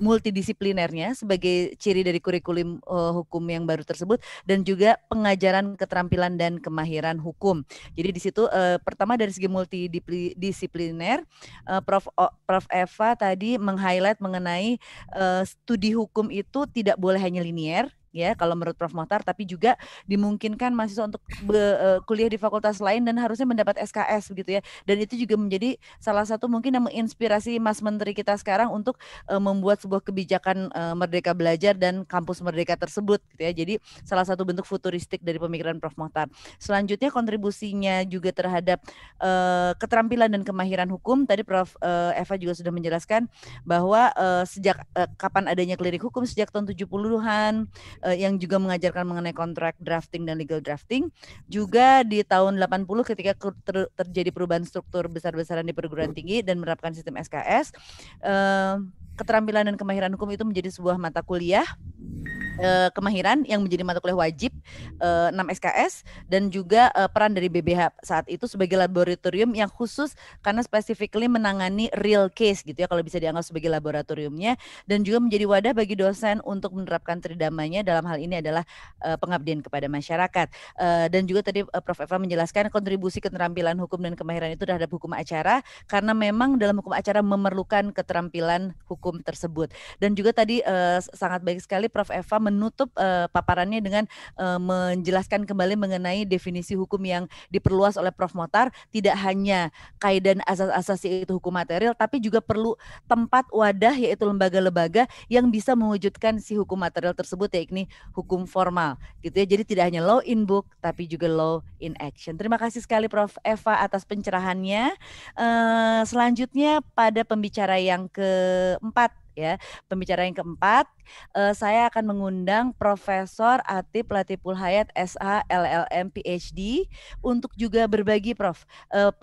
multidisiplinernya sebagai ciri dari kurikulum uh, hukum yang baru tersebut dan juga pengajaran keterampilan dan kemahiran hukum. Jadi di situ uh, pertama dari segi multidisipliner. Uh, Prof o, Prof Eva tadi meng-highlight mengenai uh, studi hukum itu tidak boleh hanya linier ya kalau menurut Prof Mohtar tapi juga dimungkinkan mahasiswa untuk be, uh, kuliah di fakultas lain dan harusnya mendapat SKS begitu ya dan itu juga menjadi salah satu mungkin yang menginspirasi Mas Menteri kita sekarang untuk uh, membuat sebuah kebijakan uh, merdeka belajar dan kampus merdeka tersebut gitu ya jadi salah satu bentuk futuristik dari pemikiran Prof Mohtar selanjutnya kontribusinya juga terhadap uh, keterampilan dan kemahiran hukum tadi Prof uh, Eva juga sudah menjelaskan bahwa uh, sejak uh, kapan adanya klinik hukum sejak tahun 70-an uh, yang juga mengajarkan mengenai kontrak drafting dan legal drafting. Juga di tahun 80 ketika ter terjadi perubahan struktur besar-besaran di perguruan tinggi dan menerapkan sistem SKS, uh, eh, keterampilan dan kemahiran hukum itu menjadi sebuah mata kuliah uh, kemahiran yang menjadi mata kuliah wajib uh, eh, 6 SKS dan juga uh, peran dari BBH saat itu sebagai laboratorium yang khusus karena specifically menangani real case gitu ya kalau bisa dianggap sebagai laboratoriumnya dan juga menjadi wadah bagi dosen untuk menerapkan tridamanya dalam hal ini adalah uh, pengabdian kepada masyarakat uh, dan juga tadi uh, Prof Eva menjelaskan kontribusi keterampilan hukum dan kemahiran itu terhadap hukum acara karena memang dalam hukum acara memerlukan keterampilan hukum tersebut dan juga tadi uh, sangat baik sekali Prof Eva menutup uh, paparannya dengan uh, menjelaskan kembali mengenai definisi hukum yang diperluas oleh Prof Motar tidak hanya kaidan asas-asas yaitu hukum material tapi juga perlu tempat wadah yaitu lembaga-lembaga yang bisa mewujudkan si hukum material tersebut yakni hukum formal gitu ya. Jadi tidak hanya law in book tapi juga law in action. Terima kasih sekali Prof Eva atas pencerahannya. Uh, selanjutnya pada pembicara yang keempat ya. Pembicara yang keempat uh, saya akan mengundang Profesor Atip Latiful Hayat SH LLM PhD untuk juga berbagi Prof pemikiran eh,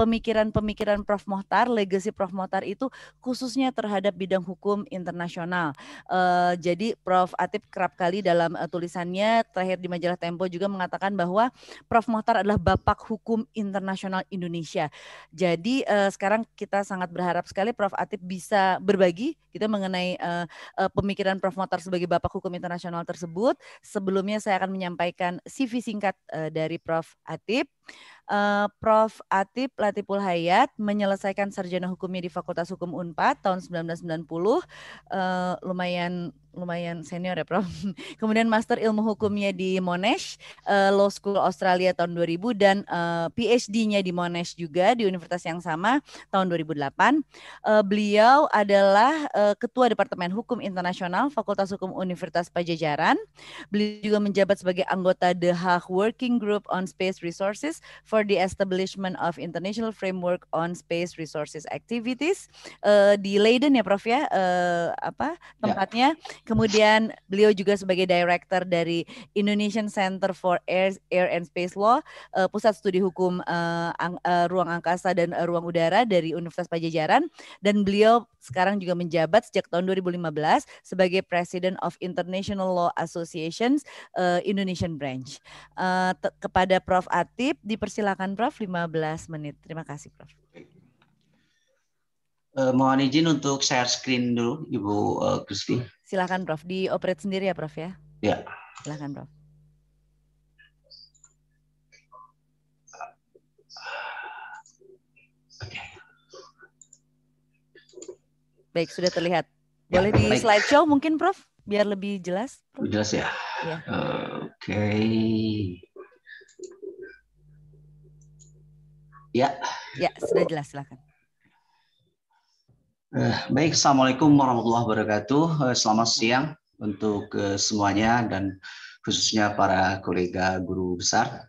pemikiran-pemikiran Prof Mohtar, legasi Prof Mohtar itu khususnya terhadap bidang hukum internasional. Uh, jadi Prof Atip kerap kali dalam uh, tulisannya terakhir di majalah Tempo juga mengatakan bahwa Prof Mohtar adalah bapak hukum internasional Indonesia. Jadi uh, sekarang kita sangat berharap sekali Prof Atip bisa berbagi kita mengenai uh, uh, pemikiran Prof Mohtar sebagai Bapak Hukum Internasional tersebut. Sebelumnya saya akan menyampaikan CV singkat uh, dari Prof. Atip uh, Prof. Atip Latipul Hayat menyelesaikan sarjana hukumnya di Fakultas Hukum Unpad tahun 1990. Uh, eh, lumayan lumayan senior ya Prof. Kemudian master ilmu hukumnya di Monash uh, Law School Australia tahun 2000 dan uh, PhD-nya di Monash juga di universitas yang sama tahun 2008. Uh, beliau adalah uh, ketua Departemen Hukum Internasional Fakultas Hukum Universitas Pajajaran. Beliau juga menjabat sebagai anggota The Hague Working Group on Space Resources purpose for the establishment of international framework on space resources activities uh, di Leiden ya Prof ya uh, apa ya. tempatnya. Yeah. Kemudian beliau juga sebagai director dari Indonesian Center for Air, Air and Space Law, uh, pusat studi hukum uh, uh, ruang angkasa dan uh, ruang udara dari Universitas Pajajaran dan beliau sekarang juga menjabat sejak tahun 2015 sebagai President of International Law Associations uh, Indonesian Branch. Uh, kepada Prof Atip dipersilakan Prof 15 menit. Terima kasih Prof. Uh, mohon izin untuk share screen dulu Ibu uh, Silakan Prof, di operate sendiri ya Prof ya. Ya. Silakan Prof. Baik, sudah terlihat. Boleh ya, di baik. show mungkin Prof, biar lebih jelas. Prof. Jelas ya? ya. Oke. Okay. Ya. Ya, sudah jelas, silakan. Eh, baik, Assalamualaikum warahmatullahi wabarakatuh. Eh, selamat siang untuk eh, semuanya dan khususnya para kolega guru besar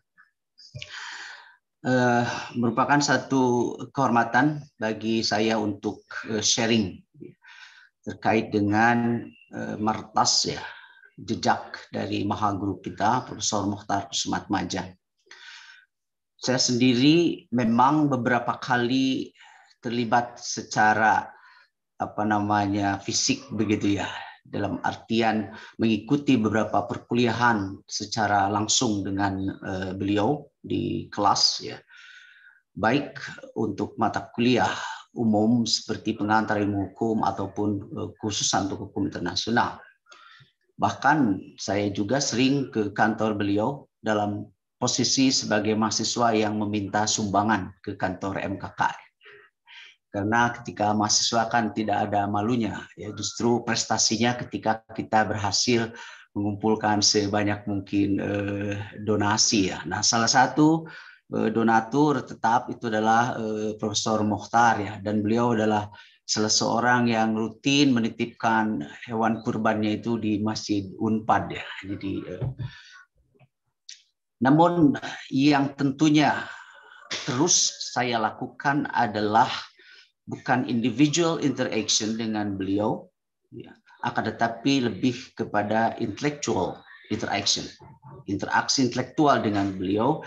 uh, merupakan satu kehormatan bagi saya untuk uh, sharing terkait dengan uh, martas ya jejak dari mahaguru kita Profesor Muhtar Kusmat Maja. Saya sendiri memang beberapa kali terlibat secara apa namanya fisik begitu ya dalam artian mengikuti beberapa perkuliahan secara langsung dengan beliau di kelas ya baik untuk mata kuliah umum seperti pengantar ilmu hukum ataupun e, khusus untuk hukum internasional. Bahkan saya juga sering ke kantor beliau dalam posisi sebagai mahasiswa yang meminta sumbangan ke kantor MKK. Karena ketika mahasiswa kan tidak ada malunya, ya justru prestasinya ketika kita berhasil mengumpulkan sebanyak mungkin eh, donasi ya. Nah, salah satu eh, donatur tetap itu adalah eh, Profesor Mohtar ya dan beliau adalah salah seorang yang rutin menitipkan hewan kurbannya itu di Masjid Unpad ya. Jadi eh, namun yang tentunya terus saya lakukan adalah bukan individual interaction dengan beliau ya akan tetapi lebih kepada intellectual interaction, interaksi intelektual dengan beliau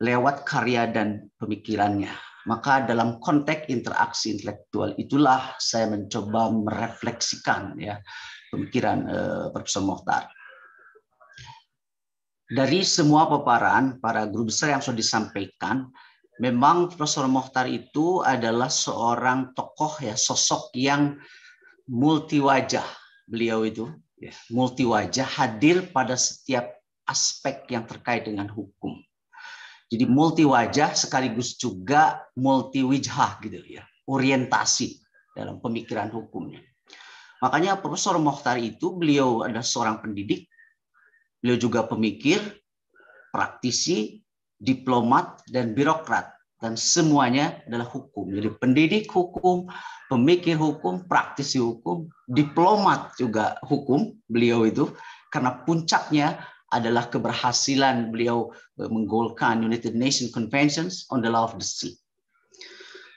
lewat karya dan pemikirannya. Maka dalam konteks interaksi intelektual itulah saya mencoba merefleksikan ya pemikiran eh, Profesor Mohtar. Dari semua paparan para guru besar yang sudah disampaikan, memang Profesor Mohtar itu adalah seorang tokoh ya sosok yang multi wajah beliau itu multi wajah hadir pada setiap aspek yang terkait dengan hukum. Jadi multi wajah sekaligus juga multi wijhah gitu ya, orientasi dalam pemikiran hukumnya. Makanya Profesor Mohtar itu beliau adalah seorang pendidik, beliau juga pemikir, praktisi, diplomat dan birokrat dan semuanya adalah hukum. Jadi pendidik hukum, pemikir hukum, praktisi hukum, diplomat juga hukum beliau itu karena puncaknya adalah keberhasilan beliau eh, menggolkan United Nations Conventions on the Law of the Sea.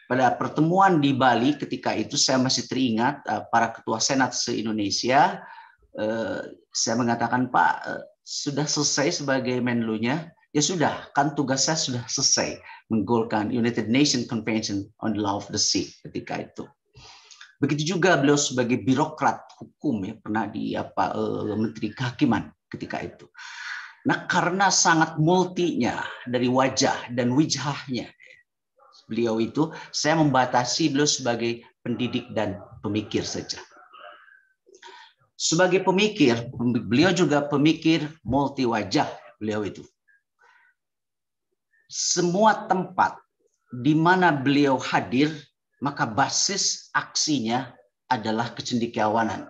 Pada pertemuan di Bali ketika itu saya masih teringat eh, para ketua senat se-Indonesia eh, saya mengatakan Pak sudah selesai sebagai menlunya ya sudah kan tugas saya sudah selesai menggolkan United Nations Convention on the Law of the Sea ketika itu. Begitu juga beliau sebagai birokrat hukum ya pernah di apa uh, menteri kehakiman ketika itu. Nah karena sangat multinya dari wajah dan wijahnya beliau itu saya membatasi beliau sebagai pendidik dan pemikir saja sebagai pemikir, beliau juga pemikir multi wajah beliau itu semua tempat di mana beliau hadir, maka basis aksinya adalah kecendikiawanan.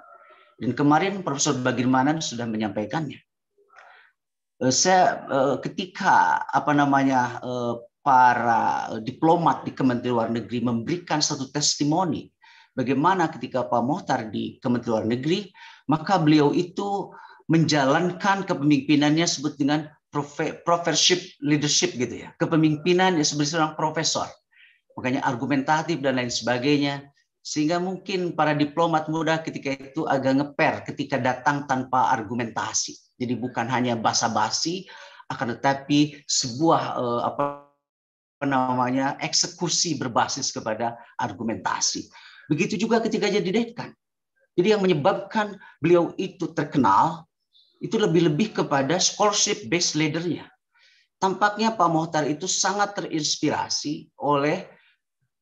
Dan kemarin Profesor Bagirmanan sudah menyampaikannya. Eh, saya eh, ketika apa namanya eh, para diplomat di Kementerian Luar Negeri memberikan satu testimoni bagaimana ketika Pak Mohtar di Kementerian Luar Negeri, maka beliau itu menjalankan kepemimpinannya sebut dengan professorship leadership gitu ya. Kepemimpinan yang sebagai seorang profesor. Makanya argumentatif dan lain sebagainya. Sehingga mungkin para diplomat muda ketika itu agak ngeper ketika datang tanpa argumentasi. Jadi bukan hanya basa-basi, akan tetapi sebuah eh, apa namanya eksekusi berbasis kepada argumentasi. Begitu juga ketika jadi dekan. Jadi yang menyebabkan beliau itu terkenal itu lebih-lebih kepada scholarship based leadernya. Tampaknya Pak Mohtar itu sangat terinspirasi oleh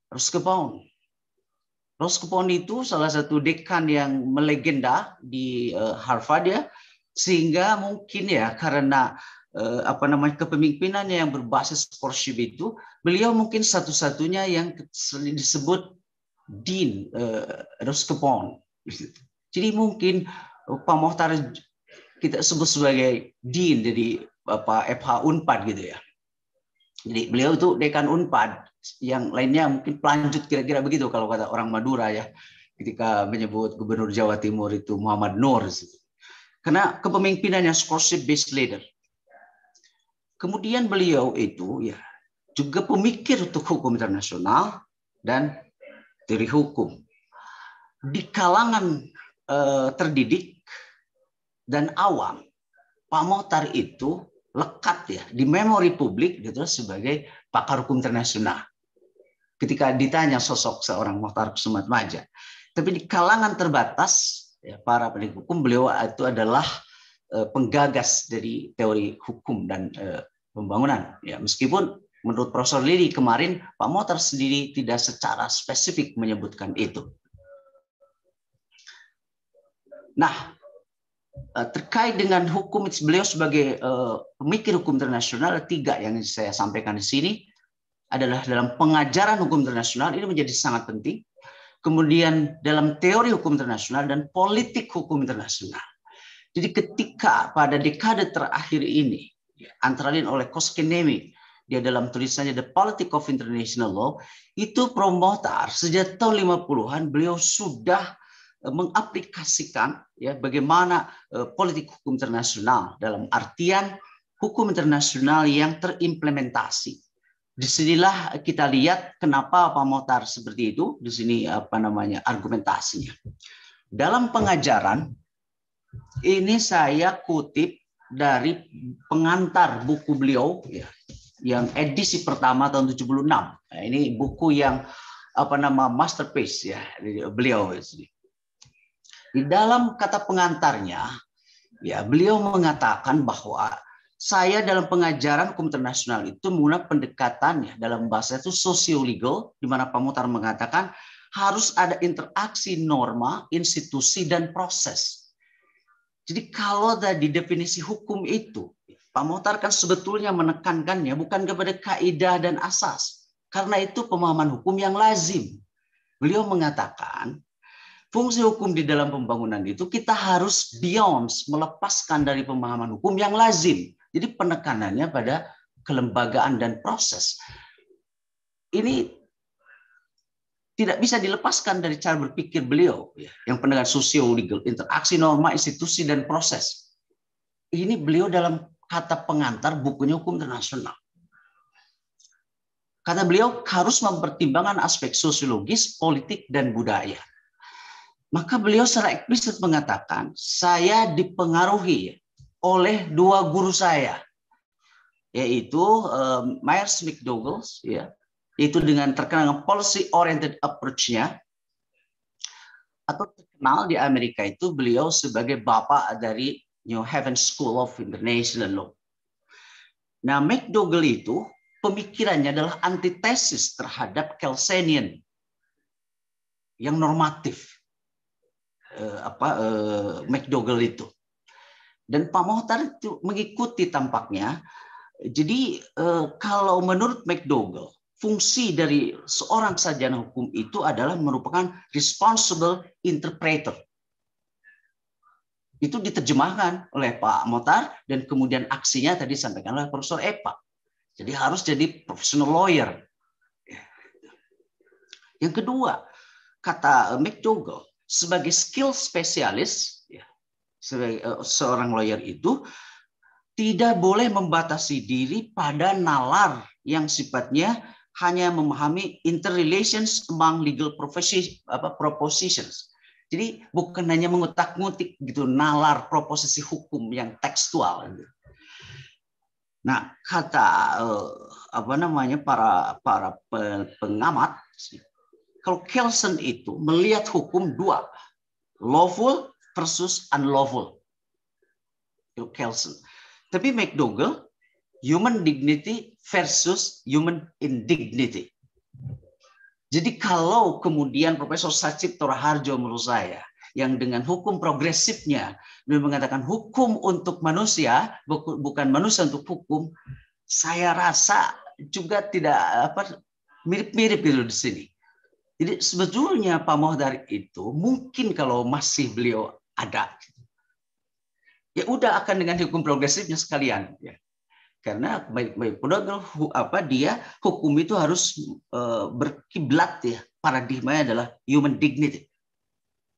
Roskepon. Roskepon itu salah satu dekan yang melegenda di eh, Harvard ya, sehingga mungkin ya karena eh, apa namanya kepemimpinannya yang berbasis scholarship itu, beliau mungkin satu-satunya yang disebut Dean eh, Roskepon. Jadi mungkin Pak Mohtar kita sebut sebagai dean jadi apa FH Unpad gitu ya. Jadi beliau itu dekan Unpad, yang lainnya mungkin pelanjut kira-kira begitu kalau kata orang Madura ya. Ketika menyebut Gubernur Jawa Timur itu Muhammad Nur. Karena kepemimpinannya scholarship based leader. Kemudian beliau itu ya juga pemikir untuk hukum internasional dan teori hukum. Di kalangan eh, terdidik dan awam, Pak Mohtar itu lekat ya di memori publik gitu sebagai pakar hukum internasional. Ketika ditanya sosok seorang Mohtar Kusumat Maja, tapi di kalangan terbatas ya, para pendidik hukum beliau itu adalah eh, penggagas dari teori hukum dan eh, pembangunan. Ya, meskipun menurut Profesor Lili kemarin Pak Mohtar sendiri tidak secara spesifik menyebutkan itu. Nah, Eh, terkait dengan hukum beliau sebagai eh, pemikir hukum internasional ada tiga yang saya sampaikan di sini adalah dalam pengajaran hukum internasional ini menjadi sangat penting kemudian dalam teori hukum internasional dan politik hukum internasional jadi ketika pada dekade terakhir ini antara lain oleh Koskinemi dia dalam tulisannya The Politics of International Law itu promotor sejak tahun 50-an beliau sudah Eh, mengaplikasikan ya bagaimana eh, politik hukum internasional dalam artian hukum internasional yang terimplementasi. di Disinilah kita lihat kenapa Pak Motar seperti itu. Di sini apa namanya argumentasinya. Dalam pengajaran ini saya kutip dari pengantar buku beliau ya, yang edisi pertama tahun 76. Nah, ini buku yang apa nama masterpiece ya beliau ini. Di dalam kata pengantarnya, ya beliau mengatakan bahwa saya dalam pengajaran hukum internasional itu menggunakan pendekatannya dalam bahasa itu socio di mana Pamutar mengatakan harus ada interaksi norma, institusi, dan proses. Jadi kalau tadi definisi hukum itu, Pak Mutar kan sebetulnya menekankannya bukan kepada kaidah dan asas. Karena itu pemahaman hukum yang lazim. Beliau mengatakan fungsi hukum di dalam pembangunan itu kita harus beyond melepaskan dari pemahaman hukum yang lazim. Jadi penekanannya pada kelembagaan dan proses. Ini tidak bisa dilepaskan dari cara berpikir beliau ya. yang pendengar sosio legal interaksi norma institusi dan proses. Ini beliau dalam kata pengantar bukunya hukum internasional. Kata beliau harus mempertimbangkan aspek sosiologis, politik, dan budaya. Maka beliau secara eksplisit mengatakan, saya dipengaruhi oleh dua guru saya, yaitu um, Myers McDougall, ya, itu dengan terkenal dengan policy oriented approach-nya, atau terkenal di Amerika itu beliau sebagai bapak dari New Haven School of International Law. Nah, McDougall itu pemikirannya adalah antitesis terhadap Kelsenian yang normatif eh, apa eh, McDougall itu. Dan Pak Mohtar itu mengikuti tampaknya. Jadi eh, kalau menurut McDougall, fungsi dari seorang sarjana hukum itu adalah merupakan responsible interpreter. Itu diterjemahkan oleh Pak Mohtar dan kemudian aksinya tadi disampaikan oleh Profesor Epa. Jadi harus jadi professional lawyer. Ya. Yang kedua, kata McDougall, sebagai skill spesialis, ya, sebagai uh, seorang lawyer itu tidak boleh membatasi diri pada nalar yang sifatnya hanya memahami interrelations among legal apa, propositions. Jadi bukan hanya mengutak-ngutik gitu nalar proposisi hukum yang tekstual. Nah kata eh, apa namanya para para pengamat kalau Kelsen itu melihat hukum dua, lawful versus unlawful. Kelsen. Tapi McDougall, human dignity versus human indignity. Jadi kalau kemudian Profesor Sacipto Toraharjo menurut saya, yang dengan hukum progresifnya, dia mengatakan hukum untuk manusia, bukan manusia untuk hukum, saya rasa juga tidak apa mirip-mirip gitu di sini. Jadi sebetulnya Pak Mohdar itu mungkin kalau masih beliau ada, ya udah akan dengan hukum progresifnya sekalian. Ya. Karena baik-baik pun apa dia hukum itu harus eh, berkiblat ya paradigmanya adalah human dignity,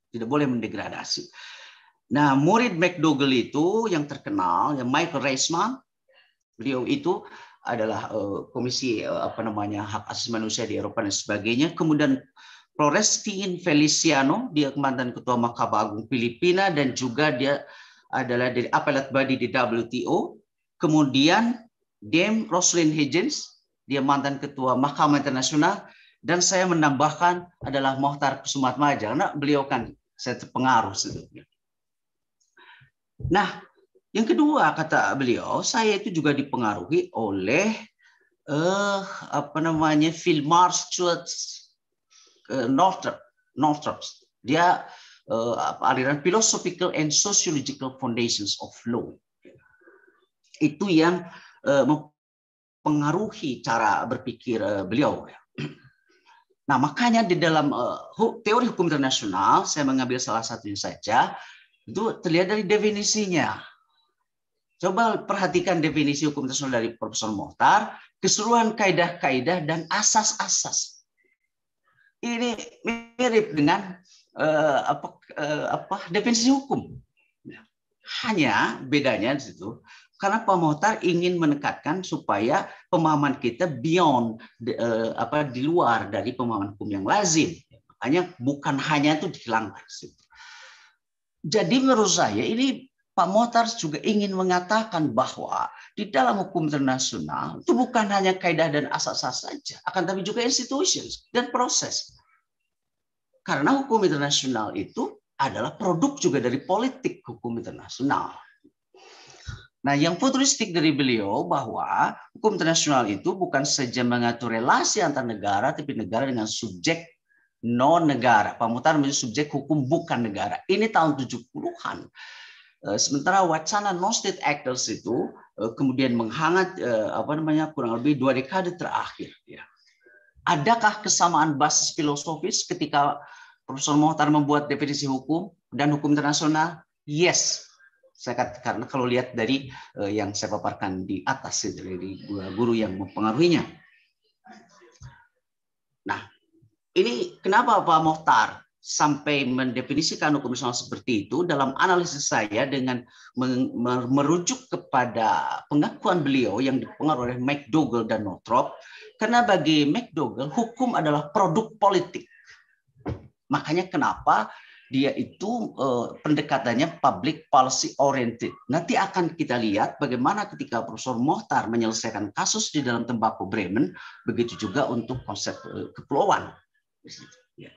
tidak boleh mendegradasi. Nah murid McDougall itu yang terkenal, yang Michael Reisman, beliau itu adalah eh, komisi eh, apa namanya hak asasi manusia di Eropa dan sebagainya. Kemudian Florestin Feliciano, dia mantan ketua Mahkamah Agung Filipina dan juga dia adalah dari Appellate body di WTO. Kemudian Dame Roslyn Higgins, dia mantan ketua Mahkamah Internasional dan saya menambahkan adalah Mohtar Kusumat Maja karena beliau kan saya terpengaruh sebetulnya. Nah, yang kedua kata beliau, saya itu juga dipengaruhi oleh eh, apa namanya Mars Stuart eh, Northrop, Northrop. Dia eh, aliran philosophical and sociological foundations of law. Itu yang eh, mempengaruhi cara berpikir eh, beliau. Nah, makanya di dalam uh, teori hukum internasional, saya mengambil salah satunya saja, itu terlihat dari definisinya Coba perhatikan definisi hukum tersebut dari Profesor Mohtar, keseluruhan kaidah-kaidah dan asas-asas. Ini mirip dengan uh, apa, uh, apa definisi hukum. Hanya bedanya di situ karena Pak Mohtar ingin menekatkan supaya pemahaman kita beyond uh, apa di luar dari pemahaman hukum yang lazim. hanya bukan hanya itu dihilangkan. Jadi menurut saya ini Pak juga ingin mengatakan bahwa di dalam hukum internasional itu bukan hanya kaidah dan asas-asas saja, akan tapi juga institutions dan proses. Karena hukum internasional itu adalah produk juga dari politik hukum internasional. Nah, yang futuristik dari beliau bahwa hukum internasional itu bukan saja mengatur relasi antar negara, tapi negara dengan subjek non negara. Pemutaran menjadi subjek hukum bukan negara. Ini tahun 70-an Eh, sementara wacana non-state actors itu eh, kemudian menghangat eh, apa namanya kurang lebih dua dekade terakhir. Ya. Adakah kesamaan basis filosofis ketika Profesor Mohtar membuat definisi hukum dan hukum internasional? Yes, saya kata, karena kalau lihat dari yang saya paparkan di atas dari guru yang mempengaruhinya. Nah, ini kenapa Pak Mohtar sampai mendefinisikan hukum nasional seperti itu dalam analisis saya dengan merujuk kepada pengakuan beliau yang dipengaruhi oleh McDougall dan Northrop karena bagi McDougall hukum adalah produk politik makanya kenapa dia itu eh, pendekatannya public policy oriented. Nanti akan kita lihat bagaimana ketika Profesor Mohtar menyelesaikan kasus di dalam tembakau Bremen, begitu juga untuk konsep eh, kepulauan. Ya.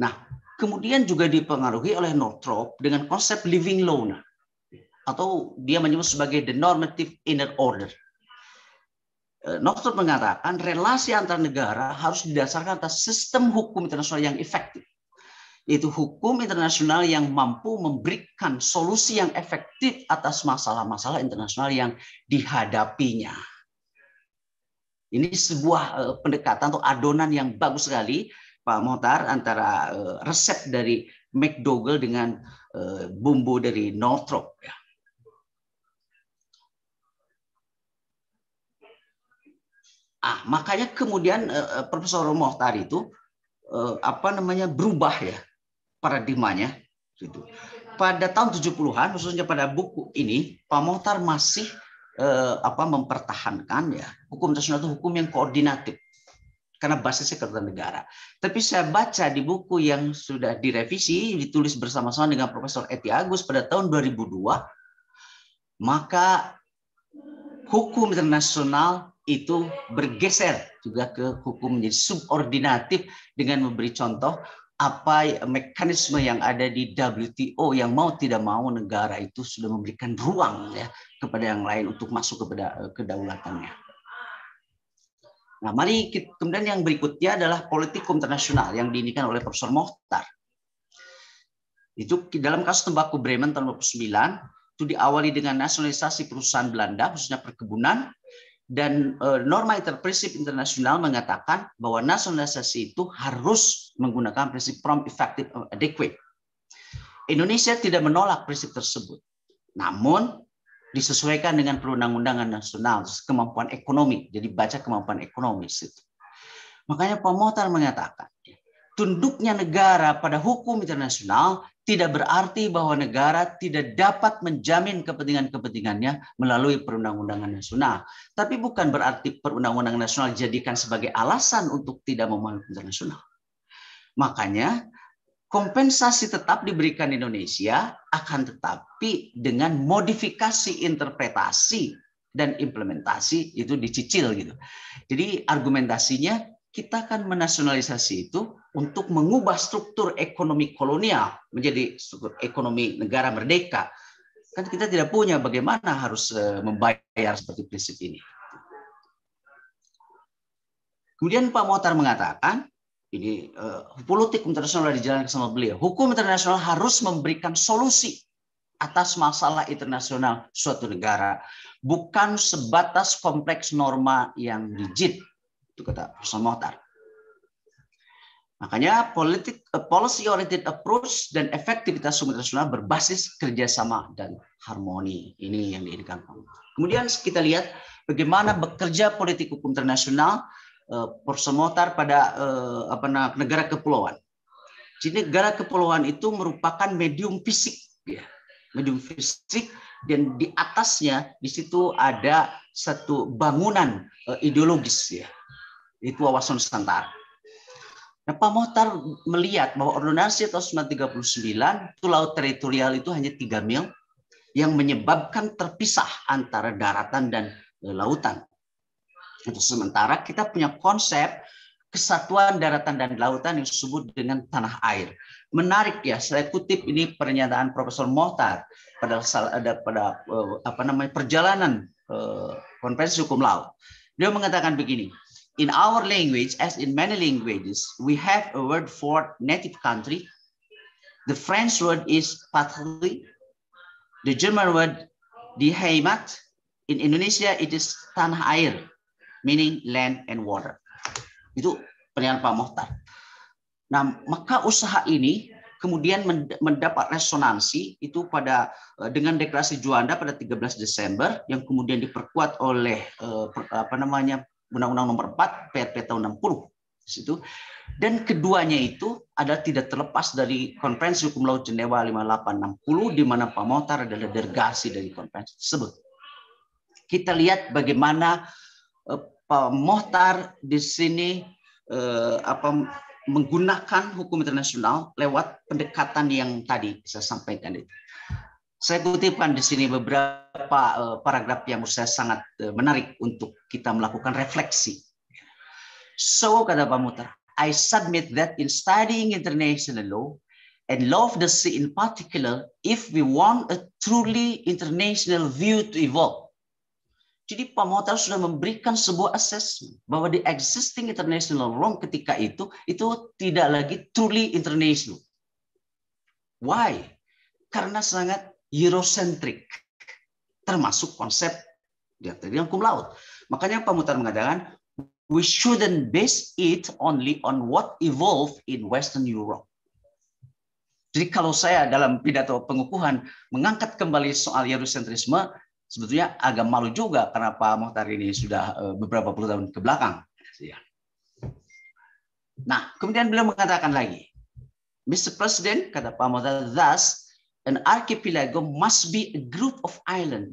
Nah, kemudian juga dipengaruhi oleh Northrop dengan konsep living loan atau dia menyebut sebagai the normative inner order. Eh, Northrop mengatakan relasi antar negara harus didasarkan atas sistem hukum internasional yang efektif, yaitu hukum internasional yang mampu memberikan solusi yang efektif atas masalah-masalah internasional yang dihadapinya. Ini sebuah eh, pendekatan atau adonan yang bagus sekali Pak Motar antara uh, resep dari McDougall dengan uh, bumbu dari Northrop. Ya. Ah, makanya kemudian uh, Profesor Mohtar itu uh, apa namanya berubah ya paradigmanya gitu. Pada tahun 70-an khususnya pada buku ini Pak Mohtar masih uh, apa mempertahankan ya hukum nasional itu hukum yang koordinatif karena basisnya kerugian negara. Tapi saya baca di buku yang sudah direvisi ditulis bersama-sama dengan Profesor Eti Agus pada tahun 2002, maka hukum internasional itu bergeser juga ke hukum menjadi subordinatif dengan memberi contoh apa mekanisme yang ada di WTO yang mau tidak mau negara itu sudah memberikan ruang ya kepada yang lain untuk masuk kepada eh, kedaulatannya. Nah, mari kita, kemudian yang berikutnya adalah politikum internasional yang diinginkan oleh Profesor Mohtar. Itu dalam kasus tembakau Bremen tahun 1949 itu diawali dengan nasionalisasi perusahaan Belanda khususnya perkebunan dan e, norma inter internasional mengatakan bahwa nasionalisasi itu harus menggunakan prinsip prompt effective eh, adequate. Indonesia tidak menolak prinsip tersebut. Namun disesuaikan dengan perundang-undangan nasional, kemampuan ekonomi. Jadi baca kemampuan ekonomis itu. Makanya pemotor mengatakan, tunduknya negara pada hukum internasional tidak berarti bahwa negara tidak dapat menjamin kepentingan-kepentingannya melalui perundang-undangan nasional. Tapi bukan berarti perundang-undangan nasional dijadikan sebagai alasan untuk tidak memahami internasional. Makanya kompensasi tetap diberikan Indonesia akan tetapi dengan modifikasi interpretasi dan implementasi itu dicicil gitu. Jadi argumentasinya kita akan menasionalisasi itu untuk mengubah struktur ekonomi kolonial menjadi struktur ekonomi negara merdeka. Kan kita tidak punya bagaimana harus eh, membayar seperti prinsip ini. Kemudian Pak Motar mengatakan ini uh, politik internasional dijalankan sama beliau. Hukum internasional harus memberikan solusi atas masalah internasional suatu negara, bukan sebatas kompleks norma yang rigid. Itu kata Profesor Mohtar. Makanya politik, eh, policy oriented approach dan efektivitas hukum internasional berbasis kerjasama dan harmoni. Ini yang diinginkan. Kemudian kita lihat bagaimana bekerja politik hukum internasional Eh, persemotar pada eh, apa negara kepulauan. Jadi negara kepulauan itu merupakan medium fisik, ya. medium fisik dan di atasnya di situ ada satu bangunan eh, ideologis ya, itu wawasan Nusantara. Nah, Pak Mohtar melihat bahwa Ordonansi tahun 1939 itu laut teritorial itu hanya 3 mil yang menyebabkan terpisah antara daratan dan lautan. Gitu. Sementara kita punya konsep kesatuan daratan dan lautan yang disebut dengan tanah air. Menarik ya, saya kutip ini pernyataan Profesor Mohtar pada pada, pada eh, apa namanya perjalanan eh, konvensi hukum laut. Dia mengatakan begini, in our language as in many languages, we have a word for native country. The French word is patrie, the German word die Heimat. In Indonesia it is tanah air meaning land and water. Itu penilaian Pak Mohtar. Nah, maka usaha ini kemudian mendapat resonansi itu pada eh, dengan deklarasi Juanda pada 13 Desember yang kemudian diperkuat oleh eh, apa namanya Undang-Undang Nomor 4 PRP tahun 60 situ. Dan keduanya itu ada tidak terlepas dari Konferensi Hukum Laut Jenewa 5860 di mana Pak Mohtar adalah delegasi dari konferensi tersebut. Kita lihat bagaimana eh, uh, Mohtar di sini uh, apa menggunakan hukum internasional lewat pendekatan yang tadi saya sampaikan itu. Saya kutipkan di sini beberapa uh, paragraf yang menurut saya sangat uh, menarik untuk kita melakukan refleksi. So kata Pak Mohtar, I submit that in studying international law and law of the sea in particular, if we want a truly international view to evolve, jadi Pak sudah memberikan sebuah assessment bahwa the existing international law ketika itu itu tidak lagi truly international. Why? Karena sangat Eurocentric, termasuk konsep di tadi hukum laut. Makanya Pak mengatakan we shouldn't base it only on what evolved in Western Europe. Jadi kalau saya dalam pidato pengukuhan mengangkat kembali soal Eurocentrisme, sebetulnya agak malu juga karena Pak Mohtar ini sudah eh, beberapa puluh tahun ke belakang. Iya. Nah, kemudian beliau mengatakan lagi, Mr. President, kata Pak Mohtar, thus an archipelago must be a group of island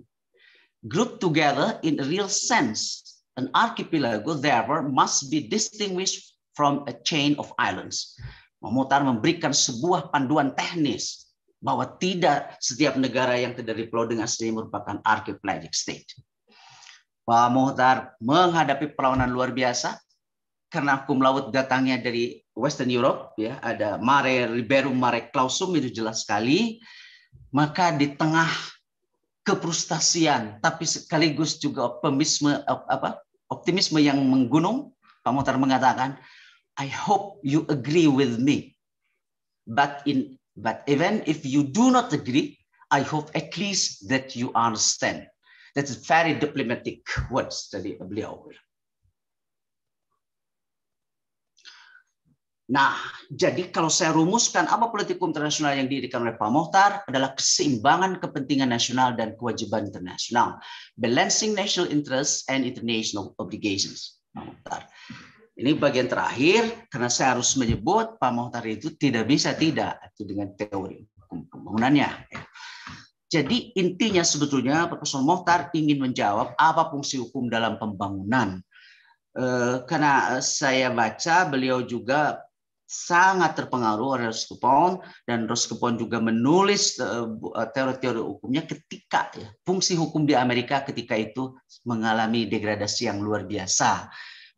grouped together in a real sense. An archipelago, therefore, must be distinguished from a chain of islands. Mohtar memberikan sebuah panduan teknis bahwa tidak setiap negara yang terdiri pulau dengan sendiri merupakan archipelagic state. Pak Mohtar menghadapi perlawanan luar biasa karena hukum laut datangnya dari Western Europe ya ada mare liberum mare clausum itu jelas sekali maka di tengah keprustasian tapi sekaligus juga optimisme apa optimisme yang menggunung Pak Mohtar mengatakan I hope you agree with me but in But even if you do not agree, I hope at least that you understand. That's very diplomatic words, beliau. Nah, jadi kalau saya rumuskan apa politikum internasional yang didirikan oleh Pak Mohtar adalah keseimbangan kepentingan nasional dan kewajiban internasional, balancing national interests and international obligations. Pak Mohtar. Ini bagian terakhir karena saya harus menyebut Pak Mohtar itu tidak bisa tidak itu dengan teori pembangunannya. Ya. Jadi intinya sebetulnya Profesor Mohtar ingin menjawab apa fungsi hukum dalam pembangunan. Eh, karena saya baca beliau juga sangat terpengaruh oleh Roskepon dan Roskepon juga menulis eh, eh, teori-teori hukumnya ketika ya, fungsi hukum di Amerika ketika itu mengalami degradasi yang luar biasa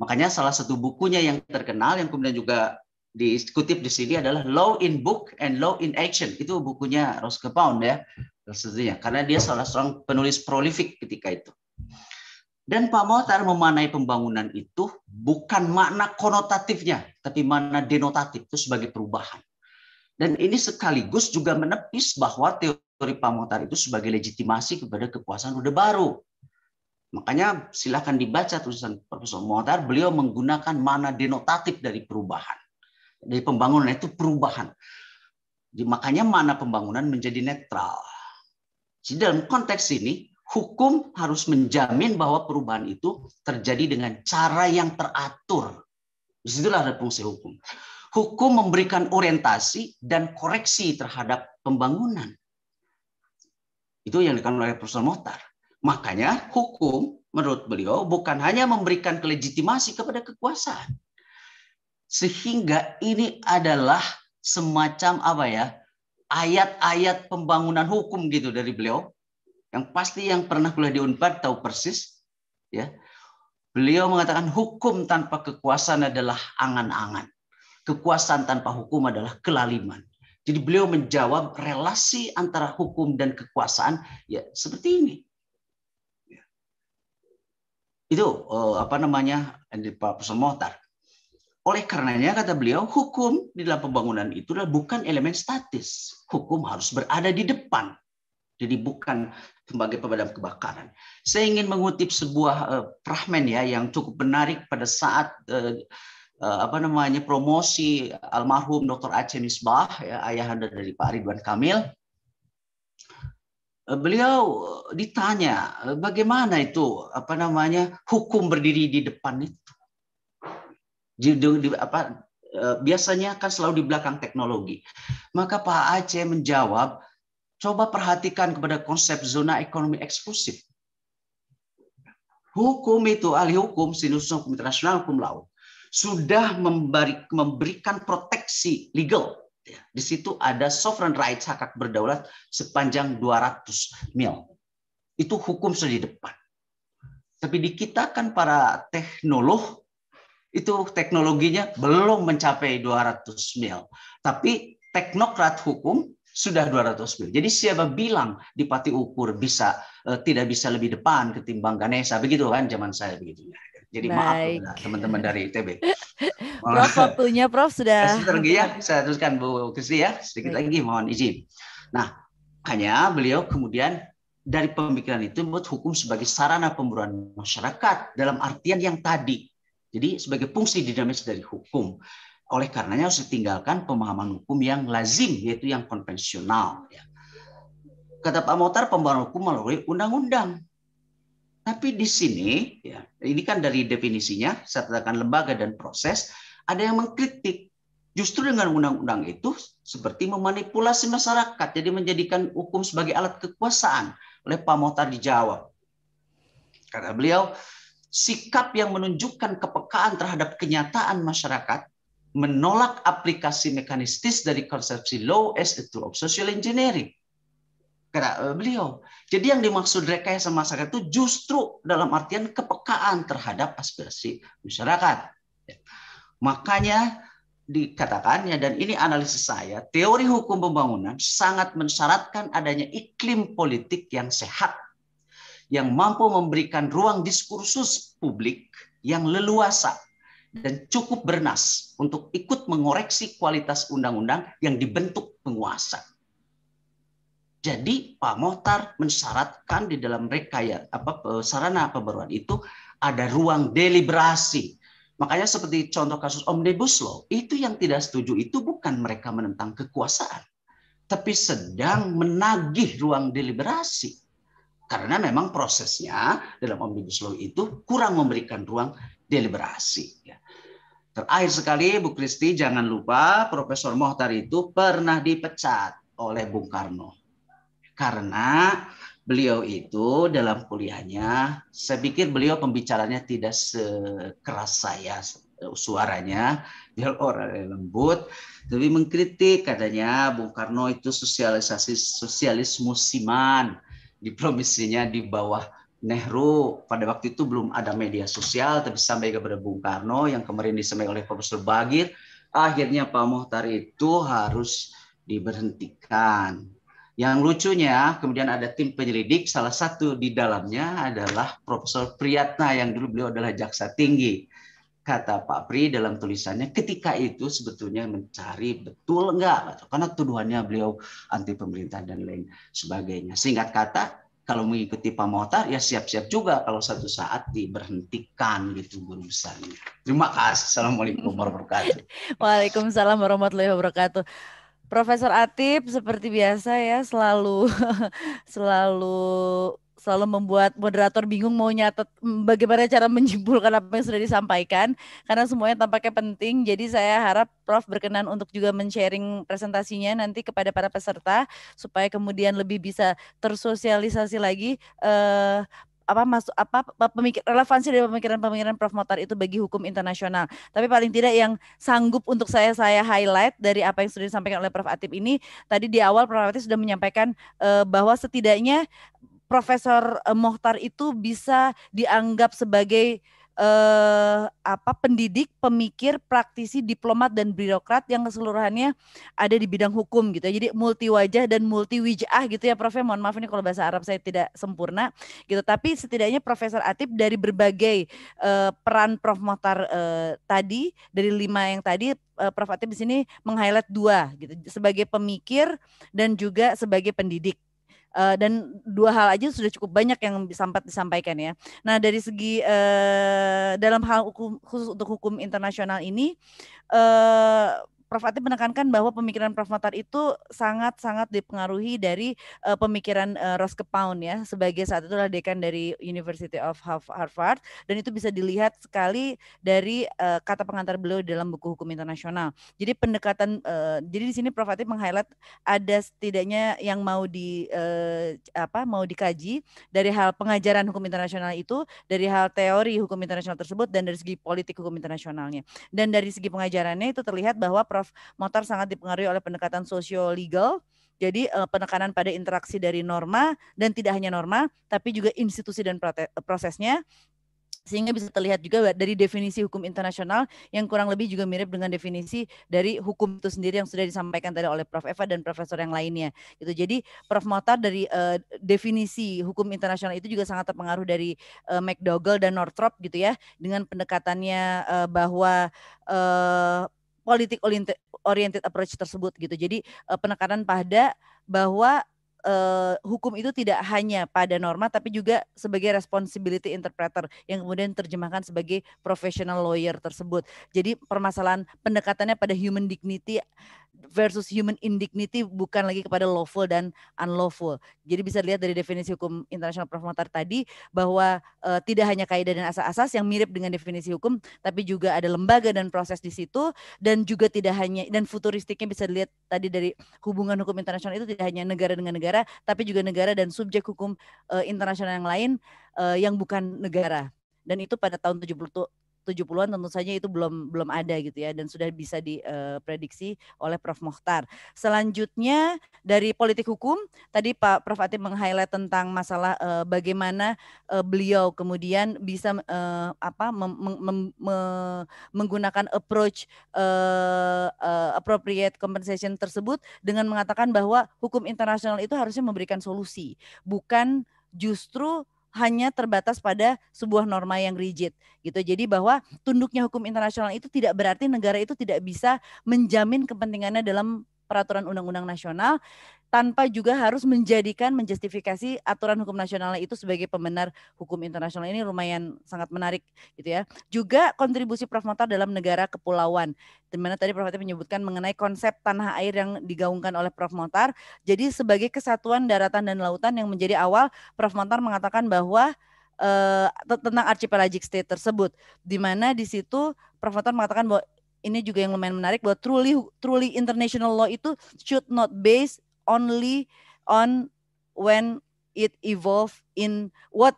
Makanya salah satu bukunya yang terkenal yang kemudian juga dikutip di sini adalah Law in Book and Law in Action. Itu bukunya Rose Pound ya, tentunya. Karena dia salah seorang penulis prolifik ketika itu. Dan Pak Motar memanai pembangunan itu bukan makna konotatifnya, tapi makna denotatif itu sebagai perubahan. Dan ini sekaligus juga menepis bahwa teori Pak Motar itu sebagai legitimasi kepada kekuasaan Orde Baru. Makanya silahkan dibaca tulisan Profesor Muhtar, beliau menggunakan mana denotatif dari perubahan. Dari pembangunan itu perubahan. Makanya mana pembangunan menjadi netral. Jadi dalam konteks ini, hukum harus menjamin bahwa perubahan itu terjadi dengan cara yang teratur. Disitulah ada fungsi hukum. Hukum memberikan orientasi dan koreksi terhadap pembangunan. Itu yang dikatakan oleh Profesor Mohtar Makanya hukum menurut beliau bukan hanya memberikan kelegitimasi kepada kekuasaan. Sehingga ini adalah semacam apa ya? ayat-ayat pembangunan hukum gitu dari beliau. Yang pasti yang pernah kuliah di Unpad tahu persis ya. Beliau mengatakan hukum tanpa kekuasaan adalah angan-angan. Kekuasaan tanpa hukum adalah kelaliman. Jadi beliau menjawab relasi antara hukum dan kekuasaan ya seperti ini. Itu uh, apa namanya Pak Profesor Oleh karenanya kata beliau, hukum di dalam pembangunan itu adalah bukan elemen statis. Hukum harus berada di depan. Jadi bukan sebagai pemadam kebakaran. Saya ingin mengutip sebuah uh, eh, prahmen ya yang cukup menarik pada saat uh, uh, apa namanya promosi almarhum Dr. Aceh Misbah ya ayahanda dari Pak Ridwan Kamil Eh, beliau eh, ditanya eh, bagaimana itu apa namanya hukum berdiri di depan itu di, di, apa biasanya kan selalu di belakang teknologi maka Pak Aceh menjawab coba perhatikan kepada konsep zona ekonomi eksklusif hukum itu ahli hukum sinus hukum internasional hukum laut sudah memberikan proteksi legal Ya, Di situ ada sovereign rights hak hak berdaulat sepanjang 200 mil. Itu hukum sudah di depan. Tapi di kita kan para teknolog itu teknologinya belum mencapai 200 mil. Tapi teknokrat hukum sudah 200 mil. Jadi siapa bilang Dipati Ukur bisa eh, tidak bisa lebih depan ketimbang Ganesha begitu kan zaman saya begitu. Ya. Jadi Baik. maaf teman-teman dari ITB. Prof, waktunya Prof sudah. Eh, saya ya, saya teruskan Bu Kristi ya, sedikit Baik. lagi mohon izin. Nah, hanya beliau kemudian dari pemikiran itu membuat hukum sebagai sarana pemburuan masyarakat dalam artian yang tadi. Jadi sebagai fungsi dinamis dari hukum. Oleh karenanya harus ditinggalkan pemahaman hukum yang lazim, yaitu yang konvensional. Ya. Kata Pak Motar, pembaruan hukum melalui undang-undang tapi di sini, ya, ini kan dari definisinya, saya katakan lembaga dan proses, ada yang mengkritik. Justru dengan undang-undang itu seperti memanipulasi masyarakat, jadi menjadikan hukum sebagai alat kekuasaan oleh Pak Mohtar Jawa. Karena beliau sikap yang menunjukkan kepekaan terhadap kenyataan masyarakat menolak aplikasi mekanistis dari konsepsi law as a tool of social engineering. Eh, beliau. Jadi yang dimaksud rekayasa masyarakat itu justru dalam artian kepekaan terhadap aspirasi masyarakat. Ya. Makanya dikatakannya dan ini analisis saya, teori hukum pembangunan sangat mensyaratkan adanya iklim politik yang sehat yang mampu memberikan ruang diskursus publik yang leluasa dan cukup bernas untuk ikut mengoreksi kualitas undang-undang yang dibentuk penguasa jadi Pak Mohtar mensyaratkan di dalam rekaya apa sarana pembaruan itu ada ruang deliberasi. Makanya seperti contoh kasus Omnibus Law, itu yang tidak setuju itu bukan mereka menentang kekuasaan, tapi sedang menagih ruang deliberasi. Karena memang prosesnya dalam Omnibus Law itu kurang memberikan ruang deliberasi. Ya. Terakhir sekali, Bu Kristi, jangan lupa Profesor Mohtar itu pernah dipecat oleh Bung Karno karena beliau itu dalam kuliahnya, saya pikir beliau pembicaranya tidak sekeras saya suaranya, biar orang yang lembut, tapi mengkritik katanya Bung Karno itu sosialisasi sosialis musiman, diplomasinya di bawah Nehru pada waktu itu belum ada media sosial, tapi sampai kepada Bung Karno yang kemarin disampaikan oleh Profesor Bagir, akhirnya Pak Muhtar itu harus diberhentikan yang lucunya, kemudian ada tim penyelidik, salah satu di dalamnya adalah Profesor Priyatna yang dulu beliau adalah jaksa tinggi. Kata Pak Pri dalam tulisannya, ketika itu sebetulnya mencari betul enggak, karena tuduhannya beliau anti pemerintah dan lain sebagainya. Singkat kata, kalau mengikuti Pak Mohtar, ya siap-siap juga kalau satu saat diberhentikan gitu guru besarnya. Terima kasih. Assalamualaikum warahmatullahi wabarakatuh. Waalaikumsalam warahmatullahi wabarakatuh. Profesor Atip seperti biasa ya selalu selalu selalu membuat moderator bingung mau nyatet bagaimana cara menyimpulkan apa yang sudah disampaikan karena semuanya tampaknya penting. Jadi saya harap Prof berkenan untuk juga men-sharing presentasinya nanti kepada para peserta supaya kemudian lebih bisa tersosialisasi lagi eh, apa masuk apa pemikir, relevansi dari pemikiran-pemikiran Prof Motar itu bagi hukum internasional. Tapi paling tidak yang sanggup untuk saya saya highlight dari apa yang sudah disampaikan oleh Prof Atip ini tadi di awal Prof Atip sudah menyampaikan eh, bahwa setidaknya Profesor eh, Mohtar itu bisa dianggap sebagai eh, apa pendidik, pemikir, praktisi, diplomat dan birokrat yang keseluruhannya ada di bidang hukum gitu. Ya. Jadi multi wajah dan multi wijah gitu ya Prof. Ya. Mohon maaf ini kalau bahasa Arab saya tidak sempurna gitu. Tapi setidaknya Profesor Atip dari berbagai eh, peran Prof. Mohtar eh, tadi dari lima yang tadi eh, Prof. Atip di sini meng-highlight dua gitu sebagai pemikir dan juga sebagai pendidik Uh, dan dua hal aja sudah cukup banyak yang sempat disampaikan ya. Nah dari segi uh, dalam hal hukum, khusus untuk hukum internasional ini uh, Prof Ati menekankan bahwa pemikiran Prof Matar itu sangat-sangat dipengaruhi dari uh, pemikiran uh, eh, Roske Pound ya sebagai saat itu dekan dari University of Harvard dan itu bisa dilihat sekali dari uh, kata pengantar beliau dalam buku hukum internasional. Jadi pendekatan uh, jadi di sini Prof Ati meng-highlight ada setidaknya yang mau di uh, apa mau dikaji dari hal pengajaran hukum internasional itu, dari hal teori hukum internasional tersebut dan dari segi politik hukum internasionalnya. Dan dari segi pengajarannya itu terlihat bahwa Prof Prof Motar sangat dipengaruhi oleh pendekatan sosio legal. Jadi eh, penekanan pada interaksi dari norma dan tidak hanya norma, tapi juga institusi dan prosesnya sehingga bisa terlihat juga dari definisi hukum internasional yang kurang lebih juga mirip dengan definisi dari hukum itu sendiri yang sudah disampaikan tadi oleh Prof Eva dan profesor yang lainnya gitu. Jadi Prof Motar dari uh, definisi hukum internasional itu juga sangat terpengaruh dari uh, McDougall dan Northrop gitu ya dengan pendekatannya uh, bahwa uh, politik oriented, approach tersebut gitu. Jadi uh, penekanan pada bahwa uh, hukum itu tidak hanya pada norma tapi juga sebagai responsibility interpreter yang kemudian terjemahkan sebagai professional lawyer tersebut. Jadi permasalahan pendekatannya pada human dignity versus human indignity bukan lagi kepada lawful dan unlawful. Jadi bisa dilihat dari definisi hukum internasional Prof Matar tadi bahwa uh, tidak hanya kaidah dan asas-asas yang mirip dengan definisi hukum, tapi juga ada lembaga dan proses di situ dan juga tidak hanya dan futuristiknya bisa dilihat tadi dari hubungan hukum internasional itu tidak hanya negara dengan negara, tapi juga negara dan subjek hukum uh, internasional yang lain uh, yang bukan negara dan itu pada tahun 70 70-an tentu saja itu belum belum ada gitu ya dan sudah bisa diprediksi eh, oleh Prof Mohtar Selanjutnya dari politik hukum tadi Pak Prof Atim meng-highlight tentang masalah eh, bagaimana eh, beliau kemudian bisa apa menggunakan approach appropriate compensation tersebut dengan mengatakan bahwa hukum internasional itu harusnya memberikan solusi bukan justru hanya terbatas pada sebuah norma yang rigid gitu. Jadi bahwa tunduknya hukum internasional itu tidak berarti negara itu tidak bisa menjamin kepentingannya dalam peraturan undang-undang nasional tanpa juga harus menjadikan menjustifikasi aturan hukum nasional itu sebagai pembenar hukum internasional ini lumayan sangat menarik gitu ya. Juga kontribusi Prof Motar dalam negara kepulauan. dimana tadi Prof Motar menyebutkan mengenai konsep tanah air yang digaungkan oleh Prof Motar. Jadi sebagai kesatuan daratan dan lautan yang menjadi awal Prof Motar mengatakan bahwa eh, tentang archipelagic state tersebut di mana di situ Prof Motar mengatakan bahwa ini juga yang lumayan menarik bahwa truly truly international law itu should not based only on when it evolve in what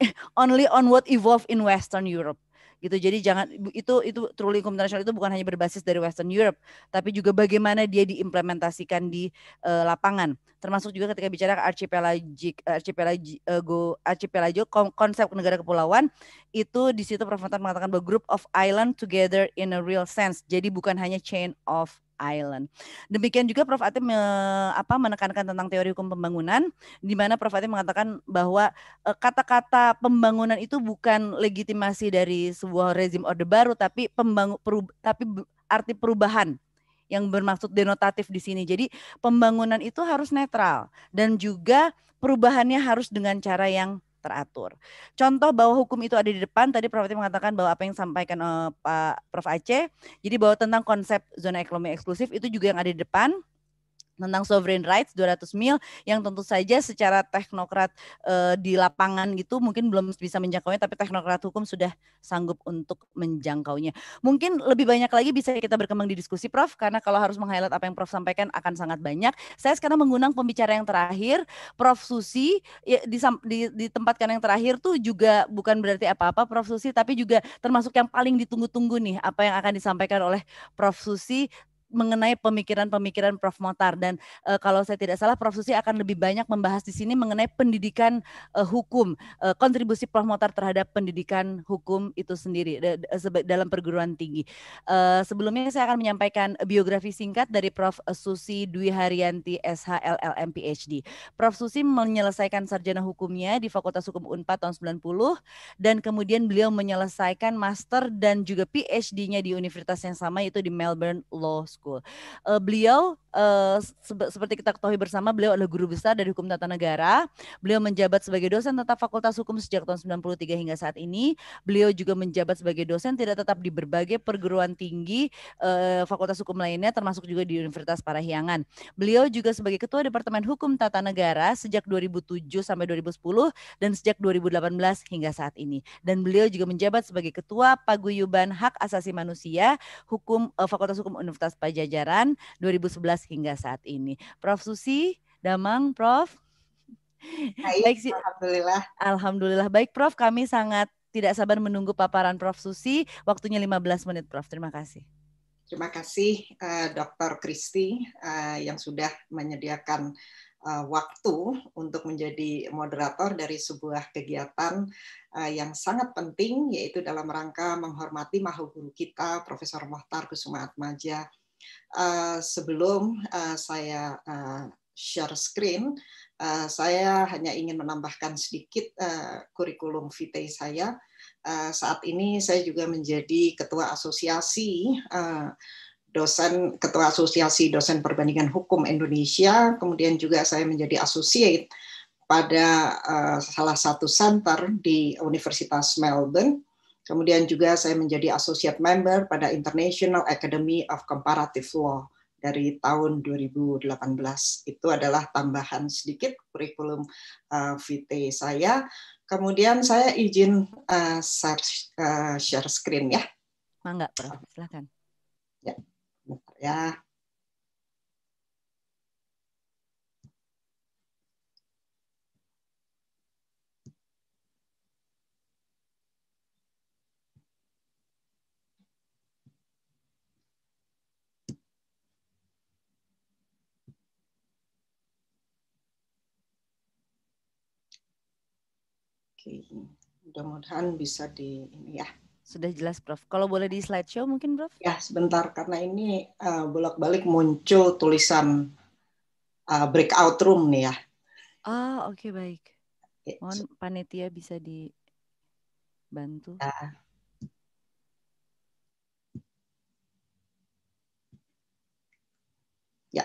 only on what evolve in western Europe gitu. Jadi jangan itu itu truly internasional itu bukan hanya berbasis dari Western Europe, tapi juga bagaimana dia diimplementasikan di uh, lapangan. Termasuk juga ketika bicara archipelagic eh, eh, archipelago archipelago konsep negara kepulauan itu di situ Prof Mantan mengatakan bahwa group of island together in a real sense. Jadi bukan hanya chain of Island. Demikian juga Prof Atim me, eh, apa, menekankan tentang teori hukum pembangunan, di mana Prof Atim mengatakan bahwa eh, kata-kata pembangunan itu bukan legitimasi dari sebuah rezim orde baru, tapi pembangun perub, tapi arti perubahan yang bermaksud denotatif di sini. Jadi pembangunan itu harus netral dan juga perubahannya harus dengan cara yang teratur. Contoh bahwa hukum itu ada di depan, tadi Prof. Ati mengatakan bahwa apa yang disampaikan uh, Pak Prof. Aceh, jadi bahwa tentang konsep zona ekonomi eksklusif itu juga yang ada di depan, tentang sovereign rights 200 mil yang tentu saja secara teknokrat e, di lapangan gitu mungkin belum bisa menjangkaunya tapi teknokrat hukum sudah sanggup untuk menjangkaunya. Mungkin lebih banyak lagi bisa kita berkembang di diskusi Prof karena kalau harus meng-highlight apa yang Prof sampaikan akan sangat banyak. Saya sekarang mengundang pembicara yang terakhir Prof Susi ya, di, di yang terakhir tuh juga bukan berarti apa-apa Prof Susi tapi juga termasuk yang paling ditunggu-tunggu nih apa yang akan disampaikan oleh Prof Susi mengenai pemikiran-pemikiran Prof Motar dan e, kalau saya tidak salah Prof Susi akan lebih banyak membahas di sini mengenai pendidikan e, hukum, e, kontribusi Prof Motar terhadap pendidikan hukum itu sendiri de, dalam perguruan tinggi. E, sebelumnya saya akan menyampaikan biografi singkat dari Prof Susi Dwi Haryanti SHLLM PhD. Prof Susi menyelesaikan sarjana hukumnya di Fakultas Hukum Unpad tahun 90 dan kemudian beliau menyelesaikan master dan juga PhD-nya di universitas yang sama yaitu di Melbourne Law School. School. Uh, beliau uh, eh, se seperti kita ketahui bersama beliau adalah guru besar dari hukum tata negara. Beliau menjabat sebagai dosen tetap Fakultas Hukum sejak tahun 93 hingga saat ini. Beliau juga menjabat sebagai dosen tidak tetap di berbagai perguruan tinggi uh, Fakultas Hukum lainnya termasuk juga di Universitas Parahyangan. Beliau juga sebagai ketua Departemen Hukum Tata Negara sejak 2007 sampai 2010 dan sejak 2018 hingga saat ini. Dan beliau juga menjabat sebagai ketua Paguyuban Hak Asasi Manusia Hukum uh, Fakultas Hukum Universitas Pajajaran 2011 hingga saat ini. Prof Susi, Damang, Prof. Baik, baik alhamdulillah. Alhamdulillah baik Prof, kami sangat tidak sabar menunggu paparan Prof Susi. Waktunya 15 menit Prof. Terima kasih. Terima kasih uh, eh, Dr. Kristi uh, yang sudah menyediakan uh, waktu untuk menjadi moderator dari sebuah kegiatan uh, yang sangat penting yaitu dalam rangka menghormati maha guru kita Profesor Mohtar Kusuma Atmaja Eh, sebelum uh, saya uh, share screen, uh, saya hanya ingin menambahkan sedikit uh, kurikulum vitae saya. Uh, saat ini saya juga menjadi ketua asosiasi uh, dosen ketua asosiasi dosen perbandingan hukum Indonesia, kemudian juga saya menjadi associate pada uh, salah satu center di Universitas Melbourne Kemudian juga saya menjadi associate member pada International Academy of Comparative Law dari tahun 2018. Itu adalah tambahan sedikit kurikulum uh, vitae saya. Kemudian saya izin uh, share, screen ya. Mangga, Prof. Silakan. Ya, ya. Oke, mudah-mudahan bisa di ini ya. Sudah jelas, Prof. Kalau boleh di slideshow mungkin, Prof? Ya, sebentar karena ini uh, bolak-balik muncul tulisan uh, breakout room nih ya. Ah, oh, oke okay, baik. Okay. Ya, Mohon panitia bisa dibantu. Ya. ya.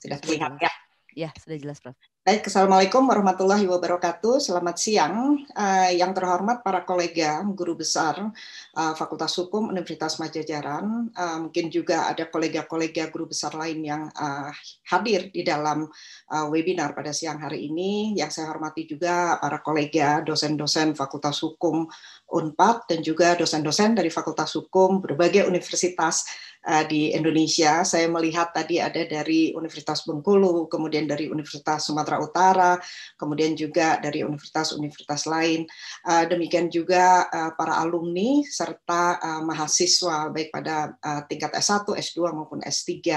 Sudah terlihat ya. Ya, sudah jelas, Prof. Baik, Assalamualaikum warahmatullahi wabarakatuh. Selamat siang, uh, yang terhormat para kolega guru besar uh, Fakultas Hukum Universitas Majajaran. Uh, mungkin juga ada kolega-kolega guru besar lain yang uh, hadir di dalam uh, webinar pada siang hari ini. Yang saya hormati juga para kolega dosen-dosen Fakultas Hukum UNPAD dan juga dosen-dosen dari Fakultas Hukum berbagai universitas Eh, di Indonesia. Saya melihat tadi ada dari Universitas Bengkulu, kemudian dari Universitas Sumatera Utara, kemudian juga dari universitas-universitas lain. Eh, demikian juga eh, para alumni serta mahasiswa baik pada tingkat S1, S2 maupun S3.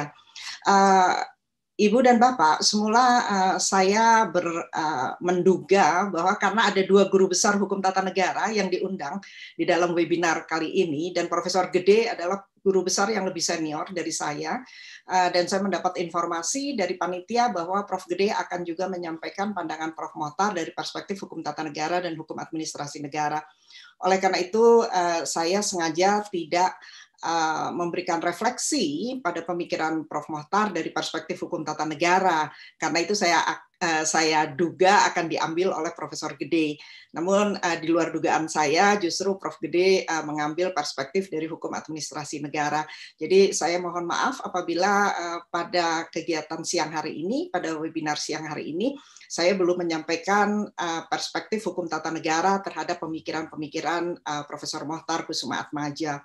Ibu dan Bapak, semula uh, saya ber, uh, menduga bahwa karena ada dua guru besar hukum tata negara yang diundang di dalam webinar kali ini, dan Profesor Gede adalah guru besar yang lebih senior dari saya eh, dan saya mendapat informasi dari panitia bahwa Prof Gede akan juga menyampaikan pandangan Prof Motar dari perspektif hukum tata negara dan hukum administrasi negara. Oleh karena itu eh, saya sengaja tidak Eh, memberikan refleksi pada pemikiran Prof. Mohtar dari perspektif hukum tata negara. Karena itu saya eh, saya duga akan diambil oleh Profesor Gede. Namun eh, di luar dugaan saya justru Prof. Gede mengambil perspektif dari hukum administrasi negara. Jadi saya mohon maaf apabila pada kegiatan siang hari ini, pada webinar siang hari ini, saya belum menyampaikan perspektif hukum tata negara terhadap pemikiran-pemikiran Prof Profesor Mohtar Kusuma Atmaja.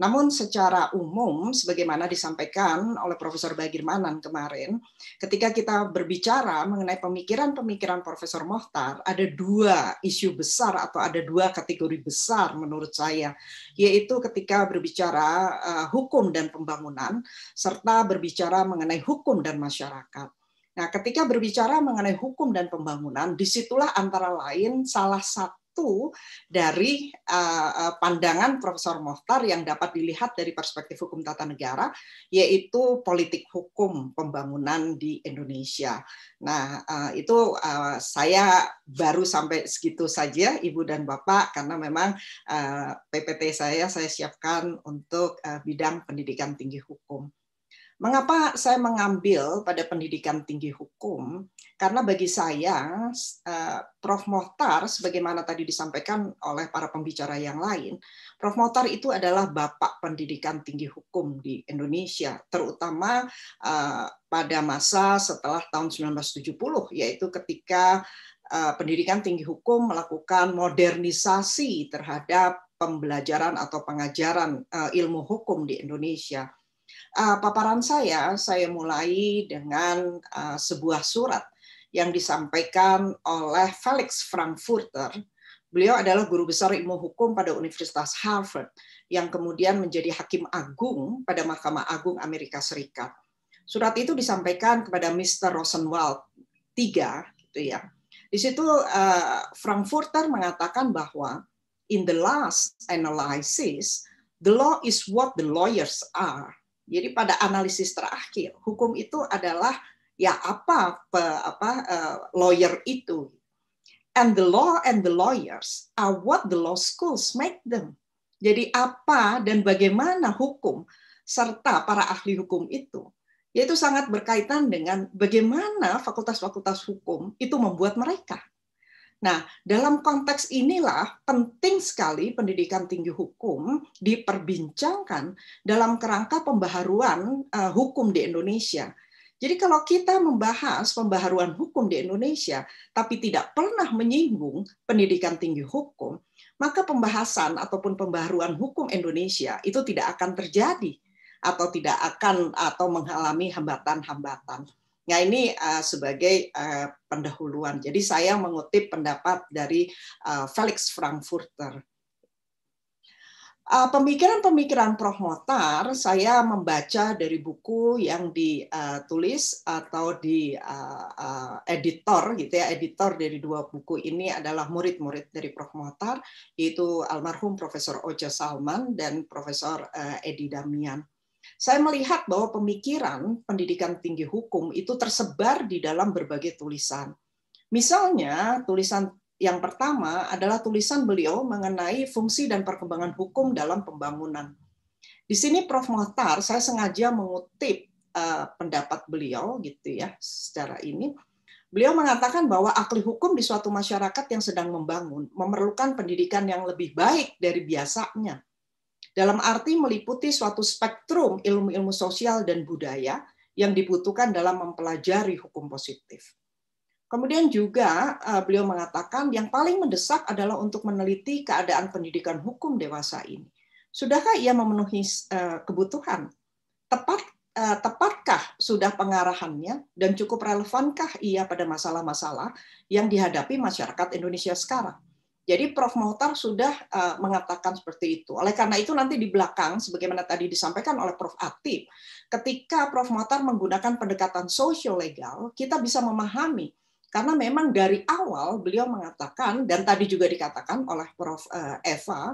Namun secara umum, sebagaimana disampaikan oleh Profesor Bagirmanan kemarin, ketika kita berbicara mengenai pemikiran-pemikiran Profesor Mohtar, ada dua isu besar atau ada dua kategori besar menurut saya, yaitu ketika berbicara eh, hukum dan pembangunan, serta berbicara mengenai hukum dan masyarakat. Nah, ketika berbicara mengenai hukum dan pembangunan, disitulah antara lain salah satu satu dari eh, eh, pandangan Profesor Mohtar yang dapat dilihat dari perspektif hukum tata negara, yaitu politik hukum pembangunan di Indonesia. Nah, eh, itu saya baru sampai segitu saja, Ibu dan Bapak, karena memang PPT saya saya siapkan untuk bidang pendidikan tinggi hukum. Mengapa saya mengambil pada pendidikan tinggi hukum? Karena bagi saya, eh, Prof. Mohtar, sebagaimana tadi disampaikan oleh para pembicara yang lain, Prof. Mohtar itu adalah bapak pendidikan tinggi hukum di Indonesia, terutama eh, pada masa setelah tahun 1970, yaitu ketika eh, pendidikan tinggi hukum melakukan modernisasi terhadap pembelajaran atau pengajaran ilmu hukum di Indonesia uh, paparan saya, saya mulai dengan uh, sebuah surat yang disampaikan oleh Felix Frankfurter. Beliau adalah guru besar ilmu hukum pada Universitas Harvard yang kemudian menjadi hakim agung pada Mahkamah Agung Amerika Serikat. Surat itu disampaikan kepada Mr. Rosenwald III. gitu ya. Di situ uh, Frankfurter mengatakan bahwa in the last analysis, the law is what the lawyers are jadi pada analisis terakhir, hukum itu adalah ya apa pe, apa uh, lawyer itu. And the law and the lawyers are what the law schools make them. Jadi apa dan bagaimana hukum serta para ahli hukum itu yaitu sangat berkaitan dengan bagaimana fakultas-fakultas hukum itu membuat mereka Nah, dalam konteks inilah penting sekali pendidikan tinggi hukum diperbincangkan dalam kerangka pembaharuan uh, hukum di Indonesia. Jadi kalau kita membahas pembaharuan hukum di Indonesia, tapi tidak pernah menyinggung pendidikan tinggi hukum, maka pembahasan ataupun pembaharuan hukum Indonesia itu tidak akan terjadi atau tidak akan atau mengalami hambatan-hambatan. Nah ini uh, sebagai uh, pendahuluan. Jadi saya mengutip pendapat dari uh, Felix Frankfurter. Pemikiran-pemikiran Prof. Motar saya membaca dari buku yang ditulis atau di editor gitu ya editor dari dua buku ini adalah murid-murid dari Prof. Motar yaitu almarhum Profesor Ojo Salman dan Profesor Edi Damian saya melihat bahwa pemikiran pendidikan tinggi hukum itu tersebar di dalam berbagai tulisan. Misalnya, tulisan yang pertama adalah tulisan beliau mengenai fungsi dan perkembangan hukum dalam pembangunan. Di sini Prof. Mohtar, saya sengaja mengutip eh, pendapat beliau gitu ya secara ini. Beliau mengatakan bahwa akli hukum di suatu masyarakat yang sedang membangun memerlukan pendidikan yang lebih baik dari biasanya dalam arti meliputi suatu spektrum ilmu-ilmu sosial dan budaya yang dibutuhkan dalam mempelajari hukum positif. Kemudian juga eh, beliau mengatakan yang paling mendesak adalah untuk meneliti keadaan pendidikan hukum dewasa ini. Sudahkah ia memenuhi eh, kebutuhan? Tepat eh, tepatkah sudah pengarahannya dan cukup relevankah ia pada masalah-masalah yang dihadapi masyarakat Indonesia sekarang? Jadi Prof. Mohtar sudah uh, mengatakan seperti itu. Oleh karena itu nanti di belakang, sebagaimana tadi disampaikan oleh Prof. Aktif, ketika Prof. Mohtar menggunakan pendekatan sosio-legal, kita bisa memahami karena memang dari awal beliau mengatakan dan tadi juga dikatakan oleh Prof. Eh, Eva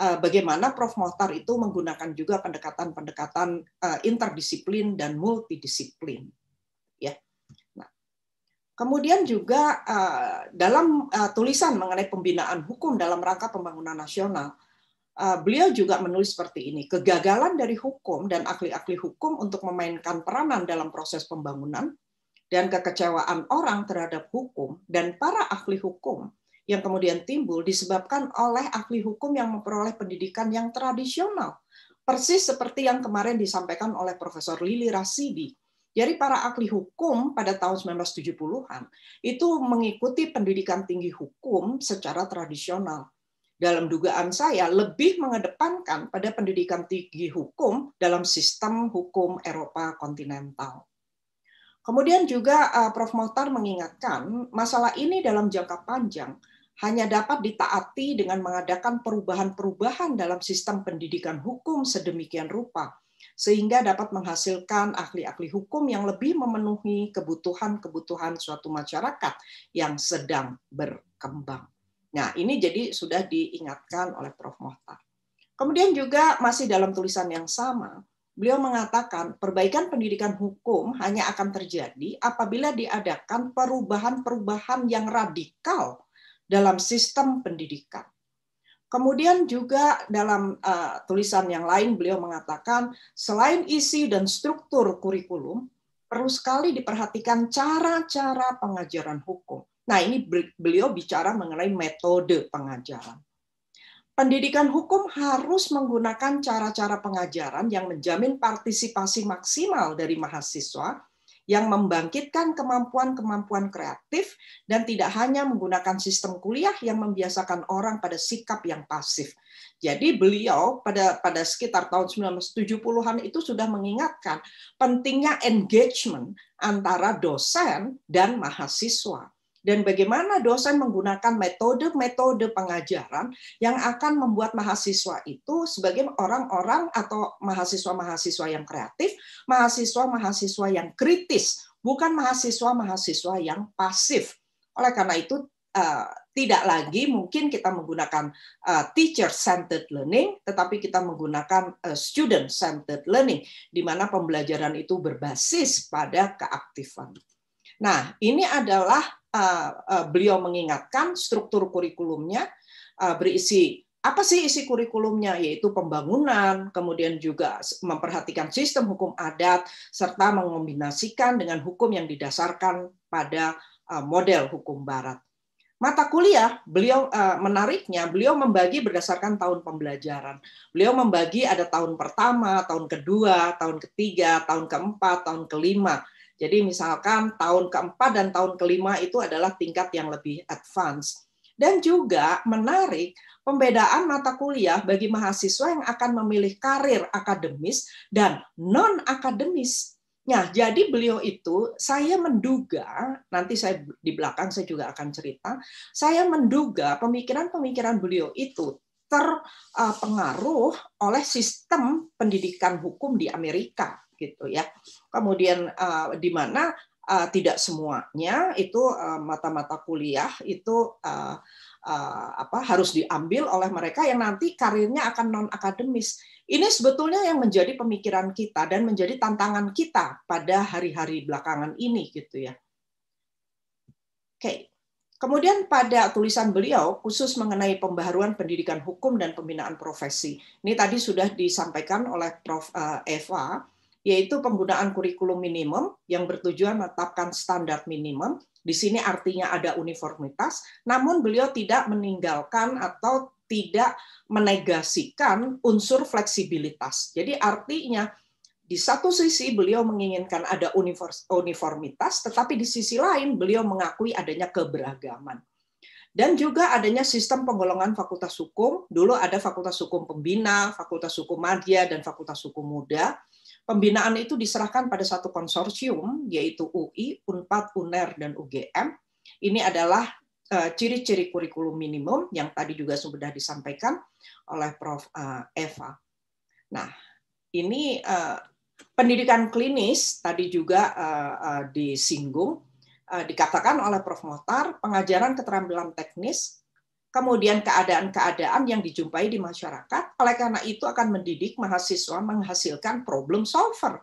eh, bagaimana Prof. Mohtar itu menggunakan juga pendekatan-pendekatan interdisiplin dan multidisiplin. Kemudian juga eh, dalam eh, tulisan mengenai pembinaan hukum dalam rangka pembangunan nasional, eh, beliau juga menulis seperti ini, kegagalan dari hukum dan ahli-ahli hukum untuk memainkan peranan dalam proses pembangunan dan kekecewaan orang terhadap hukum dan para ahli hukum yang kemudian timbul disebabkan oleh ahli hukum yang memperoleh pendidikan yang tradisional, persis seperti yang kemarin disampaikan oleh Profesor Lili Rasidi jadi para ahli hukum pada tahun 1970-an itu mengikuti pendidikan tinggi hukum secara tradisional. Dalam dugaan saya lebih mengedepankan pada pendidikan tinggi hukum dalam sistem hukum Eropa kontinental. Kemudian juga eh, Prof. Mohtar mengingatkan masalah ini dalam jangka panjang hanya dapat ditaati dengan mengadakan perubahan-perubahan dalam sistem pendidikan hukum sedemikian rupa sehingga dapat menghasilkan ahli-ahli hukum yang lebih memenuhi kebutuhan-kebutuhan suatu masyarakat yang sedang berkembang. Nah, ini jadi sudah diingatkan oleh Prof. Mohtar. Kemudian juga masih dalam tulisan yang sama, beliau mengatakan perbaikan pendidikan hukum hanya akan terjadi apabila diadakan perubahan-perubahan yang radikal dalam sistem pendidikan Kemudian juga dalam uh, tulisan yang lain beliau mengatakan selain isi dan struktur kurikulum perlu sekali diperhatikan cara-cara pengajaran hukum. Nah, ini beliau bicara mengenai metode pengajaran. Pendidikan hukum harus menggunakan cara-cara pengajaran yang menjamin partisipasi maksimal dari mahasiswa yang membangkitkan kemampuan-kemampuan kreatif dan tidak hanya menggunakan sistem kuliah yang membiasakan orang pada sikap yang pasif. Jadi beliau pada pada sekitar tahun 1970-an itu sudah mengingatkan pentingnya engagement antara dosen dan mahasiswa dan bagaimana dosen menggunakan metode-metode pengajaran yang akan membuat mahasiswa itu sebagai orang-orang atau mahasiswa-mahasiswa yang kreatif, mahasiswa-mahasiswa yang kritis, bukan mahasiswa-mahasiswa yang pasif. Oleh karena itu eh, tidak lagi mungkin kita menggunakan eh, teacher centered learning tetapi kita menggunakan eh, student centered learning di mana pembelajaran itu berbasis pada keaktifan. Nah, ini adalah uh, uh, beliau mengingatkan struktur kurikulumnya uh, berisi apa sih isi kurikulumnya yaitu pembangunan kemudian juga memperhatikan sistem hukum adat serta mengombinasikan dengan hukum yang didasarkan pada model hukum barat mata kuliah beliau menariknya beliau membagi berdasarkan tahun pembelajaran beliau membagi ada tahun pertama tahun kedua tahun ketiga tahun keempat tahun kelima jadi misalkan tahun keempat dan tahun kelima itu adalah tingkat yang lebih advance. Dan juga menarik pembedaan mata kuliah bagi mahasiswa yang akan memilih karir akademis dan non-akademis. Nah, jadi beliau itu saya menduga, nanti saya di belakang saya juga akan cerita, saya menduga pemikiran-pemikiran beliau itu terpengaruh eh, oleh sistem pendidikan hukum di Amerika gitu ya. Kemudian uh, di mana uh, tidak semuanya itu eh, mata-mata kuliah itu uh, uh, apa harus diambil oleh mereka yang nanti karirnya akan non akademis. Ini sebetulnya yang menjadi pemikiran kita dan menjadi tantangan kita pada hari-hari belakangan ini gitu ya. Oke. Okay. Kemudian pada tulisan beliau khusus mengenai pembaharuan pendidikan hukum dan pembinaan profesi. Ini tadi sudah disampaikan oleh Prof Eva yaitu penggunaan kurikulum minimum yang bertujuan menetapkan standar minimum. Di sini artinya ada uniformitas, namun beliau tidak meninggalkan atau tidak menegasikan unsur fleksibilitas. Jadi artinya di satu sisi beliau menginginkan ada uniformitas, tetapi di sisi lain beliau mengakui adanya keberagaman. Dan juga adanya sistem penggolongan fakultas hukum. Dulu ada fakultas hukum pembina, fakultas hukum madya, dan fakultas hukum muda. Pembinaan itu diserahkan pada satu konsorsium, yaitu UI, UNPAD, UNER, dan UGM. Ini adalah eh, ciri-ciri kurikulum minimum yang tadi juga sudah disampaikan oleh Prof. Eh, Eva. Nah, ini eh, pendidikan klinis tadi juga disinggung, dikatakan oleh Prof. Motar, pengajaran keterampilan teknis kemudian keadaan-keadaan yang dijumpai di masyarakat. Oleh karena itu akan mendidik mahasiswa menghasilkan problem solver.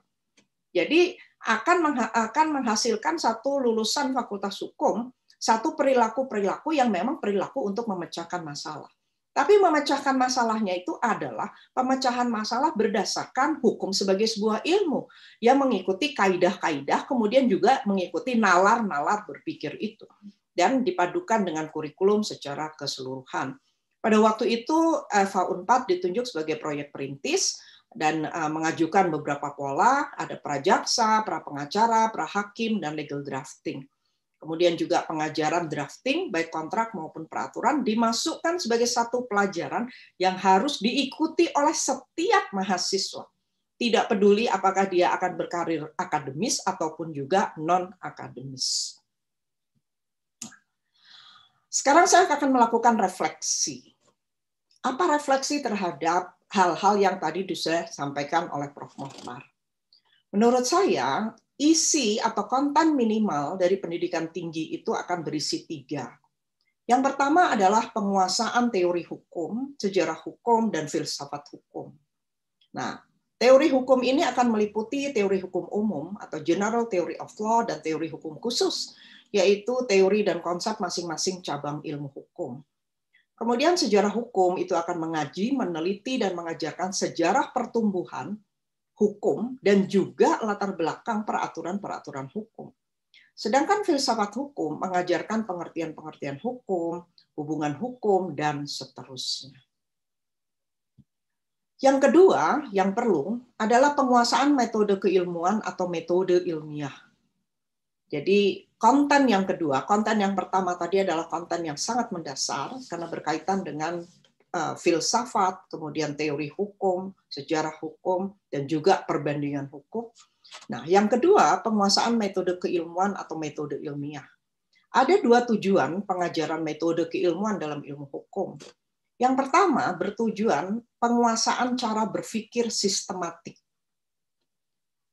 Jadi akan akan menghasilkan satu lulusan fakultas hukum satu perilaku-perilaku yang memang perilaku untuk memecahkan masalah. Tapi memecahkan masalahnya itu adalah pemecahan masalah berdasarkan hukum sebagai sebuah ilmu yang mengikuti kaidah-kaidah kemudian juga mengikuti nalar-nalar berpikir itu dan dipadukan dengan kurikulum secara keseluruhan. Pada waktu itu eh, F4 ditunjuk sebagai proyek perintis dan eh, mengajukan beberapa pola, ada prajaksa, pra pengacara, pra hakim dan legal drafting. Kemudian juga pengajaran drafting baik kontrak maupun peraturan dimasukkan sebagai satu pelajaran yang harus diikuti oleh setiap mahasiswa. Tidak peduli apakah dia akan berkarir akademis ataupun juga non akademis. Sekarang saya akan melakukan refleksi. Apa refleksi terhadap hal-hal yang tadi sudah sampaikan oleh Prof. Mohmar? Menurut saya, isi atau konten minimal dari pendidikan tinggi itu akan berisi tiga. Yang pertama adalah penguasaan teori hukum, sejarah hukum, dan filsafat hukum. Nah, teori hukum ini akan meliputi teori hukum umum atau general theory of law dan teori hukum khusus yaitu teori dan konsep masing-masing cabang ilmu hukum. Kemudian sejarah hukum itu akan mengaji, meneliti, dan mengajarkan sejarah pertumbuhan hukum dan juga latar belakang peraturan-peraturan hukum. Sedangkan filsafat hukum mengajarkan pengertian-pengertian hukum, hubungan hukum, dan seterusnya. Yang kedua yang perlu adalah penguasaan metode keilmuan atau metode ilmiah. Jadi konten yang kedua, konten yang pertama tadi adalah konten yang sangat mendasar karena berkaitan dengan eh, filsafat, kemudian teori hukum, sejarah hukum, dan juga perbandingan hukum. Nah, yang kedua, penguasaan metode keilmuan atau metode ilmiah. Ada dua tujuan pengajaran metode keilmuan dalam ilmu hukum. Yang pertama, bertujuan penguasaan cara berpikir sistematik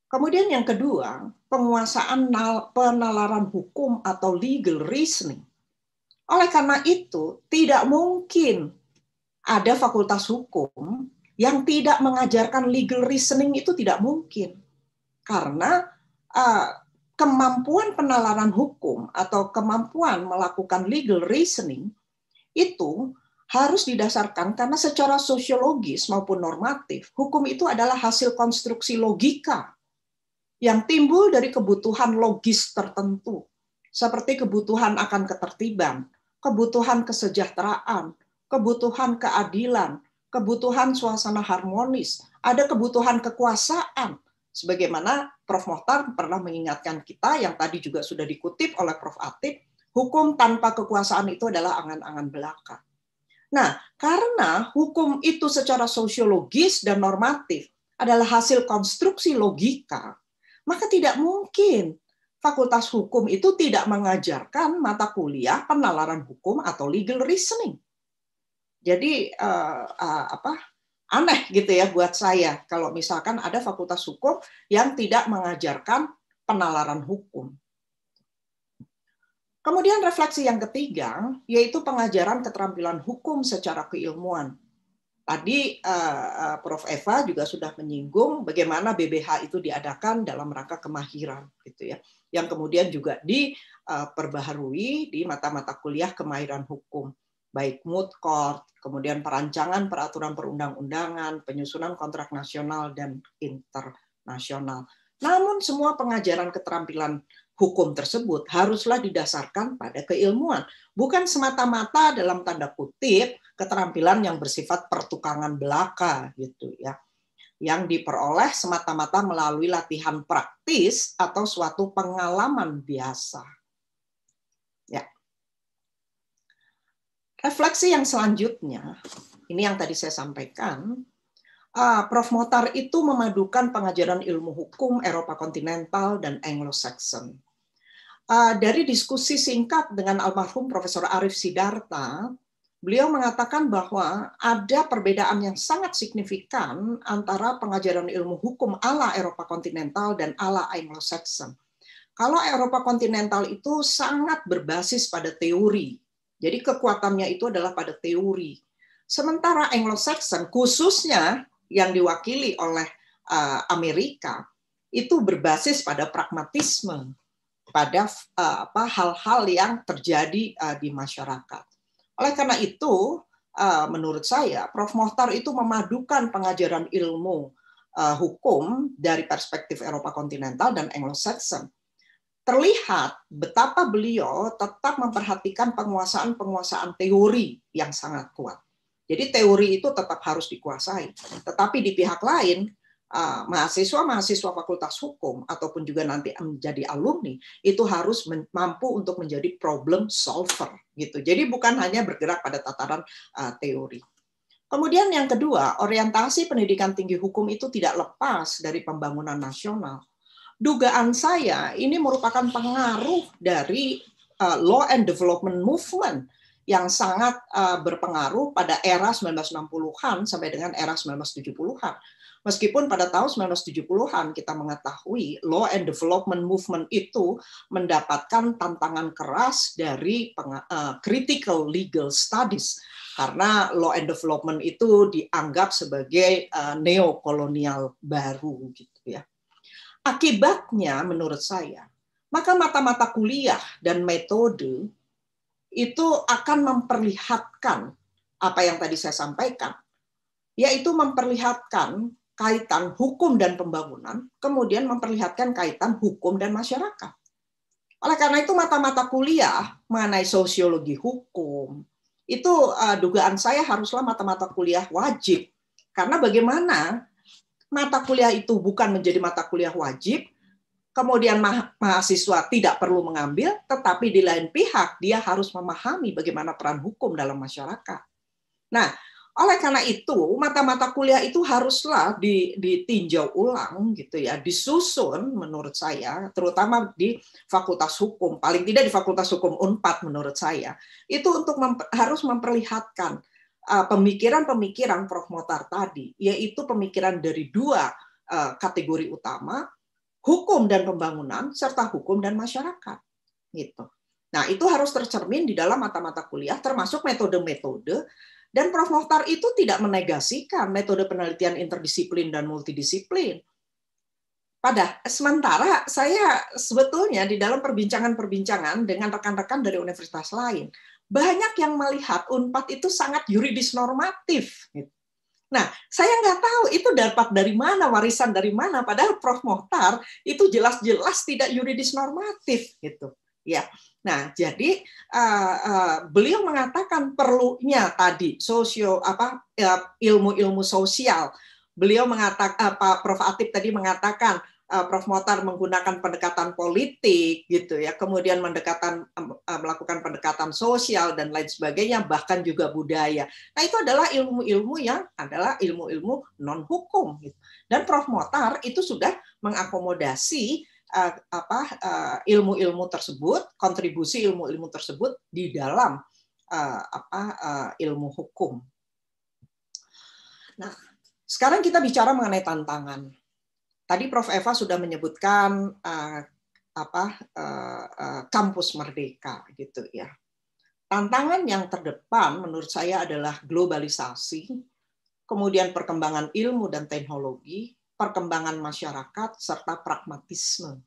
Kemudian yang kedua, penguasaan penalaran hukum atau legal reasoning. Oleh karena itu, tidak mungkin ada fakultas hukum yang tidak mengajarkan legal reasoning itu tidak mungkin. Karena uh, kemampuan penalaran hukum atau kemampuan melakukan legal reasoning itu harus didasarkan karena secara sosiologis maupun normatif, hukum itu adalah hasil konstruksi logika yang timbul dari kebutuhan logis tertentu, seperti kebutuhan akan ketertiban, kebutuhan kesejahteraan, kebutuhan keadilan, kebutuhan suasana harmonis, ada kebutuhan kekuasaan, sebagaimana Prof. Mohtar pernah mengingatkan kita yang tadi juga sudah dikutip oleh Prof. Atip, hukum tanpa kekuasaan itu adalah angan-angan belaka. Nah, karena hukum itu secara sosiologis dan normatif adalah hasil konstruksi logika, maka tidak mungkin Fakultas Hukum itu tidak mengajarkan mata kuliah penalaran hukum atau legal reasoning. Jadi uh, uh, apa aneh gitu ya buat saya kalau misalkan ada Fakultas Hukum yang tidak mengajarkan penalaran hukum. Kemudian refleksi yang ketiga yaitu pengajaran keterampilan hukum secara keilmuan. Tadi eh, eh, Prof. Eva juga sudah menyinggung bagaimana BBH itu diadakan dalam rangka kemahiran, gitu ya, yang kemudian juga diperbaharui eh, di mata-mata kuliah kemahiran hukum, baik mood court, kemudian perancangan peraturan perundang-undangan, penyusunan kontrak nasional dan internasional. Namun semua pengajaran keterampilan hukum tersebut haruslah didasarkan pada keilmuan, bukan semata-mata dalam tanda kutip keterampilan yang bersifat pertukangan belaka gitu ya. Yang diperoleh semata-mata melalui latihan praktis atau suatu pengalaman biasa. Ya. Refleksi yang selanjutnya, ini yang tadi saya sampaikan, Ah, Prof. Motar itu memadukan pengajaran ilmu hukum Eropa kontinental dan Anglo-Saxon uh, dari diskusi singkat dengan almarhum Profesor Arif Sidarta, beliau mengatakan bahwa ada perbedaan yang sangat signifikan antara pengajaran ilmu hukum ala Eropa kontinental dan ala Anglo-Saxon. Kalau Eropa kontinental itu sangat berbasis pada teori. Jadi kekuatannya itu adalah pada teori. Sementara Anglo-Saxon khususnya yang diwakili oleh eh, Amerika itu berbasis pada pragmatisme pada eh, apa hal-hal yang terjadi eh, di masyarakat. Oleh karena itu, eh, menurut saya Prof Mohtar itu memadukan pengajaran ilmu hukum dari perspektif Eropa kontinental dan Anglo-Saxon. Terlihat betapa beliau tetap memperhatikan penguasaan-penguasaan teori yang sangat kuat. Jadi teori itu tetap harus dikuasai. Tetapi di pihak lain, Ah, mahasiswa mahasiswa fakultas hukum ataupun juga nanti menjadi alumni itu harus mampu untuk menjadi problem solver gitu. Jadi bukan hanya bergerak pada tataran uh, teori. Kemudian yang kedua, orientasi pendidikan tinggi hukum itu tidak lepas dari pembangunan nasional. Dugaan saya ini merupakan pengaruh dari uh, law and development movement yang sangat berpengaruh pada era 1960-an sampai dengan era 1970-an Meskipun pada tahun 1970-an kita mengetahui law and development movement itu mendapatkan tantangan keras dari eh, critical legal studies karena law and development itu dianggap sebagai uh, neokolonial baru gitu ya. Akibatnya menurut saya, maka mata-mata kuliah dan metode itu akan memperlihatkan apa yang tadi saya sampaikan, yaitu memperlihatkan kaitan hukum dan pembangunan, kemudian memperlihatkan kaitan hukum dan masyarakat. Oleh karena itu mata-mata kuliah mengenai sosiologi hukum itu eh, dugaan saya haruslah mata-mata kuliah wajib. Karena bagaimana mata kuliah itu bukan menjadi mata kuliah wajib, kemudian ma mahasiswa tidak perlu mengambil, tetapi di lain pihak dia harus memahami bagaimana peran hukum dalam masyarakat. Nah, oleh karena itu, mata-mata kuliah itu haruslah ditinjau ulang gitu ya, disusun menurut saya, terutama di Fakultas Hukum, paling tidak di Fakultas Hukum Unpad menurut saya. Itu untuk memper, harus memperlihatkan uh, pemikiran-pemikiran Prof Motar tadi, yaitu pemikiran dari dua uh, kategori utama, hukum dan pembangunan serta hukum dan masyarakat. Gitu. Nah, itu harus tercermin di dalam mata-mata kuliah termasuk metode-metode dan Prof. Mohtar itu tidak menegasikan metode penelitian interdisiplin dan multidisiplin. Pada sementara saya sebetulnya di dalam perbincangan-perbincangan dengan rekan-rekan dari universitas lain, banyak yang melihat UNPAD itu sangat yuridis normatif. Gitu. Nah, saya nggak tahu itu dapat dari mana, warisan dari mana. Padahal Prof. Mohtar itu jelas-jelas tidak yuridis normatif gitu. Ya, Nah, jadi uh, uh, beliau mengatakan perlunya tadi sosio apa eh, ilmu-ilmu sosial. Beliau mengatakan uh, Pak Prof Atip tadi mengatakan uh, Prof Motar menggunakan pendekatan politik gitu ya, kemudian mendekatan uh, melakukan pendekatan sosial dan lain sebagainya, bahkan juga budaya. Nah itu adalah ilmu-ilmu yang adalah ilmu-ilmu non hukum. Gitu. Dan Prof Motar itu sudah mengakomodasi Eh, apa eh, ilmu-ilmu tersebut, kontribusi ilmu-ilmu tersebut di dalam eh, apa ilmu hukum. Nah, sekarang kita bicara mengenai tantangan. Tadi Prof Eva sudah menyebutkan apa kampus merdeka gitu ya. Tantangan yang terdepan menurut saya adalah globalisasi, kemudian perkembangan ilmu dan teknologi, perkembangan masyarakat, serta pragmatisme.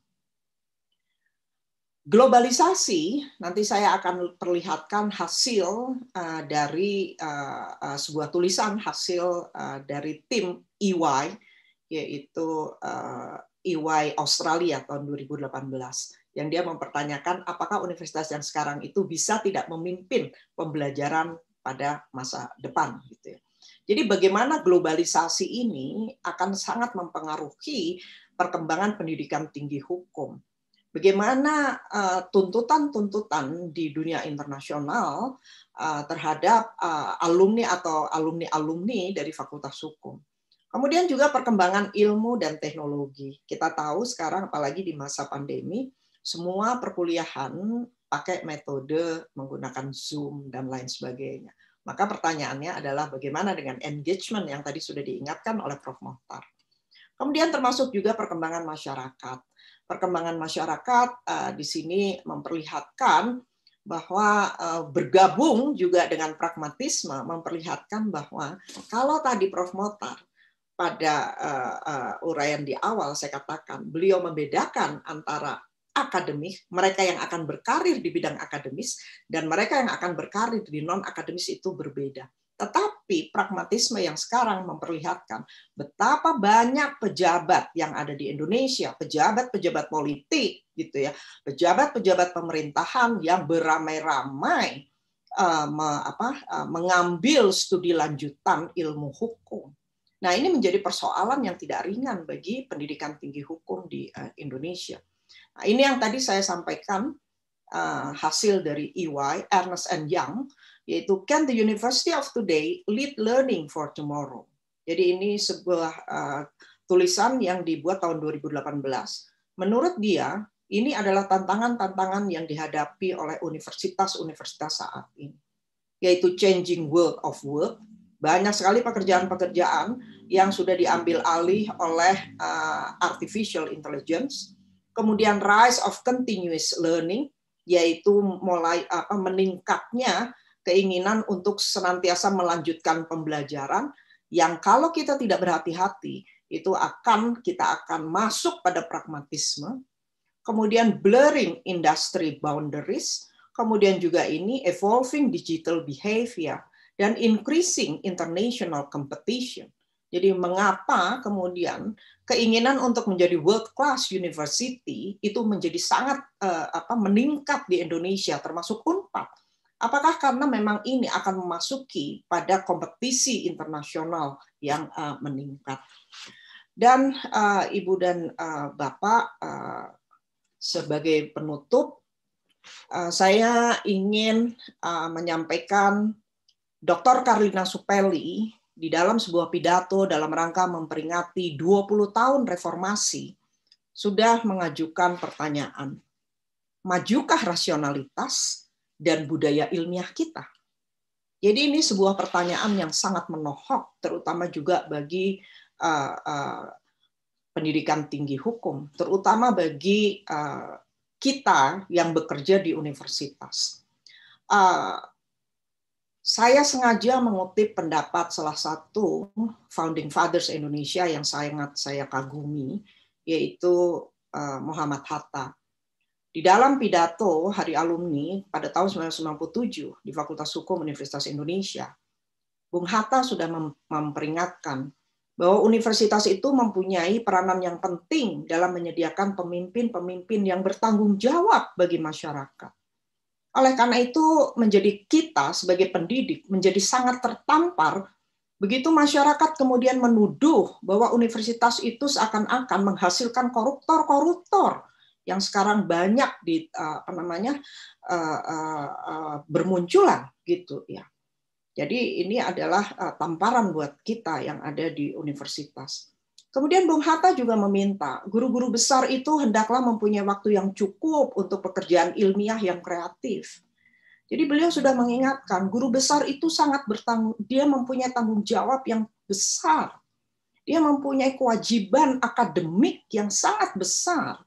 Globalisasi, nanti saya akan perlihatkan hasil eh, dari eh, eh, sebuah tulisan hasil dari tim EY, yaitu EY e Australia tahun 2018 yang dia mempertanyakan apakah universitas yang sekarang itu bisa tidak memimpin pembelajaran pada masa depan gitu ya. Jadi bagaimana globalisasi ini akan sangat mempengaruhi perkembangan pendidikan tinggi hukum. Bagaimana eh, tuntutan-tuntutan di dunia internasional eh, terhadap eh, alumni atau alumni-alumni dari Fakultas Hukum. Kemudian juga perkembangan ilmu dan teknologi. Kita tahu sekarang apalagi di masa pandemi, semua perkuliahan pakai metode menggunakan Zoom dan lain sebagainya. Maka pertanyaannya adalah bagaimana dengan engagement yang tadi sudah diingatkan oleh Prof. Mohtar. Kemudian termasuk juga perkembangan masyarakat. Perkembangan masyarakat uh, di sini memperlihatkan bahwa uh, bergabung juga dengan pragmatisme memperlihatkan bahwa kalau tadi Prof. Mohtar pada uh, uh, uraian di awal saya katakan beliau membedakan antara akademik, mereka yang akan berkarir di bidang akademis, dan mereka yang akan berkarir di non-akademis itu berbeda. Tetapi pragmatisme yang sekarang memperlihatkan betapa banyak pejabat yang ada di Indonesia, pejabat-pejabat politik gitu ya, pejabat-pejabat pemerintahan yang beramai-ramai eh, eh, mengambil studi lanjutan ilmu hukum. Nah, ini menjadi persoalan yang tidak ringan bagi pendidikan tinggi hukum di eh, Indonesia. Nah, ini yang tadi saya sampaikan uh, hasil dari EY, Ernest and Young, yaitu Can the University of Today Lead Learning for Tomorrow? Jadi ini sebuah uh, tulisan yang dibuat tahun 2018. Menurut dia, ini adalah tantangan-tantangan yang dihadapi oleh universitas-universitas saat ini, yaitu changing world of work. Banyak sekali pekerjaan-pekerjaan yang sudah diambil alih oleh uh, artificial intelligence, Kemudian rise of continuous learning yaitu mulai apa meningkatnya keinginan untuk senantiasa melanjutkan pembelajaran yang kalau kita tidak berhati-hati itu akan kita akan masuk pada pragmatisme kemudian blurring industry boundaries kemudian juga ini evolving digital behavior dan increasing international competition jadi mengapa kemudian keinginan untuk menjadi world class university itu menjadi sangat uh, apa meningkat di Indonesia termasuk Unpad? Apakah karena memang ini akan memasuki pada kompetisi internasional yang uh, meningkat? Dan uh, Ibu dan uh, Bapak uh, sebagai penutup uh, saya ingin uh, menyampaikan Dr. Karina Supeli di dalam sebuah pidato dalam rangka memperingati 20 tahun reformasi sudah mengajukan pertanyaan, majukah rasionalitas dan budaya ilmiah kita? Jadi ini sebuah pertanyaan yang sangat menohok, terutama juga bagi uh, uh, pendidikan tinggi hukum, terutama bagi uh, kita yang bekerja di universitas. Uh, saya sengaja mengutip pendapat salah satu founding fathers Indonesia yang sangat saya kagumi, yaitu eh, Muhammad Hatta. Di dalam pidato Hari Alumni pada tahun 1997 di Fakultas Hukum Universitas Indonesia, Bung Hatta sudah memperingatkan bahwa universitas itu mempunyai peranan yang penting dalam menyediakan pemimpin-pemimpin yang bertanggung jawab bagi masyarakat. Oleh karena itu, menjadi kita sebagai pendidik menjadi sangat tertampar begitu masyarakat kemudian menuduh bahwa universitas itu seakan-akan menghasilkan koruptor-koruptor yang sekarang banyak di eh, apa namanya eh, eh, bermunculan gitu ya. Jadi ini adalah tamparan buat kita yang ada di universitas. Kemudian Bung Hatta juga meminta guru-guru besar itu hendaklah mempunyai waktu yang cukup untuk pekerjaan ilmiah yang kreatif. Jadi beliau sudah mengingatkan guru besar itu sangat bertanggung dia mempunyai tanggung jawab yang besar. Dia mempunyai kewajiban akademik yang sangat besar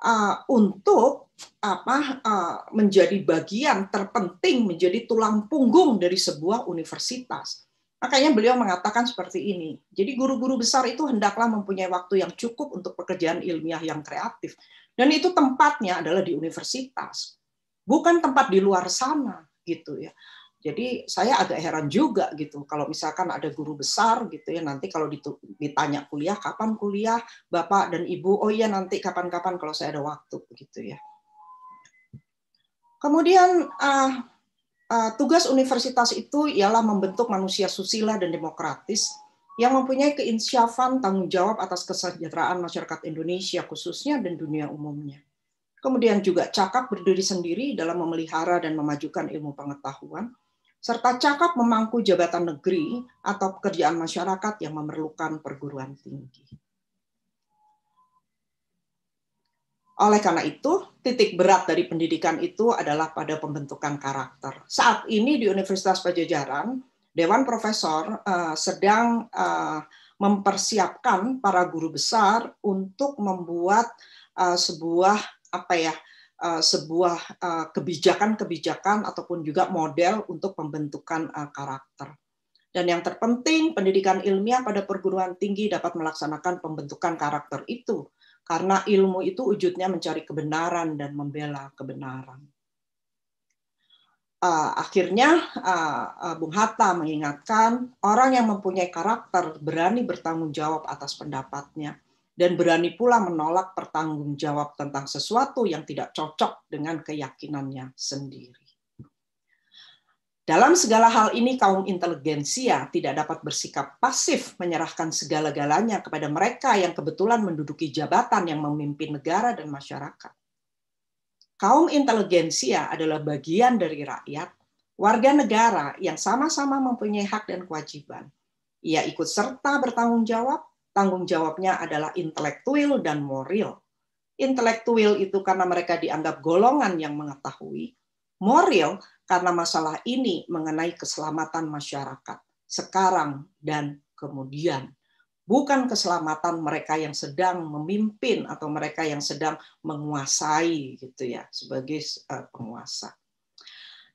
uh, untuk apa uh, menjadi bagian terpenting menjadi tulang punggung dari sebuah universitas. Makanya beliau mengatakan seperti ini. Jadi guru-guru besar itu hendaklah mempunyai waktu yang cukup untuk pekerjaan ilmiah yang kreatif. Dan itu tempatnya adalah di universitas, bukan tempat di luar sana gitu ya. Jadi saya agak heran juga gitu kalau misalkan ada guru besar gitu ya nanti kalau ditanya kuliah kapan kuliah Bapak dan Ibu oh iya nanti kapan-kapan kalau saya ada waktu gitu ya. Kemudian uh, uh, tugas universitas itu ialah membentuk manusia susila dan demokratis yang mempunyai keinsyafan tanggung jawab atas kesejahteraan masyarakat Indonesia khususnya dan dunia umumnya. Kemudian juga cakap berdiri sendiri dalam memelihara dan memajukan ilmu pengetahuan, serta cakap memangku jabatan negeri atau pekerjaan masyarakat yang memerlukan perguruan tinggi. Oleh karena itu, titik berat dari pendidikan itu adalah pada pembentukan karakter. Saat ini di Universitas Pajajaran, Dewan Profesor uh, sedang uh, mempersiapkan para guru besar untuk membuat uh, sebuah apa ya uh, sebuah kebijakan-kebijakan uh, ataupun juga model untuk pembentukan uh, karakter. Dan yang terpenting, pendidikan ilmiah pada perguruan tinggi dapat melaksanakan pembentukan karakter itu karena ilmu itu wujudnya mencari kebenaran dan membela kebenaran. Ah, akhirnya ah, ah, Bung Hatta mengingatkan orang yang mempunyai karakter berani bertanggung jawab atas pendapatnya dan berani pula menolak pertanggung jawab tentang sesuatu yang tidak cocok dengan keyakinannya sendiri. Dalam segala hal ini, kaum inteligensia tidak dapat bersikap pasif menyerahkan segala-galanya kepada mereka yang kebetulan menduduki jabatan yang memimpin negara dan masyarakat. Kaum inteligensia adalah bagian dari rakyat, warga negara yang sama-sama mempunyai hak dan kewajiban. Ia ikut serta bertanggung jawab, tanggung jawabnya adalah intelektual dan moral. Intelektual itu karena mereka dianggap golongan yang mengetahui, moral karena masalah ini mengenai keselamatan masyarakat sekarang dan kemudian. Bukan keselamatan mereka yang sedang memimpin atau mereka yang sedang menguasai gitu ya sebagai eh, penguasa.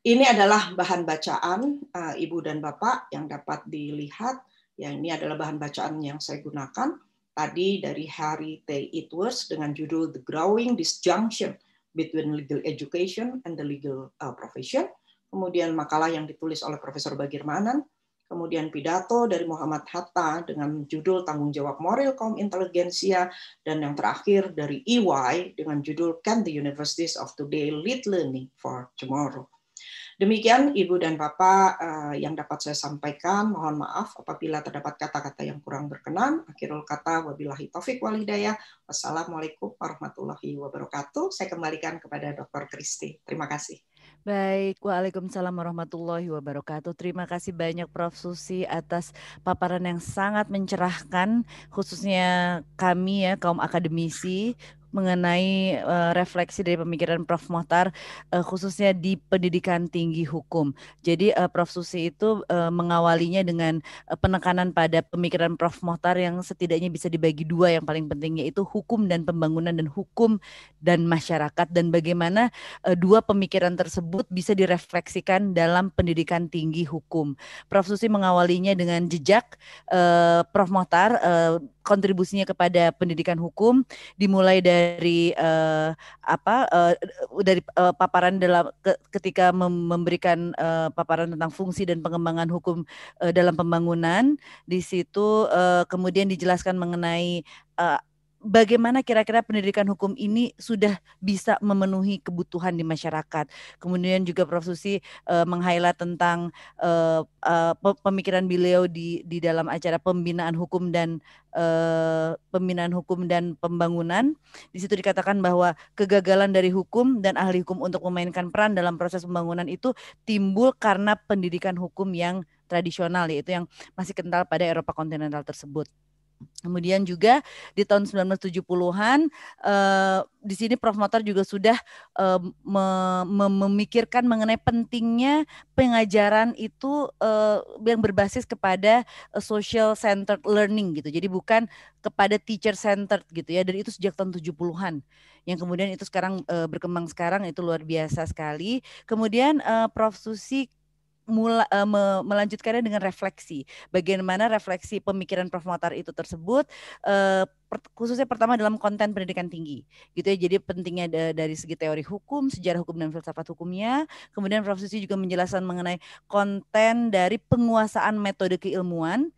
Ini adalah bahan bacaan eh, Ibu dan Bapak yang dapat dilihat. Ya, ini adalah bahan bacaan yang saya gunakan tadi dari Harry T. Edwards dengan judul The Growing Disjunction Between Legal Education and the Legal eh, Profession kemudian makalah yang ditulis oleh Profesor Bagirmanan, kemudian pidato dari Muhammad Hatta dengan judul Tanggung Jawab Moral Kaum Inteligensia, dan yang terakhir dari EY dengan judul Can the Universities of Today Lead Learning for Tomorrow? Demikian Ibu dan Bapak eh, yang dapat saya sampaikan. Mohon maaf apabila terdapat kata-kata yang kurang berkenan. Akhirul kata, wabillahi taufik hidayah. Wassalamualaikum warahmatullahi wabarakatuh. Saya kembalikan kepada Dr. Kristi. Terima kasih. Baik, Waalaikumsalam warahmatullahi wabarakatuh. Terima kasih banyak Prof. Susi atas paparan yang sangat mencerahkan, khususnya kami ya, kaum akademisi, mengenai uh, refleksi dari pemikiran Prof Mohtar uh, khususnya di pendidikan tinggi hukum. Jadi uh, Prof Susi itu uh, mengawalinya dengan uh, penekanan pada pemikiran Prof Mohtar yang setidaknya bisa dibagi dua yang paling penting yaitu hukum dan pembangunan dan hukum dan masyarakat dan bagaimana uh, dua pemikiran tersebut bisa direfleksikan dalam pendidikan tinggi hukum. Prof Susi mengawalinya dengan jejak uh, Prof Mohtar uh, kontribusinya kepada pendidikan hukum dimulai dari uh, apa uh, dari uh, paparan dalam ke, ketika memberikan uh, paparan tentang fungsi dan pengembangan hukum uh, dalam pembangunan di situ uh, kemudian dijelaskan mengenai bagaimana kira-kira pendidikan hukum ini sudah bisa memenuhi kebutuhan di masyarakat. Kemudian juga Prof Susi uh, meng-highlight tentang uh, uh, pemikiran beliau di di dalam acara pembinaan hukum dan uh, pembinaan hukum dan pembangunan. Di situ dikatakan bahwa kegagalan dari hukum dan ahli hukum untuk memainkan peran dalam proses pembangunan itu timbul karena pendidikan hukum yang tradisional yaitu yang masih kental pada Eropa kontinental tersebut. Kemudian juga di tahun 1970-an eh, di sini Prof Motor juga sudah eh, memikirkan mengenai pentingnya pengajaran itu eh, yang berbasis kepada eh, social centered learning gitu. Jadi bukan kepada teacher centered gitu ya. Dan itu sejak tahun 70-an. Yang kemudian itu sekarang eh, berkembang sekarang itu luar biasa sekali. Kemudian eh, Prof Susi mula, uh, me, melanjutkannya dengan refleksi. Bagaimana refleksi pemikiran Prof Motar itu tersebut uh, per, khususnya pertama dalam konten pendidikan tinggi. Gitu ya. Jadi pentingnya da, dari segi teori hukum, sejarah hukum dan filsafat hukumnya. Kemudian Prof Susi juga menjelaskan mengenai konten dari penguasaan metode keilmuan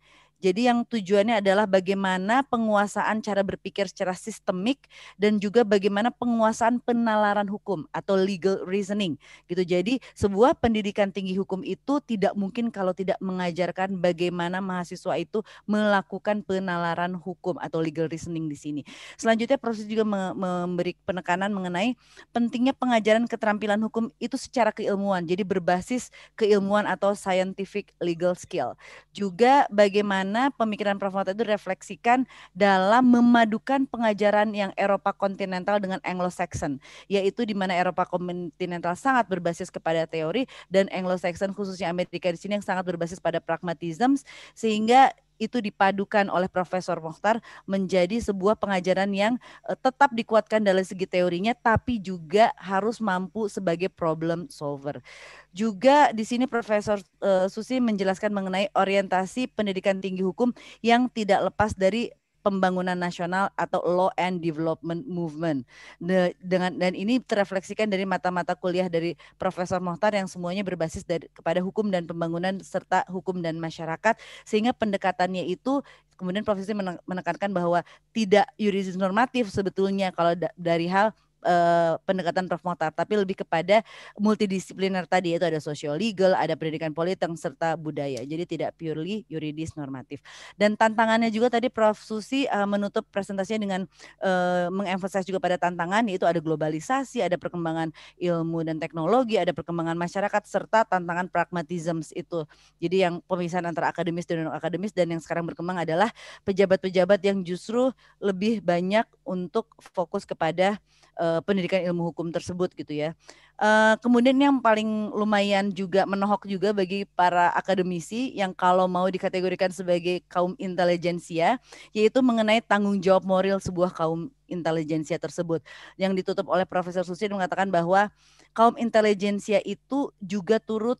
jadi yang tujuannya adalah bagaimana penguasaan cara berpikir secara sistemik dan juga bagaimana penguasaan penalaran hukum atau legal reasoning gitu. Jadi sebuah pendidikan tinggi hukum itu tidak mungkin kalau tidak mengajarkan bagaimana mahasiswa itu melakukan penalaran hukum atau legal reasoning di sini. Selanjutnya proses juga memberi penekanan mengenai pentingnya pengajaran keterampilan hukum itu secara keilmuan. Jadi berbasis keilmuan atau scientific legal skill. Juga bagaimana bagaimana pemikiran Prof Mata itu refleksikan dalam memadukan pengajaran yang Eropa kontinental dengan Anglo-Saxon, yaitu di mana Eropa kontinental sangat berbasis kepada teori dan Anglo-Saxon khususnya Amerika di sini yang sangat berbasis pada pragmatism sehingga itu dipadukan oleh Profesor Mokhtar menjadi sebuah pengajaran yang eh, tetap dikuatkan dari segi teorinya tapi juga harus mampu sebagai problem solver. Juga di sini Profesor eh, Susi menjelaskan mengenai orientasi pendidikan tinggi hukum yang tidak lepas dari pembangunan nasional atau law and development movement. De, dengan dan ini terefleksikan dari mata-mata kuliah dari Profesor Mohtar yang semuanya berbasis dari, kepada hukum dan pembangunan serta hukum dan masyarakat sehingga pendekatannya itu kemudian Profesor menekankan bahwa tidak yuridis normatif sebetulnya kalau da, dari hal Eh, pendekatan Prof Mohtar tapi lebih kepada multidisipliner tadi itu ada sosial legal, ada pendidikan politik serta budaya. Jadi tidak purely yuridis normatif. Dan tantangannya juga tadi Prof Susi uh, menutup presentasinya dengan uh, mengemphasize juga pada tantangan yaitu ada globalisasi, ada perkembangan ilmu dan teknologi, ada perkembangan masyarakat serta tantangan pragmatism itu. Jadi yang pemisahan antara akademis dan non akademis dan yang sekarang berkembang adalah pejabat-pejabat yang justru lebih banyak untuk fokus kepada uh, pendidikan ilmu hukum tersebut gitu ya. Uh, kemudian yang paling lumayan juga menohok juga bagi para akademisi yang kalau mau dikategorikan sebagai kaum intelijensia yaitu mengenai tanggung jawab moral sebuah kaum intelijensia tersebut yang ditutup oleh Profesor Susi mengatakan bahwa kaum intelijensia itu juga turut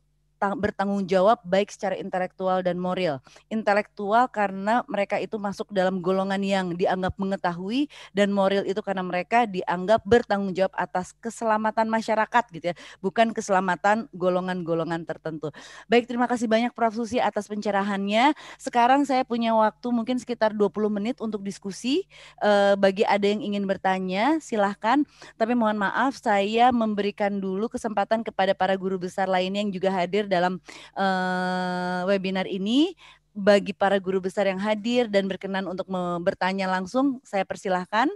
bertanggung jawab baik secara intelektual dan moral. Intelektual karena mereka itu masuk dalam golongan yang dianggap mengetahui dan moral itu karena mereka dianggap bertanggung jawab atas keselamatan masyarakat gitu ya, bukan keselamatan golongan-golongan tertentu. Baik, terima kasih banyak Prof Susi atas pencerahannya. Sekarang saya punya waktu mungkin sekitar 20 menit untuk diskusi e, bagi ada yang ingin bertanya silahkan tapi mohon maaf saya memberikan dulu kesempatan kepada para guru besar lainnya yang juga hadir dalam uh, webinar ini bagi para guru besar yang hadir dan berkenan untuk bertanya langsung, saya persilahkan.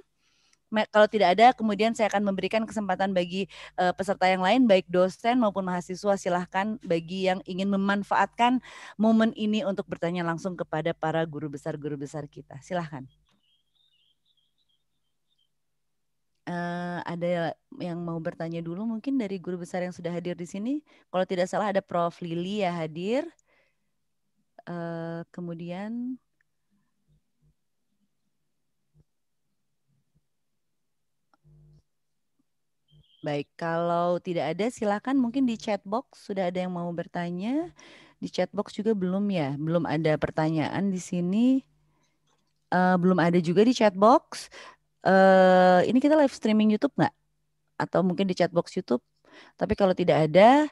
Kalau tidak ada, kemudian saya akan memberikan kesempatan bagi uh, peserta yang lain, baik dosen maupun mahasiswa. Silahkan bagi yang ingin memanfaatkan momen ini untuk bertanya langsung kepada para guru besar-guru besar kita. Silahkan. uh, ada yang mau bertanya dulu mungkin dari guru besar yang sudah hadir di sini. Kalau tidak salah ada Prof. Lili ya hadir. Uh, kemudian Baik, kalau tidak ada silakan mungkin di chat box sudah ada yang mau bertanya. Di chat box juga belum ya, belum ada pertanyaan di sini. Uh, belum ada juga di chat box uh, ini kita live streaming YouTube nggak? Atau mungkin di chat box YouTube. Tapi kalau tidak ada,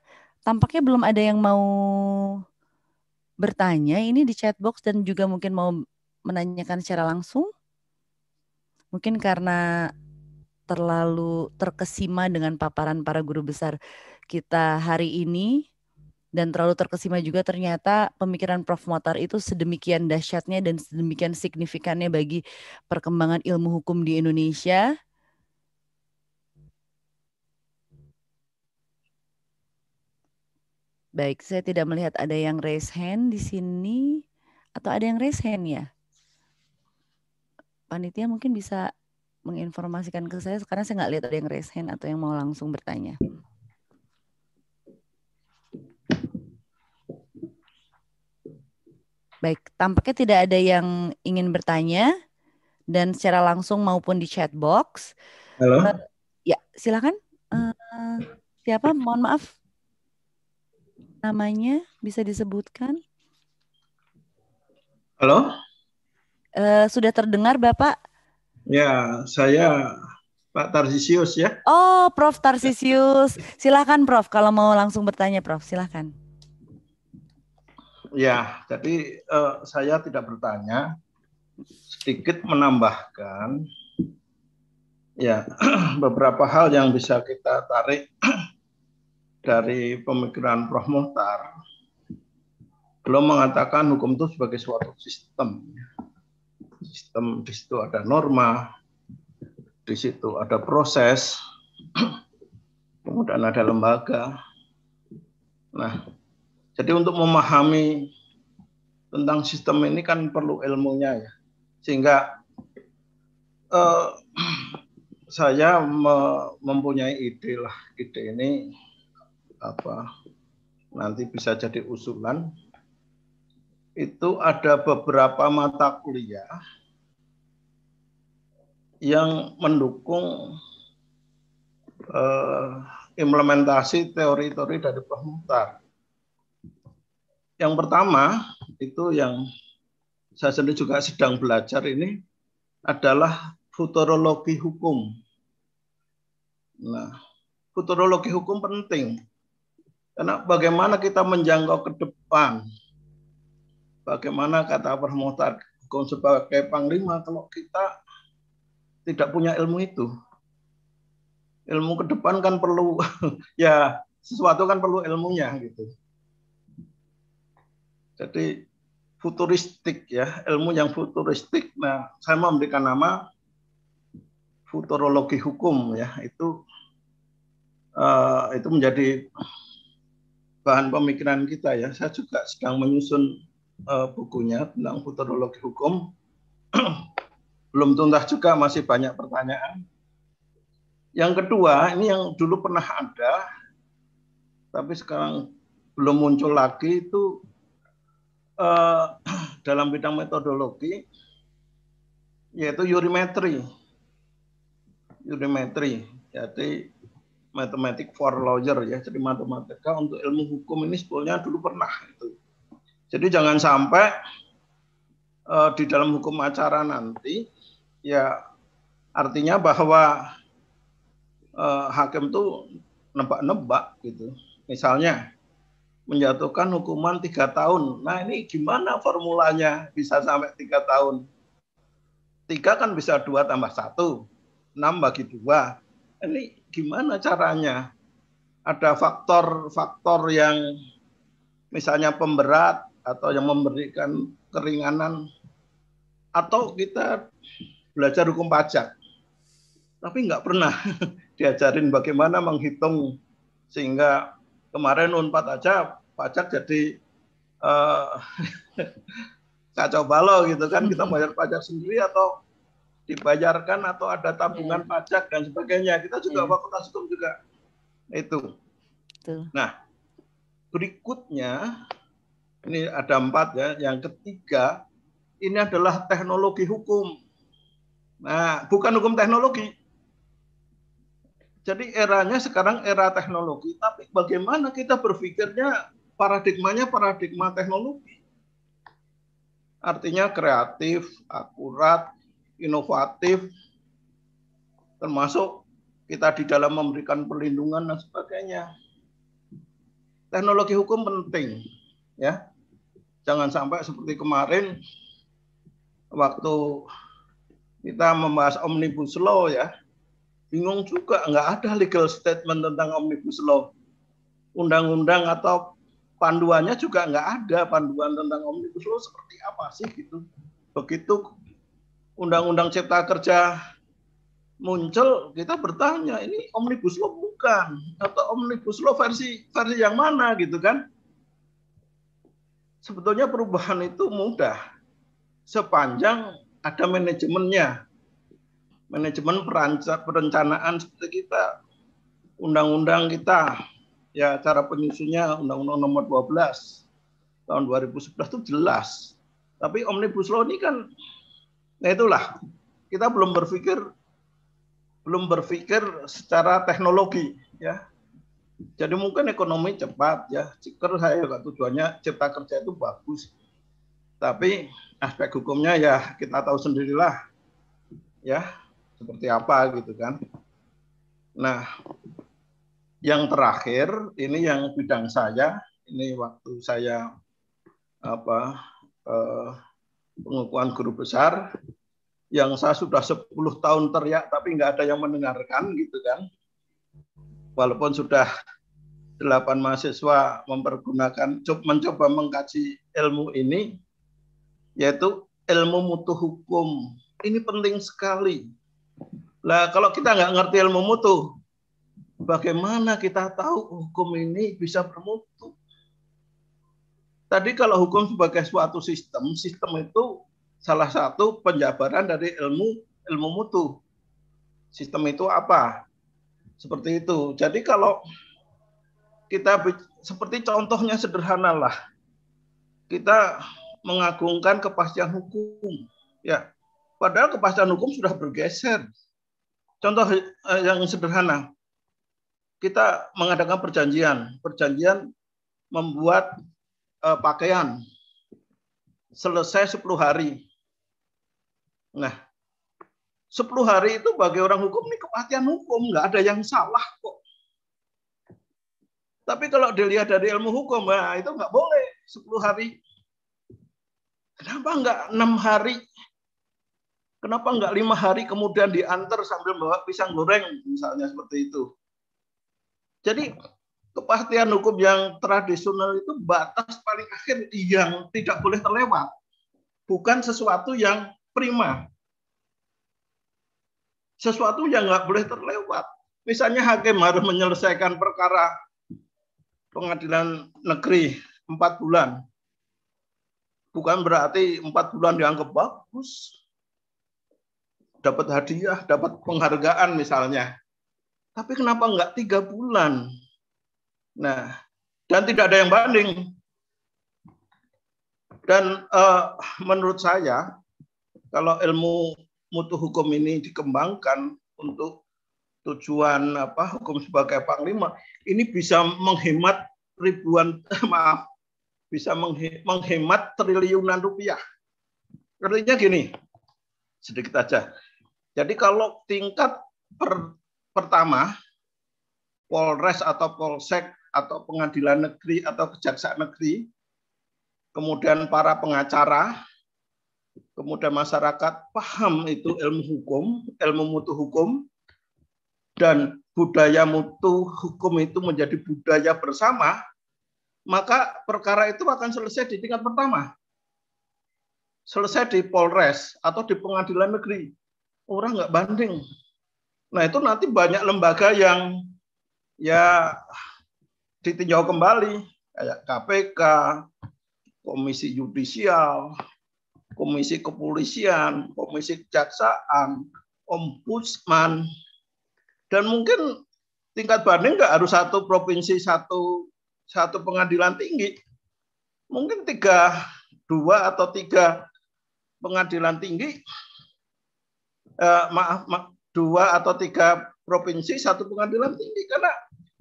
tampaknya belum ada yang mau bertanya ini di chat box dan juga mungkin mau menanyakan secara langsung. Mungkin karena terlalu terkesima dengan paparan para guru besar kita hari ini dan terlalu terkesima juga ternyata pemikiran Prof Motar itu sedemikian dahsyatnya dan sedemikian signifikannya bagi perkembangan ilmu hukum di Indonesia. Baik, saya tidak melihat ada yang raise hand di sini atau ada yang raise hand ya. Panitia mungkin bisa menginformasikan ke saya karena saya nggak lihat ada yang raise hand atau yang mau langsung bertanya. Baik, tampaknya tidak ada yang ingin bertanya dan secara langsung maupun di chat box. Halo. Uh, ya, silakan. Uh, siapa? Mohon maaf. Namanya bisa disebutkan? Halo. Uh, sudah terdengar, Bapak? Ya, saya Pak Tarsisius ya. Oh, Prof Tarsisius. Silahkan Prof, kalau mau langsung bertanya Prof, silahkan. Ya, jadi uh, saya tidak bertanya, sedikit menambahkan ya beberapa hal yang bisa kita tarik dari pemikiran Prof. Muhtar. Belum mengatakan hukum itu sebagai suatu sistem. Sistem di situ ada norma, di situ ada proses, kemudian ada lembaga. Nah, jadi untuk memahami tentang sistem ini kan perlu ilmunya ya, sehingga eh, saya me mempunyai ide lah, ide ini apa nanti bisa jadi usulan. Itu ada beberapa mata kuliah yang mendukung uh, implementasi teori-teori dari Prof. Muhtar. Yang pertama itu yang saya sendiri juga sedang belajar ini adalah futurologi hukum. Nah, futurologi hukum penting karena bagaimana kita menjangkau ke depan. Bagaimana kata Prof. Muhtar hukum sebagai panglima kalau kita tidak punya ilmu itu. Ilmu ke depan kan perlu ya sesuatu kan perlu ilmunya gitu. Jadi futuristik ya, ilmu yang futuristik. Nah, saya mau memberikan nama futurologi hukum ya, itu uh, itu menjadi bahan pemikiran kita ya. Saya juga sedang menyusun uh, bukunya tentang futurologi hukum belum tuntas juga masih banyak pertanyaan. Yang kedua, ini yang dulu pernah ada, tapi sekarang belum muncul lagi itu eh, dalam bidang metodologi, yaitu urimetri. Urimetri, jadi matematik for lawyer ya, jadi matematika untuk ilmu hukum ini sebetulnya dulu pernah itu. Jadi jangan sampai eh, di dalam hukum acara nanti ya artinya bahwa eh, hakim tuh nebak-nebak gitu. Misalnya menjatuhkan hukuman tiga tahun. Nah ini gimana formulanya bisa sampai tiga tahun? Tiga kan bisa dua tambah satu, enam bagi dua. Ini gimana caranya? Ada faktor-faktor yang misalnya pemberat atau yang memberikan keringanan atau kita belajar hukum pajak, tapi nggak pernah diajarin bagaimana menghitung sehingga kemarin unpad aja pajak jadi uh, kacau balau gitu kan kita bayar pajak sendiri atau dibayarkan atau ada tabungan yeah. pajak dan sebagainya kita juga yeah. fakultas hukum juga itu. Betul. Nah berikutnya ini ada empat ya. Yang ketiga ini adalah teknologi hukum. Nah, bukan hukum teknologi. Jadi eranya sekarang era teknologi, tapi bagaimana kita berpikirnya paradigmanya paradigma teknologi. Artinya kreatif, akurat, inovatif, termasuk kita di dalam memberikan perlindungan dan sebagainya. Teknologi hukum penting, ya. Jangan sampai seperti kemarin waktu kita membahas omnibus law ya, bingung juga nggak ada legal statement tentang omnibus law. Undang-undang atau panduannya juga nggak ada panduan tentang omnibus law seperti apa sih gitu. Begitu undang-undang cipta kerja muncul kita bertanya ini omnibus law bukan atau omnibus law versi versi yang mana gitu kan sebetulnya perubahan itu mudah sepanjang ada manajemennya. Manajemen perencanaan seperti kita, undang-undang kita, ya cara penyusunnya Undang-Undang Nomor 12 tahun 2011 itu jelas. Tapi Omnibus Law ini kan, nah itulah, kita belum berpikir belum berpikir secara teknologi ya jadi mungkin ekonomi cepat ya, ciker saya tujuannya cipta kerja itu bagus. Tapi aspek hukumnya ya kita tahu sendirilah ya seperti apa gitu kan. Nah, yang terakhir ini yang bidang saya ini waktu saya apa eh, pengukuhan guru besar yang saya sudah 10 tahun teriak tapi nggak ada yang mendengarkan gitu kan. Walaupun sudah delapan mahasiswa mempergunakan mencoba mengkaji ilmu ini yaitu ilmu mutu hukum. Ini penting sekali. Nah, kalau kita nggak ngerti ilmu mutu, bagaimana kita tahu hukum ini bisa bermutu? Tadi kalau hukum sebagai suatu sistem, sistem itu salah satu penjabaran dari ilmu ilmu mutu. Sistem itu apa? Seperti itu. Jadi kalau kita seperti contohnya sederhana lah. Kita mengagungkan kepastian hukum. Ya, padahal kepastian hukum sudah bergeser. Contoh eh, yang sederhana, kita mengadakan perjanjian, perjanjian membuat uh, pakaian selesai 10 hari. Nah, 10 hari itu bagi orang hukum ini kepastian hukum, nggak ada yang salah kok. Tapi kalau dilihat dari ilmu hukum, nah itu nggak boleh 10 hari Kenapa enggak enam hari? Kenapa enggak lima hari kemudian diantar sambil bawa pisang goreng misalnya seperti itu? Jadi kepastian hukum yang tradisional itu batas paling akhir yang tidak boleh terlewat. Bukan sesuatu yang prima. Sesuatu yang enggak boleh terlewat. Misalnya hakim harus menyelesaikan perkara pengadilan negeri empat bulan. Bukan berarti empat bulan dianggap bagus. Dapat hadiah, dapat penghargaan misalnya. Tapi kenapa enggak tiga bulan? Nah, dan tidak ada yang banding. Dan uh, menurut saya, kalau ilmu mutu hukum ini dikembangkan untuk tujuan apa hukum sebagai panglima, ini bisa menghemat ribuan maaf bisa menghemat triliunan rupiah. Artinya gini, sedikit aja. Jadi kalau tingkat per, pertama, Polres atau Polsek atau pengadilan negeri atau kejaksaan negeri, kemudian para pengacara, kemudian masyarakat paham itu ilmu hukum, ilmu mutu hukum, dan budaya mutu hukum itu menjadi budaya bersama, maka perkara itu akan selesai di tingkat pertama. Selesai di Polres atau di pengadilan negeri. Orang nggak banding. Nah itu nanti banyak lembaga yang ya ditinjau kembali. Kayak KPK, Komisi Yudisial, Komisi Kepolisian, Komisi Kejaksaan, Ombudsman, dan mungkin tingkat banding nggak harus satu provinsi satu satu pengadilan tinggi, mungkin tiga, dua atau tiga pengadilan tinggi, eh, maaf, ma dua atau tiga provinsi, satu pengadilan tinggi. Karena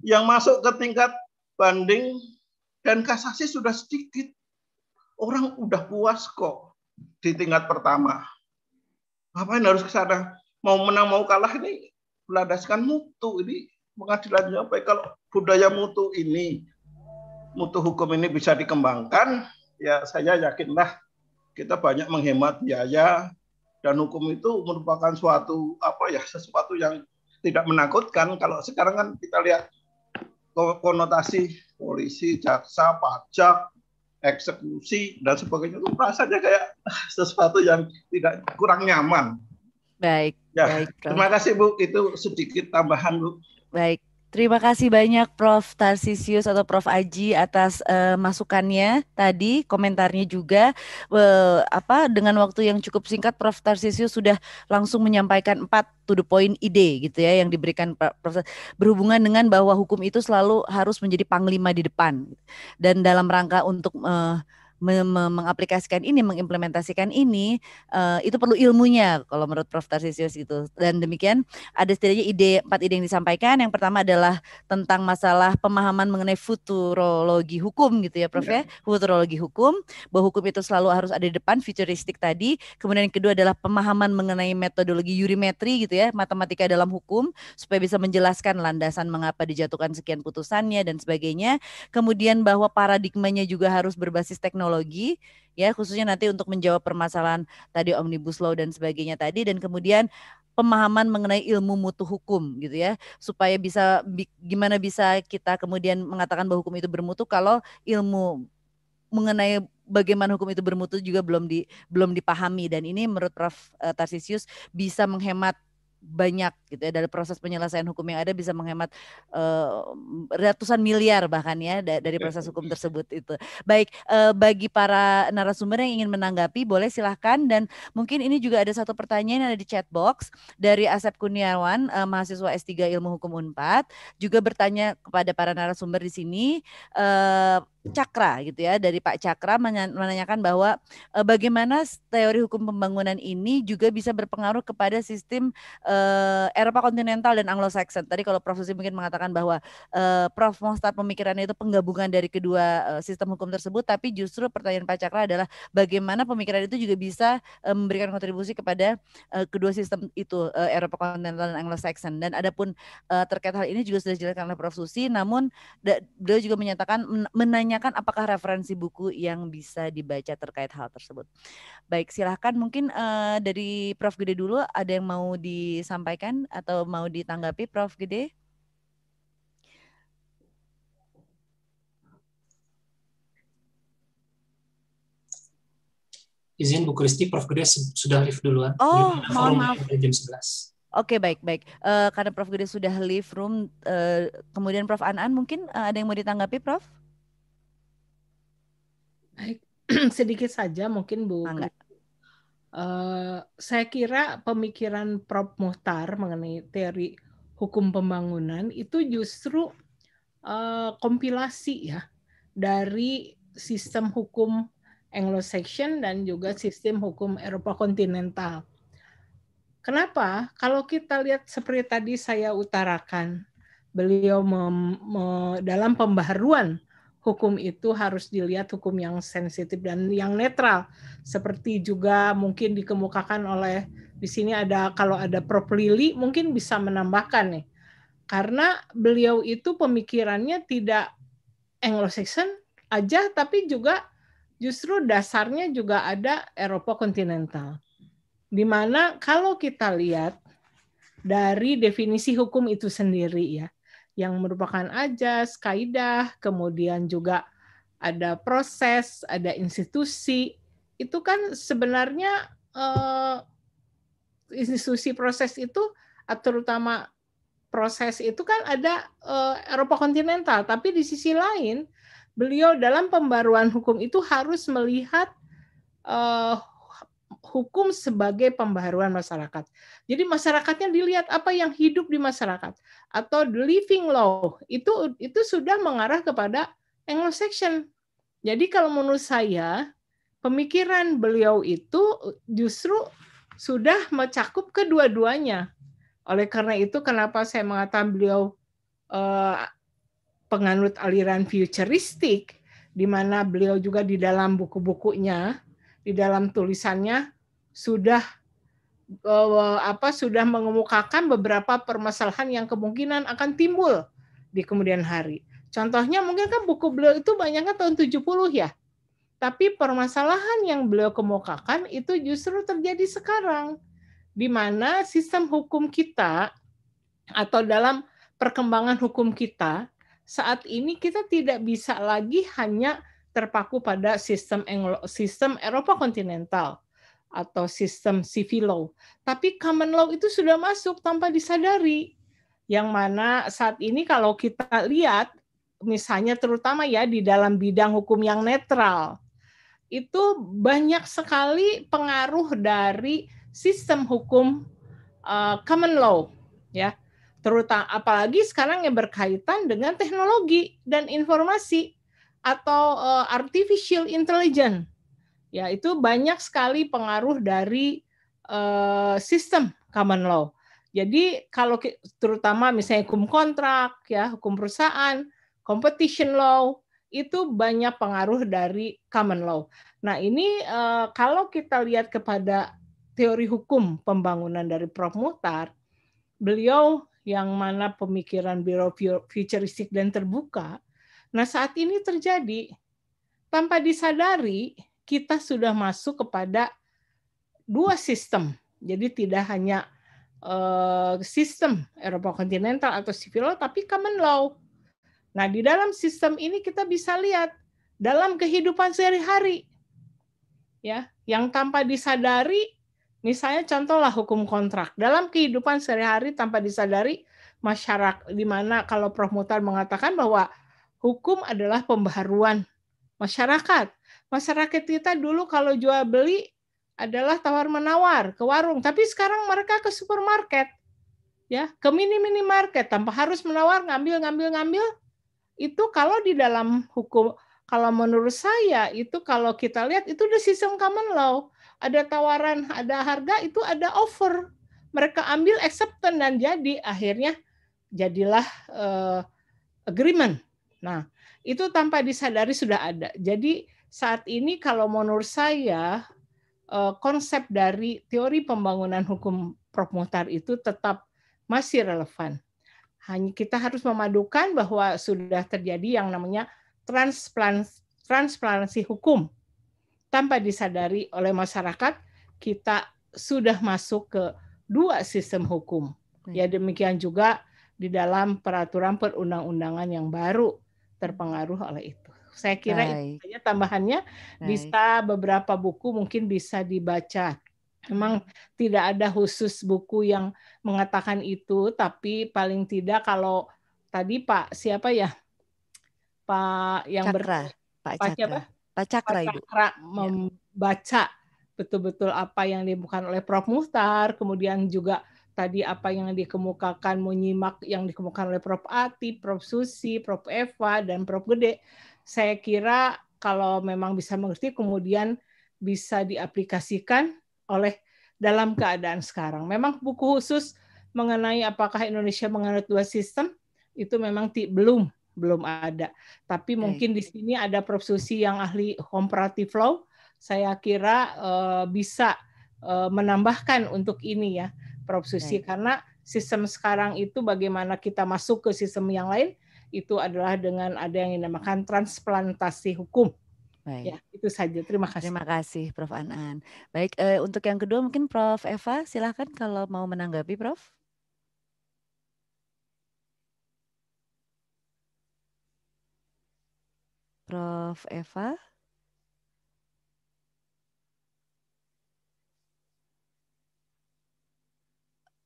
yang masuk ke tingkat banding dan kasasi sudah sedikit. Orang udah puas kok di tingkat pertama. apa yang harus ke sana? Mau menang mau kalah ini berlandaskan mutu. Ini pengadilannya apa? Ya, kalau budaya mutu ini mutu hukum ini bisa dikembangkan, ya saya yakinlah kita banyak menghemat biaya dan hukum itu merupakan suatu apa ya sesuatu yang tidak menakutkan kalau sekarang kan kita lihat konotasi polisi, jaksa, pajak, eksekusi dan sebagainya itu rasanya kayak ah, sesuatu yang tidak kurang nyaman. Baik. Ya. Baik, terima kasih Bu, itu sedikit tambahan Bu. Baik. Terima kasih banyak Prof. Tarsisius atau Prof. Aji atas uh, masukannya tadi, komentarnya juga. Well, apa dengan waktu yang cukup singkat Prof. Tarsisius sudah langsung menyampaikan empat to the point ide gitu ya yang diberikan Prof. berhubungan dengan bahwa hukum itu selalu harus menjadi panglima di depan dan dalam rangka untuk uh, mengaplikasikan ini, mengimplementasikan ini, uh, itu perlu ilmunya kalau menurut Prof Tarsisius gitu. Dan demikian ada setidaknya ide empat ide yang disampaikan. Yang pertama adalah tentang masalah pemahaman mengenai futurologi hukum gitu ya, Prof ya. ya. Futurologi hukum bahwa hukum itu selalu harus ada di depan futuristik tadi. Kemudian yang kedua adalah pemahaman mengenai metodologi yurimetri gitu ya, matematika dalam hukum supaya bisa menjelaskan landasan mengapa dijatuhkan sekian putusannya dan sebagainya. Kemudian bahwa paradigmanya juga harus berbasis teknologi psikologi ya khususnya nanti untuk menjawab permasalahan tadi omnibus law dan sebagainya tadi dan kemudian pemahaman mengenai ilmu mutu hukum gitu ya supaya bisa bi, gimana bisa kita kemudian mengatakan bahwa hukum itu bermutu kalau ilmu mengenai bagaimana hukum itu bermutu juga belum di belum dipahami dan ini menurut Prof eh, Tarsisius bisa menghemat banyak gitu ya dari proses penyelesaian hukum yang ada bisa menghemat uh, ratusan miliar bahkan ya dari iya, proses hukum tersebut itu. Baik, uh, bagi para narasumber yang ingin menanggapi boleh silahkan dan mungkin ini juga ada satu pertanyaan yang ada di chat box dari Asep Kuniawan uh, mahasiswa S3 Ilmu Hukum Unpad juga bertanya kepada para narasumber di sini uh, Cakra gitu ya dari Pak Cakra menanyakan bahwa e, bagaimana teori hukum pembangunan ini juga bisa berpengaruh kepada sistem e, Eropa kontinental dan Anglo-Saxon. Tadi kalau Prof Susi mungkin mengatakan bahwa e, Prof Mostar pemikirannya itu penggabungan dari kedua e, sistem hukum tersebut, tapi justru pertanyaan Pak Cakra adalah bagaimana pemikiran itu juga bisa e, memberikan kontribusi kepada kedua sistem itu e, Eropa kontinental dan Anglo-Saxon. Dan adapun pun terkait hal ini juga sudah dijelaskan oleh Prof Susi, namun beliau juga menyatakan menanya menanyakan apakah referensi buku yang bisa dibaca terkait hal tersebut. Baik, silahkan mungkin uh, dari Prof. Gede dulu ada yang mau disampaikan atau mau ditanggapi Prof. Gede? izin Bu Kristi, Prof. Gede sudah live duluan. Oh, mohon maaf. Jam 11. Oke, baik, baik. Uh, karena Prof. Gede sudah leave room, uh, kemudian Prof. Anan mungkin uh, ada yang mau ditanggapi, Prof? Baik, sedikit saja mungkin Bu. Uh, saya kira pemikiran Prof. Muhtar mengenai teori hukum pembangunan itu justru uh, kompilasi ya dari sistem hukum Anglo-Saxon dan juga sistem hukum Eropa kontinental. Kenapa? Kalau kita lihat seperti tadi saya utarakan, beliau dalam pembaharuan hukum itu harus dilihat hukum yang sensitif dan yang netral. Seperti juga mungkin dikemukakan oleh di sini ada kalau ada Prof Lili mungkin bisa menambahkan nih. Karena beliau itu pemikirannya tidak Anglo-Saxon aja tapi juga justru dasarnya juga ada Eropa kontinental. Di mana kalau kita lihat dari definisi hukum itu sendiri ya yang merupakan ajas, kaidah, kemudian juga ada proses, ada institusi. Itu kan sebenarnya eh, institusi proses itu eh, terutama proses itu kan ada eh, Eropa kontinental, tapi di sisi lain beliau dalam pembaruan hukum itu harus melihat eh, hukum sebagai pembaharuan masyarakat. Jadi masyarakatnya dilihat apa yang hidup di masyarakat atau the living law itu itu sudah mengarah kepada Anglo-Saxon. Jadi kalau menurut saya pemikiran beliau itu justru sudah mencakup kedua-duanya. Oleh karena itu kenapa saya mengatakan beliau eh, penganut aliran futuristik di mana beliau juga di dalam buku-bukunya di dalam tulisannya sudah eh, apa sudah mengemukakan beberapa permasalahan yang kemungkinan akan timbul di kemudian hari. Contohnya mungkin kan buku beliau itu banyaknya tahun 70 ya. Tapi permasalahan yang beliau kemukakan itu justru terjadi sekarang di mana sistem hukum kita atau dalam perkembangan hukum kita saat ini kita tidak bisa lagi hanya terpaku pada sistem Anglo, sistem Eropa kontinental atau sistem civil law. Tapi common law itu sudah masuk tanpa disadari. Yang mana saat ini kalau kita lihat misalnya terutama ya di dalam bidang hukum yang netral itu banyak sekali pengaruh dari sistem hukum uh, common law ya terutama apalagi sekarang yang berkaitan dengan teknologi dan informasi atau uh, artificial intelligence. Ya, itu banyak sekali pengaruh dari uh, sistem common law. Jadi kalau terutama misalnya hukum kontrak, ya hukum perusahaan, competition law itu banyak pengaruh dari common law. Nah ini uh, kalau kita lihat kepada teori hukum pembangunan dari Prof. mutar beliau yang mana pemikiran biro futuristik dan terbuka, Nah, saat ini terjadi tanpa disadari kita sudah masuk kepada dua sistem. Jadi tidak hanya uh, sistem Eropa kontinental atau civil tapi common law. Nah, di dalam sistem ini kita bisa lihat dalam kehidupan sehari-hari ya, yang tanpa disadari misalnya contohlah hukum kontrak. Dalam kehidupan sehari-hari tanpa disadari masyarakat di mana kalau Prof Mutar mengatakan bahwa Hukum adalah pembaharuan masyarakat. Masyarakat kita dulu kalau jual beli adalah tawar menawar ke warung, tapi sekarang mereka ke supermarket, ya ke mini mini market tanpa harus menawar ngambil ngambil ngambil. Itu kalau di dalam hukum kalau menurut saya itu kalau kita lihat itu the system common law. Ada tawaran, ada harga, itu ada offer. Mereka ambil acceptance dan jadi akhirnya jadilah uh, agreement Nah, itu tanpa disadari sudah ada. Jadi saat ini kalau menurut saya eh, konsep dari teori pembangunan hukum Prof. Muhtar itu tetap masih relevan. Hanya kita harus memadukan bahwa sudah terjadi yang namanya transplantasi hukum tanpa disadari oleh masyarakat kita sudah masuk ke dua sistem hukum. Ya demikian juga di dalam peraturan perundang-undangan yang baru terpengaruh oleh itu. Saya kira Baik. tambahannya Baik. bisa beberapa buku mungkin bisa dibaca. Memang tidak ada khusus buku yang mengatakan itu, tapi paling tidak kalau tadi Pak siapa ya? Pak yang Cakra. ber Pak, Pak Cakra. Siapa? Pak Cakra, Pak Cakra Ibu. membaca betul-betul apa yang dibukan oleh Prof Muhtar, kemudian juga tadi apa yang dikemukakan menyimak yang dikemukakan oleh Prof Ati, Prof Susi, Prof Eva dan Prof Gede, saya kira kalau memang bisa mengerti kemudian bisa diaplikasikan oleh dalam keadaan sekarang. Memang buku khusus mengenai apakah Indonesia menganut dua sistem itu memang ti, belum belum ada. Tapi mungkin di sini ada Prof Susi yang ahli comparative law, saya kira uh, bisa uh, menambahkan untuk ini ya Prof Susi okay. karena sistem sekarang itu bagaimana kita masuk ke sistem yang lain itu adalah dengan ada yang dinamakan transplantasi hukum. Baik. Ya, itu saja. Terima kasih. Terima kasih Prof Anan. Baik, eh, untuk yang kedua mungkin Prof Eva silahkan kalau mau menanggapi Prof. Prof Eva.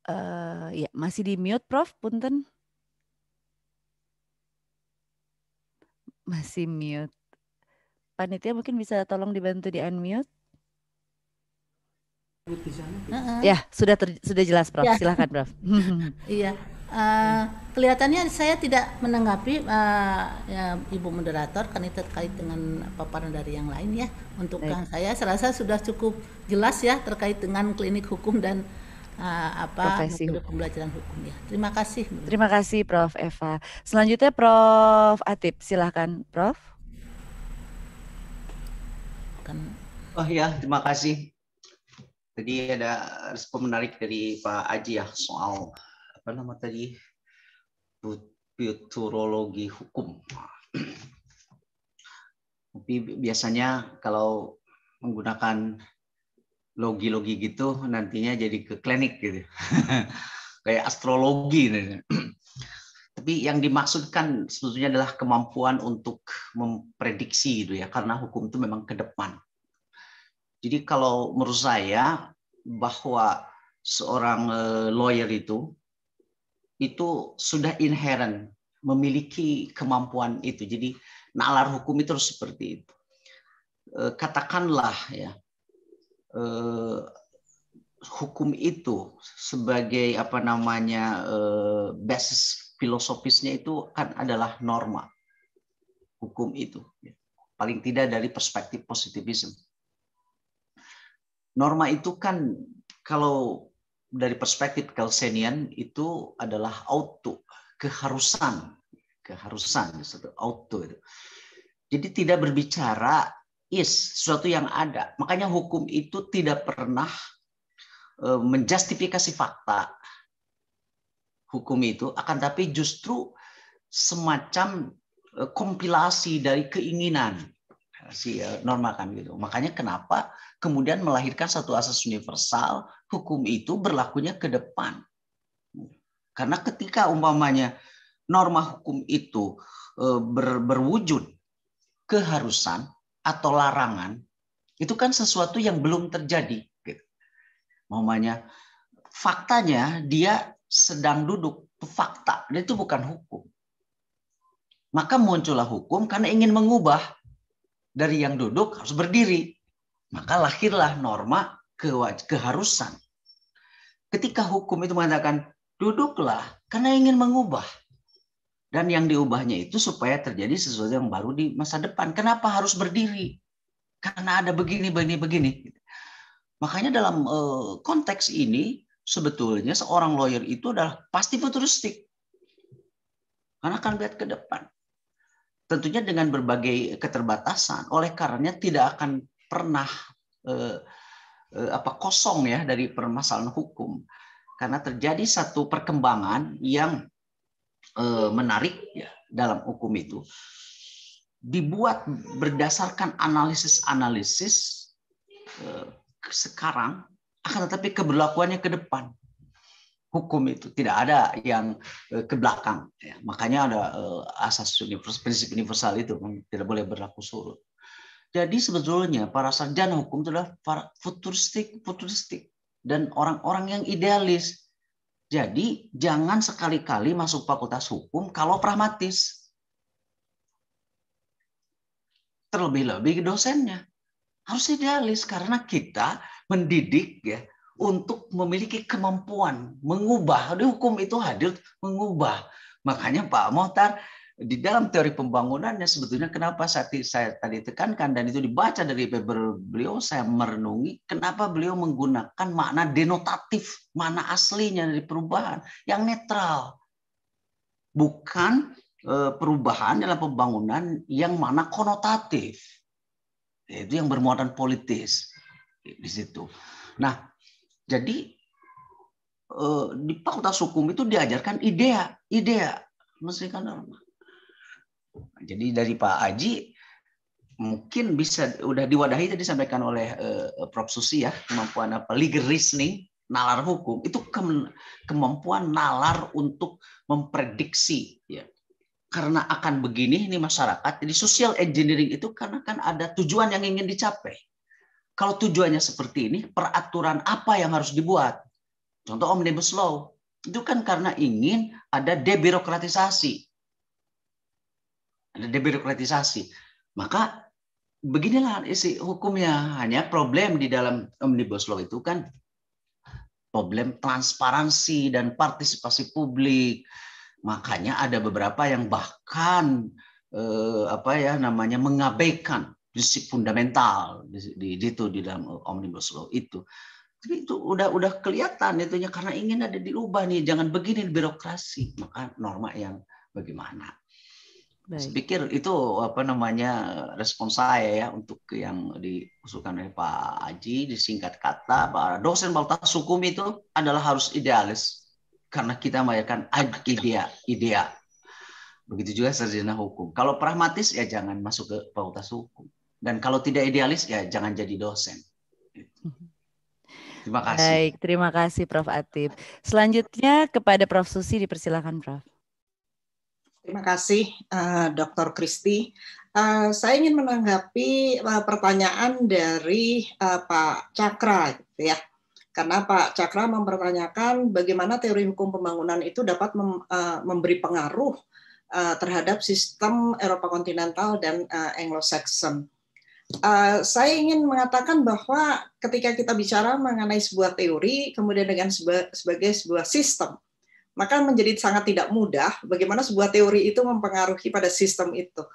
Uh, ya, masih di mute Prof, punten. Masih mute. Panitia mungkin bisa tolong dibantu di unmute. uh Ya, sudah ter, sudah jelas Prof. Ya. Silahkan Prof. iya. Uh, kelihatannya saya tidak menanggapi uh, ya, Ibu moderator karena itu terkait dengan paparan dari yang lain ya. Untuk Baik. saya saya rasa sudah cukup jelas ya terkait dengan klinik hukum dan uh, apa profesi hukum. pembelajaran hukum ya. Terima kasih. Terima kasih Prof Eva. Selanjutnya Prof Atip, silahkan Prof. Kan. Oh ya, terima kasih. Tadi ada respon menarik dari Pak Aji ya soal apa nama tadi futurologi hukum. Tapi biasanya kalau menggunakan logi-logi gitu nantinya jadi ke klinik gitu. Kayak astrologi. Gitu. Tapi yang dimaksudkan sebetulnya adalah kemampuan untuk memprediksi gitu ya, karena hukum itu memang ke depan. Jadi kalau menurut saya bahwa seorang eh, lawyer itu itu sudah inherent memiliki kemampuan itu. Jadi nalar hukum itu harus seperti itu. Eh, katakanlah ya eh, hukum itu sebagai apa namanya eh, basis filosofisnya itu kan adalah norma hukum itu paling tidak dari perspektif positivisme norma itu kan kalau dari perspektif Kelsenian itu adalah auto keharusan keharusan auto itu jadi tidak berbicara is, sesuatu yang ada. Makanya hukum itu tidak pernah e, menjustifikasi fakta. Hukum itu akan tapi justru semacam e, kompilasi dari keinginan si e, norma kan gitu. Makanya kenapa kemudian melahirkan satu asas universal, hukum itu berlakunya ke depan. Karena ketika umpamanya norma hukum itu berwujud keharusan, atau larangan itu kan sesuatu yang belum terjadi. Gitu. maunya faktanya dia sedang duduk fakta, dia itu bukan hukum. Maka muncullah hukum karena ingin mengubah dari yang duduk harus berdiri. Maka lahirlah norma keharusan. Ketika hukum itu mengatakan duduklah karena ingin mengubah dan yang diubahnya itu supaya terjadi sesuatu yang baru di masa depan. Kenapa harus berdiri? Karena ada begini, begini, begini. Makanya dalam eh, konteks ini sebetulnya seorang lawyer itu adalah pasti futuristik. Karena akan lihat ke depan. Tentunya dengan berbagai keterbatasan. Oleh karenanya tidak akan pernah eh, eh, apa kosong ya dari permasalahan hukum. Karena terjadi satu perkembangan yang Eh, menarik ya dalam hukum itu dibuat berdasarkan analisis-analisis eh, sekarang akan tetapi keberlakuannya ke depan hukum itu tidak ada yang eh, ke belakang ya, makanya ada asas universal prinsip universal itu kan tidak boleh berlaku surut jadi sebetulnya para sarjana hukum itu adalah futuristik futuristik dan orang-orang yang idealis jadi jangan sekali-kali masuk fakultas hukum kalau pragmatis. Terlebih-lebih dosennya. Harus idealis karena kita mendidik ya untuk memiliki kemampuan mengubah. Di hukum itu hadir mengubah. Makanya Pak Mohtar di dalam teori pembangunannya sebetulnya kenapa saat saya tadi tekankan dan itu dibaca dari paper beliau saya merenungi kenapa beliau menggunakan makna denotatif makna aslinya dari perubahan yang netral bukan eh, perubahan dalam pembangunan yang mana konotatif itu yang bermuatan politis di situ. Nah, jadi eh, di fakultas hukum itu diajarkan idea, idea, kan normal Nah, jadi dari Pak Aji mungkin bisa udah diwadahi tadi sampaikan oleh uh, Prof Susi ya kemampuan apa legal reasoning nalar hukum itu kem kemampuan nalar untuk memprediksi ya karena akan begini ini masyarakat jadi social engineering itu karena kan ada tujuan yang ingin dicapai kalau tujuannya seperti ini peraturan apa yang harus dibuat contoh omnibus law itu kan karena ingin ada debirokratisasi ada debirokratisasi. Maka beginilah isi hukumnya. Hanya problem di dalam omnibus law itu kan problem transparansi dan partisipasi publik. Makanya ada beberapa yang bahkan eh, apa ya namanya mengabaikan prinsip fundamental di, di itu di dalam omnibus law itu. Tapi itu udah udah kelihatan itunya karena ingin ada diubah nih, jangan begini birokrasi, maka norma yang bagaimana. Baik. Saya pikir itu apa namanya respon saya ya untuk yang diusulkan oleh Pak Aji disingkat kata bahwa dosen baltas hukum itu adalah harus idealis karena kita melahirkan idea idea begitu juga sarjana hukum kalau pragmatis ya jangan masuk ke fakultas hukum dan kalau tidak idealis ya jangan jadi dosen terima kasih baik terima kasih Prof Atib selanjutnya kepada Prof Susi dipersilakan Prof Terima kasih, uh, eh, Dr. Kristi. Uh, eh, saya ingin menanggapi uh, pertanyaan dari uh, Pak Cakra, gitu ya. Karena Pak Cakra mempertanyakan bagaimana teori hukum pembangunan itu dapat mem, uh, memberi pengaruh uh, terhadap sistem Eropa kontinental dan uh, Anglo-Saxon. Uh, saya ingin mengatakan bahwa ketika kita bicara mengenai sebuah teori, kemudian dengan seba sebagai sebuah sistem, maka menjadi sangat tidak mudah bagaimana sebuah teori itu mempengaruhi pada sistem itu.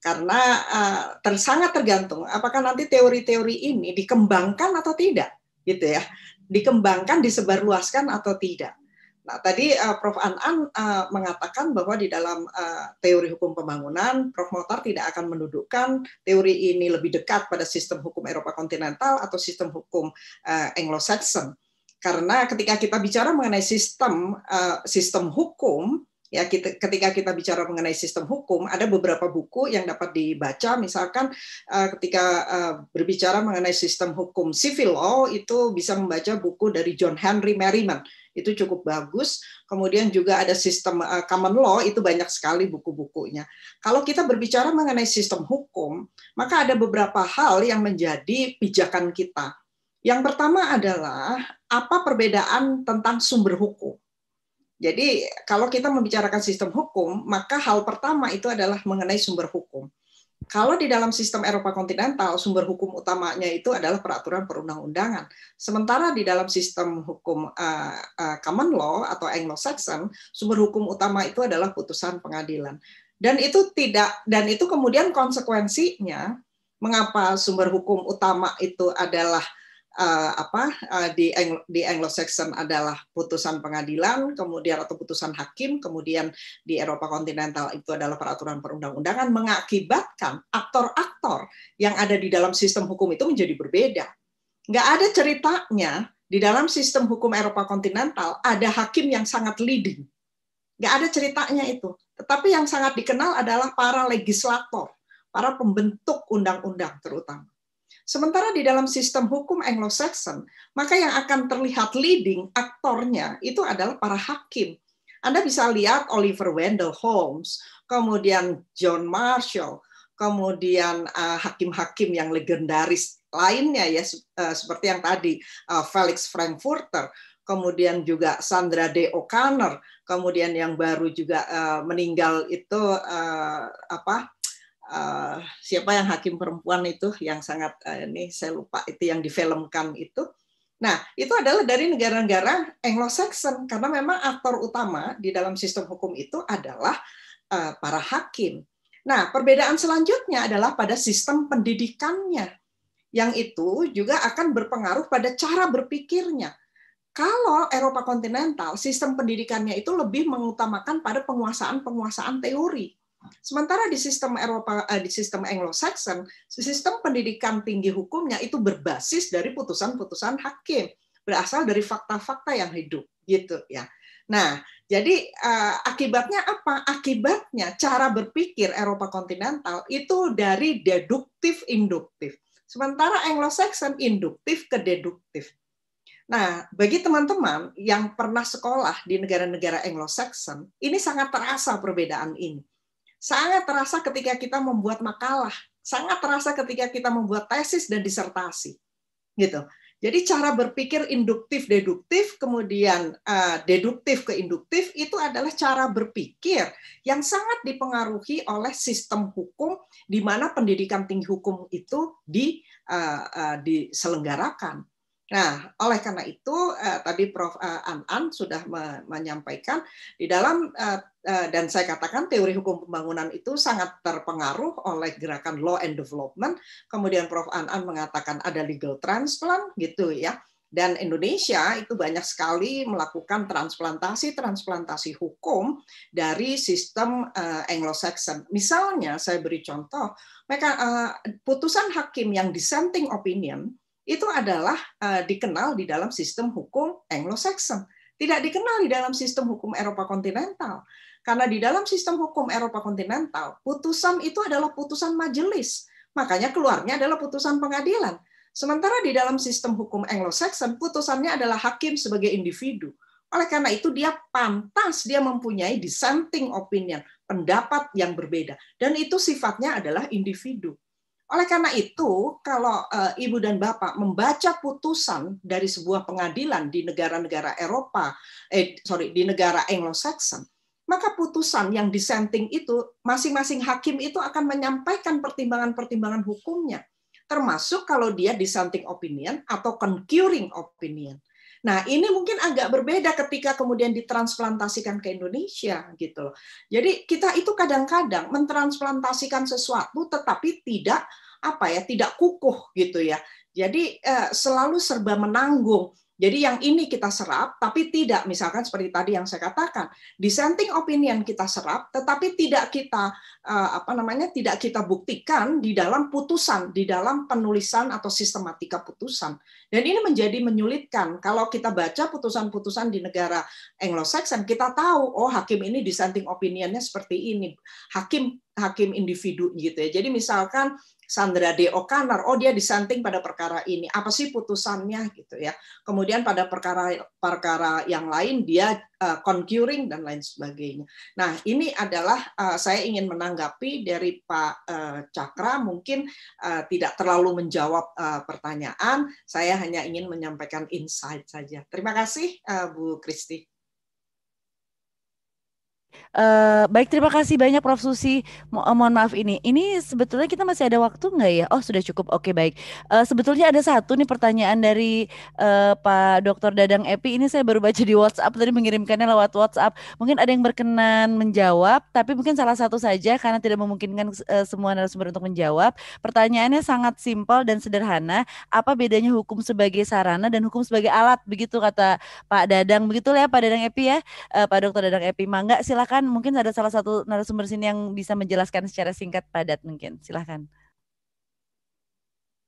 Karena uh, ter, sangat tergantung apakah nanti teori-teori ini dikembangkan atau tidak, gitu ya. Dikembangkan, disebarluaskan atau tidak. Nah, tadi uh, Prof. An-An uh, mengatakan bahwa di dalam uh, teori hukum pembangunan, Prof. Motar tidak akan mendudukkan teori ini lebih dekat pada sistem hukum Eropa kontinental atau sistem hukum uh, Anglo-Saxon. Karena ketika kita bicara mengenai sistem eh, sistem hukum, ya kita, ketika kita bicara mengenai sistem hukum, ada beberapa buku yang dapat dibaca. Misalkan eh, ketika eh, berbicara mengenai sistem hukum civil law itu bisa membaca buku dari John Henry Merriman itu cukup bagus. Kemudian juga ada sistem common law itu banyak sekali buku-bukunya. Kalau kita berbicara mengenai sistem hukum, maka ada beberapa hal yang menjadi pijakan kita. Yang pertama adalah apa perbedaan tentang sumber hukum. Jadi kalau kita membicarakan sistem hukum, maka hal pertama itu adalah mengenai sumber hukum. Kalau di dalam sistem Eropa kontinental, sumber hukum utamanya itu adalah peraturan perundang-undangan. Sementara di dalam sistem hukum uh, uh, common law atau Anglo-Saxon, sumber hukum utama itu adalah putusan pengadilan. Dan itu tidak dan itu kemudian konsekuensinya mengapa sumber hukum utama itu adalah uh, apa uh, di Anglo, di Anglo-Saxon adalah putusan pengadilan, kemudian atau putusan hakim, kemudian di Eropa kontinental itu adalah peraturan perundang-undangan mengakibatkan aktor-aktor yang ada di dalam sistem hukum itu menjadi berbeda. Nggak ada ceritanya di dalam sistem hukum Eropa kontinental ada hakim yang sangat leading. Nggak ada ceritanya itu. Tetapi yang sangat dikenal adalah para legislator, para pembentuk undang-undang terutama. Sementara di dalam sistem hukum Anglo-Saxon, maka yang akan terlihat leading aktornya itu adalah para hakim. Anda bisa lihat Oliver Wendell Holmes, kemudian John Marshall, kemudian eh, hakim-hakim yang legendaris lainnya ya eh, seperti yang tadi eh, Felix Frankfurter, kemudian juga Sandra D. O'Connor, kemudian yang baru juga meninggal itu apa Eh, siapa yang hakim perempuan itu yang sangat uh, ini saya lupa itu yang difilmkan itu. Nah, itu adalah dari negara-negara Anglo-Saxon karena memang aktor utama di dalam sistem hukum itu adalah uh, para hakim. Nah, perbedaan selanjutnya adalah pada sistem pendidikannya. Yang itu juga akan berpengaruh pada cara berpikirnya. Kalau Eropa kontinental, sistem pendidikannya itu lebih mengutamakan pada penguasaan-penguasaan teori Sementara di sistem Eropa, eh, di sistem Anglo-Saxon, sistem pendidikan tinggi hukumnya itu berbasis dari putusan-putusan hakim, berasal dari fakta-fakta yang hidup, gitu ya. Nah, jadi eh, akibatnya apa? Akibatnya cara berpikir Eropa kontinental itu dari deduktif induktif. Sementara Anglo-Saxon induktif ke deduktif. Nah, bagi teman-teman yang pernah sekolah di negara-negara Anglo-Saxon, ini sangat terasa perbedaan ini sangat terasa ketika kita membuat makalah, sangat terasa ketika kita membuat tesis dan disertasi. Gitu. Jadi cara berpikir induktif deduktif kemudian uh, deduktif ke induktif itu adalah cara berpikir yang sangat dipengaruhi oleh sistem hukum di mana pendidikan tinggi hukum itu di uh, uh, diselenggarakan Nah, oleh karena itu uh, tadi Prof. Eh, An An sudah me menyampaikan di dalam uh, uh, dan saya katakan teori hukum pembangunan itu sangat terpengaruh oleh gerakan law and development. Kemudian Prof. An An mengatakan ada legal transplant gitu ya. Dan Indonesia itu banyak sekali melakukan transplantasi-transplantasi hukum dari sistem uh, Anglo-Saxon. Misalnya, saya beri contoh, mereka uh, putusan hakim yang dissenting opinion itu adalah eh, dikenal di dalam sistem hukum Anglo-Saxon, tidak dikenal di dalam sistem hukum Eropa kontinental. Karena di dalam sistem hukum Eropa kontinental, putusan itu adalah putusan majelis, makanya keluarnya adalah putusan pengadilan. Sementara di dalam sistem hukum Anglo-Saxon, putusannya adalah hakim sebagai individu. Oleh karena itu dia pantas dia mempunyai dissenting opinion, pendapat yang berbeda dan itu sifatnya adalah individu. Oleh karena itu, kalau eh, ibu dan bapak membaca putusan dari sebuah pengadilan di negara-negara Eropa, eh sorry di negara Anglo-Saxon, maka putusan yang disenting itu masing-masing hakim itu akan menyampaikan pertimbangan-pertimbangan hukumnya termasuk kalau dia dissenting opinion atau concurring opinion. Nah, ini mungkin agak berbeda ketika kemudian ditransplantasikan ke Indonesia gitu loh. Jadi kita itu kadang-kadang mentransplantasikan sesuatu tetapi tidak apa ya, tidak kukuh gitu ya. Jadi eh, selalu serba menanggung jadi yang ini kita serap, tapi tidak misalkan seperti tadi yang saya katakan, dissenting opinion kita serap, tetapi tidak kita eh, apa namanya tidak kita buktikan di dalam putusan, di dalam penulisan atau sistematika putusan. Dan ini menjadi menyulitkan kalau kita baca putusan-putusan di negara Anglo-Saxon, kita tahu oh hakim ini dissenting opinionnya seperti ini, hakim hakim individu gitu ya. Jadi misalkan Sandra D. O'Connor, oh dia disanting pada perkara ini, apa sih putusannya gitu ya. Kemudian pada perkara-perkara yang lain dia uh, concurring dan lain sebagainya. Nah ini adalah uh, saya ingin menanggapi dari Pak uh, Cakra mungkin uh, tidak terlalu menjawab uh, pertanyaan, saya hanya ingin menyampaikan insight saja. Terima kasih uh, Bu Kristi. Uh, baik terima kasih banyak Prof Susi. Mo eh, mohon maaf ini. Ini sebetulnya kita masih ada waktu nggak ya? Oh sudah cukup. Oke okay, baik. Uh, sebetulnya ada satu nih pertanyaan dari uh, Pak dokter Dadang Epi. Ini saya baru baca di WhatsApp tadi mengirimkannya lewat WhatsApp. Mungkin ada yang berkenan menjawab, tapi mungkin salah satu saja karena tidak memungkinkan uh, semua narasumber untuk menjawab. Pertanyaannya sangat simpel dan sederhana. Apa bedanya hukum sebagai sarana dan hukum sebagai alat? Begitu kata Pak Dadang. Begitulah ya Pak Dadang Epi ya. Uh, Pak dokter Dadang Epi. Mangga silakan silahkan mungkin ada salah satu narasumber sini yang bisa menjelaskan secara singkat padat mungkin silahkan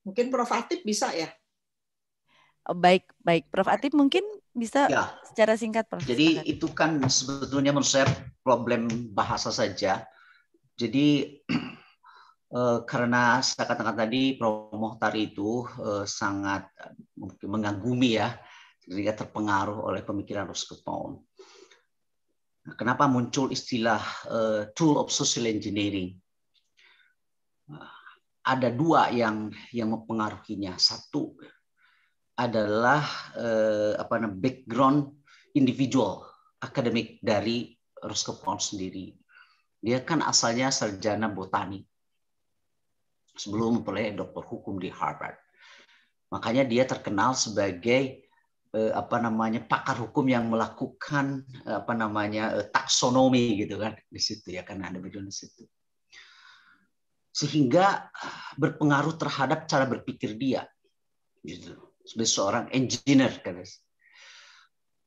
mungkin Prof Atip bisa ya oh, baik baik Prof Atip mungkin bisa ya. secara singkat Prof. Jadi itu kan sebetulnya menurut saya problem bahasa saja. Jadi eh, karena saya katakan tadi Prof Mohtar itu eh, sangat eh, mungkin mengagumi ya sehingga terpengaruh oleh pemikiran Roscoe Kenapa muncul istilah uh, tool of social engineering? Uh, ada dua yang yang mempengaruhinya. Satu adalah uh, apa namanya background individual akademik dari Roscoe sendiri. Dia kan asalnya sarjana botani sebelum memperoleh doktor hukum di Harvard. Makanya dia terkenal sebagai Eh, apa namanya pakar hukum yang melakukan eh, apa namanya eh, taksonomi gitu kan di situ ya karena ada di situ sehingga berpengaruh terhadap cara berpikir dia gitu sebagai seorang engineer kan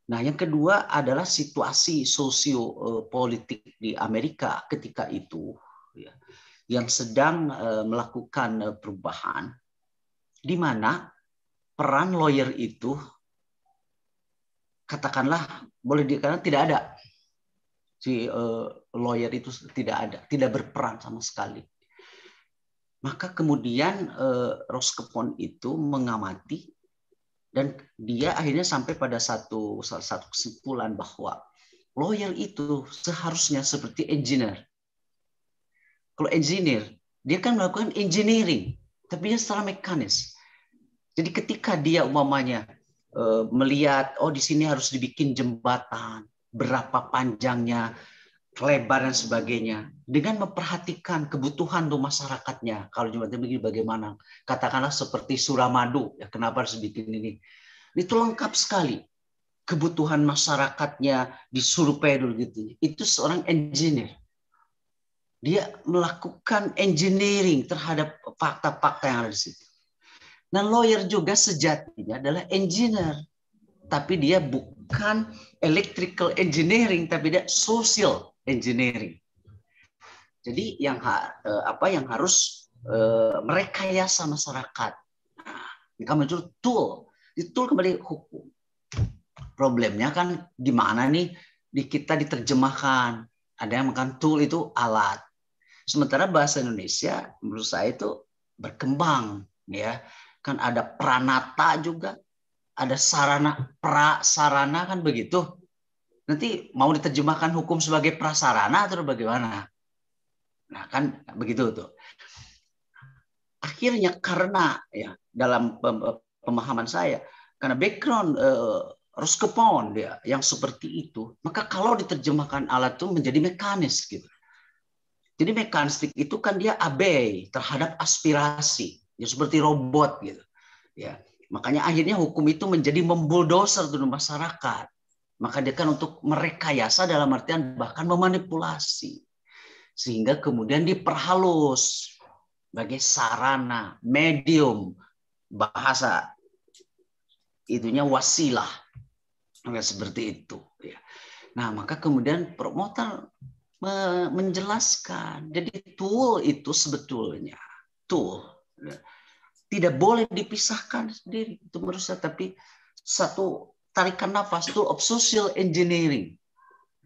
nah yang kedua adalah situasi sosio politik di Amerika ketika itu ya, yang sedang melakukan perubahan di mana peran lawyer itu katakanlah boleh dikatakan tidak ada si uh, lawyer itu tidak ada, tidak berperan sama sekali. Maka kemudian uh, eh, Roskepon itu mengamati dan dia akhirnya sampai pada satu satu kesimpulan bahwa lawyer itu seharusnya seperti engineer. Kalau engineer, dia kan melakukan engineering, tapi dia secara mekanis. Jadi ketika dia umpamanya Eh, melihat oh di sini harus dibikin jembatan berapa panjangnya lebar dan sebagainya dengan memperhatikan kebutuhan untuk masyarakatnya kalau jembatan begini bagaimana katakanlah seperti Suramadu ya kenapa harus bikin ini itu lengkap sekali kebutuhan masyarakatnya disurvei dulu gitu itu seorang engineer dia melakukan engineering terhadap fakta-fakta yang ada di situ Nah, lawyer juga sejatinya adalah engineer. Tapi dia bukan electrical engineering, tapi dia social engineering. Jadi yang eh, apa yang harus eh, merekayasa masyarakat. Nah, maka muncul tool. Di tool kembali hukum. Problemnya kan gimana nih di kita diterjemahkan. Ada yang makan tool itu alat. Sementara bahasa Indonesia menurut saya itu berkembang ya kan ada pranata juga, ada sarana prasarana kan begitu. Nanti mau diterjemahkan hukum sebagai prasarana atau bagaimana? Nah, kan begitu tuh. Akhirnya karena ya dalam eh, pemahaman saya karena background eh, Roskepon dia ya, yang seperti itu, maka kalau diterjemahkan alat itu menjadi mekanis gitu. Jadi mekanistik itu kan dia abai terhadap aspirasi ya seperti robot gitu ya makanya akhirnya hukum itu menjadi membuldoser tuh masyarakat maka dia kan untuk merekayasa dalam artian bahkan memanipulasi sehingga kemudian diperhalus sebagai sarana medium bahasa itunya wasilah nah, seperti itu ya nah maka kemudian promotor menjelaskan jadi tool itu sebetulnya tool ya, tidak boleh dipisahkan sendiri itu menurut saya tapi satu tarikan nafas itu of social engineering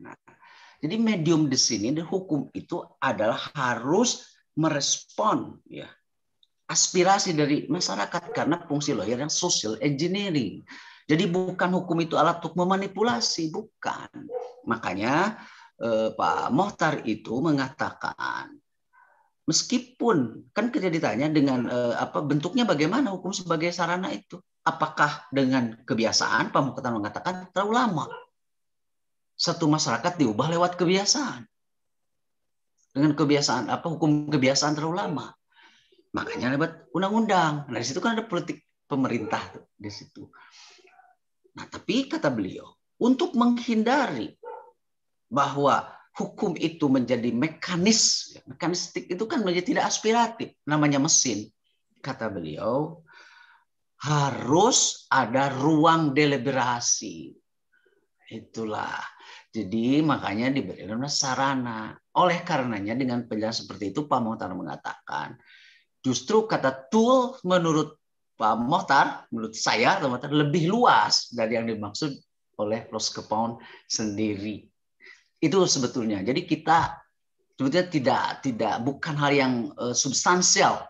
nah, jadi medium di sini di hukum itu adalah harus merespon ya aspirasi dari masyarakat karena fungsi lawyer yang social engineering jadi bukan hukum itu alat untuk memanipulasi, bukan. Makanya eh, Pak Mohtar itu mengatakan meskipun kan kita ditanya dengan eh, apa bentuknya bagaimana hukum sebagai sarana itu apakah dengan kebiasaan pamukatan mengatakan terlalu lama satu masyarakat diubah lewat kebiasaan dengan kebiasaan apa hukum kebiasaan terlalu lama makanya lewat undang-undang nah di situ kan ada politik pemerintah di situ nah tapi kata beliau untuk menghindari bahwa hukum itu menjadi mekanis, mekanistik itu kan menjadi tidak aspiratif, namanya mesin. Kata beliau, harus ada ruang deliberasi. Itulah. Jadi makanya diberikan sarana. Oleh karenanya dengan penjelasan seperti itu Pak Mohtar mengatakan, justru kata tool menurut Pak Mohtar, menurut saya Pak Mohtar lebih luas dari yang dimaksud oleh Roskepon sendiri. Itu sebetulnya. Jadi kita sebetulnya tidak tidak bukan hal yang eh, substansial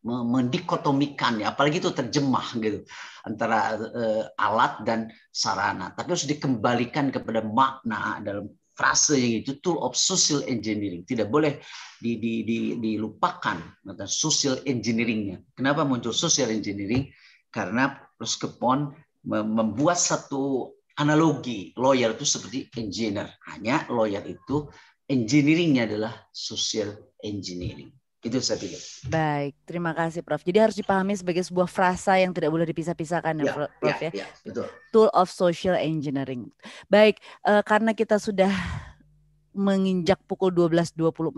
mendikotomikan ya apalagi itu terjemah gitu antara uh, alat dan sarana tapi harus dikembalikan kepada makna dalam frase yang itu tool of social engineering tidak boleh di, di, di, dilupakan social engineeringnya kenapa muncul social engineering karena Ruskepon membuat satu analogi lawyer itu seperti engineer. Hanya lawyer itu engineeringnya adalah social engineering. Itu saya pikir. Baik, terima kasih Prof. Jadi harus dipahami sebagai sebuah frasa yang tidak boleh dipisah-pisahkan ya, ya, ya Prof ya. ya. ya betul. Tool of social engineering. Baik, uh, karena kita sudah menginjak pukul 12.24,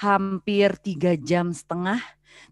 hampir tiga jam setengah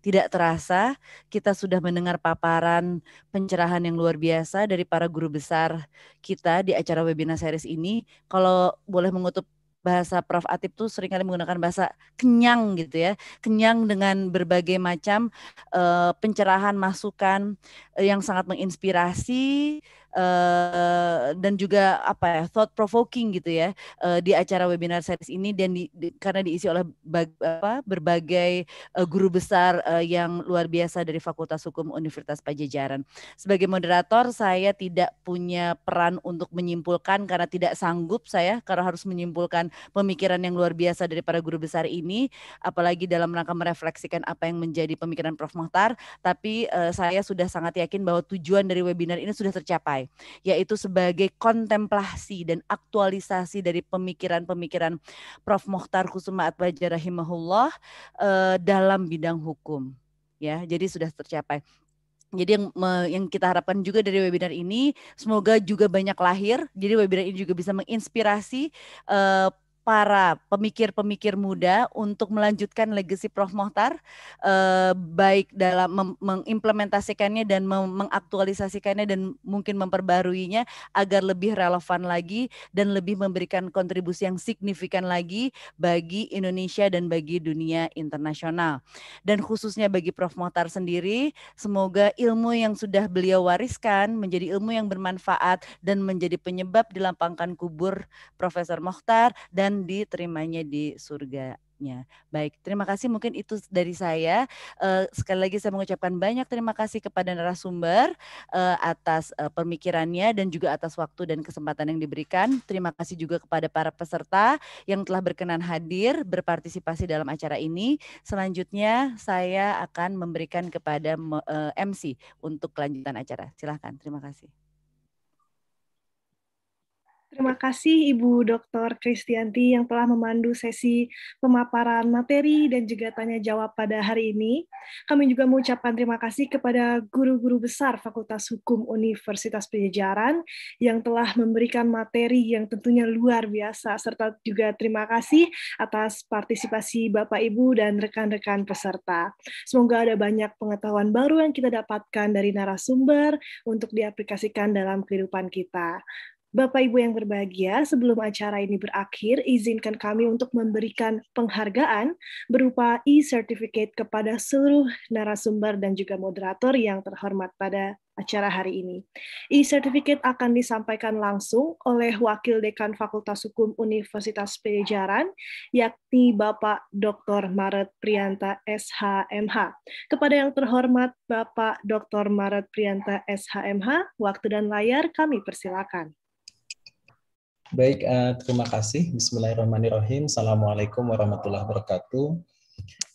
tidak terasa kita sudah mendengar paparan pencerahan yang luar biasa dari para guru besar kita di acara webinar series ini. Kalau boleh mengutip bahasa Prof Atip tuh seringkali menggunakan bahasa kenyang gitu ya, kenyang dengan berbagai macam uh, pencerahan masukan eh, yang sangat menginspirasi Eh, dan juga apa ya thought provoking gitu ya uh, di acara webinar series ini dan di, di, karena diisi oleh bag, apa, berbagai uh, guru besar uh, yang luar biasa dari Fakultas Hukum Universitas Pajajaran. Sebagai moderator saya tidak punya peran untuk menyimpulkan karena tidak sanggup saya karena harus menyimpulkan pemikiran yang luar biasa dari para guru besar ini apalagi dalam rangka merefleksikan apa yang menjadi pemikiran Prof Mohtar tapi uh, saya sudah sangat yakin bahwa tujuan dari webinar ini sudah tercapai yaitu sebagai kontemplasi dan aktualisasi dari pemikiran-pemikiran Prof. Mohtar Kusuma Atwajar rahimahullah uh, dalam bidang hukum. Ya, jadi sudah tercapai. Jadi yang yang kita harapkan juga dari webinar ini semoga juga banyak lahir. Jadi webinar ini juga bisa menginspirasi uh, para pemikir-pemikir muda untuk melanjutkan legasi Prof. Mohtar eh, baik dalam mengimplementasikannya dan mem- mengaktualisasikannya dan mungkin memperbaruinya agar lebih relevan lagi dan lebih memberikan kontribusi yang signifikan lagi bagi Indonesia dan bagi dunia internasional. Dan khususnya bagi Prof. Mohtar sendiri, semoga ilmu yang sudah beliau wariskan menjadi ilmu yang bermanfaat dan menjadi penyebab dilampangkan kubur Profesor Mohtar dan dan diterimanya di surga. Baik, terima kasih mungkin itu dari saya. Uh, sekali lagi saya mengucapkan banyak terima kasih kepada narasumber uh, atas uh, pemikirannya dan juga atas waktu dan kesempatan yang diberikan. Terima kasih juga kepada para peserta yang telah berkenan hadir berpartisipasi dalam acara ini. Selanjutnya saya akan memberikan kepada MC untuk kelanjutan acara. Silahkan, terima kasih. Terima kasih Ibu Dr. Kristianti yang telah memandu sesi pemaparan materi dan juga tanya jawab pada hari ini. Kami juga mengucapkan terima kasih kepada guru-guru besar Fakultas Hukum Universitas Pejajaran yang telah memberikan materi yang tentunya luar biasa serta juga terima kasih atas partisipasi Bapak Ibu dan rekan-rekan peserta. Semoga ada banyak pengetahuan baru yang kita dapatkan dari narasumber untuk diaplikasikan dalam kehidupan kita. Bapak Ibu yang berbahagia, sebelum acara ini berakhir, izinkan kami untuk memberikan penghargaan berupa e-certificate kepada seluruh narasumber dan juga moderator yang terhormat pada acara hari ini. E-certificate akan disampaikan langsung oleh Wakil Dekan Fakultas Hukum Universitas Pejajaran, yakni Bapak Dr. Maret Prianta SHMH. Kepada yang terhormat Bapak Dr. Maret Prianta SHMH, waktu dan layar kami persilakan. Baik, uh, terima kasih. Bismillahirrahmanirrahim. Assalamualaikum warahmatullahi wabarakatuh.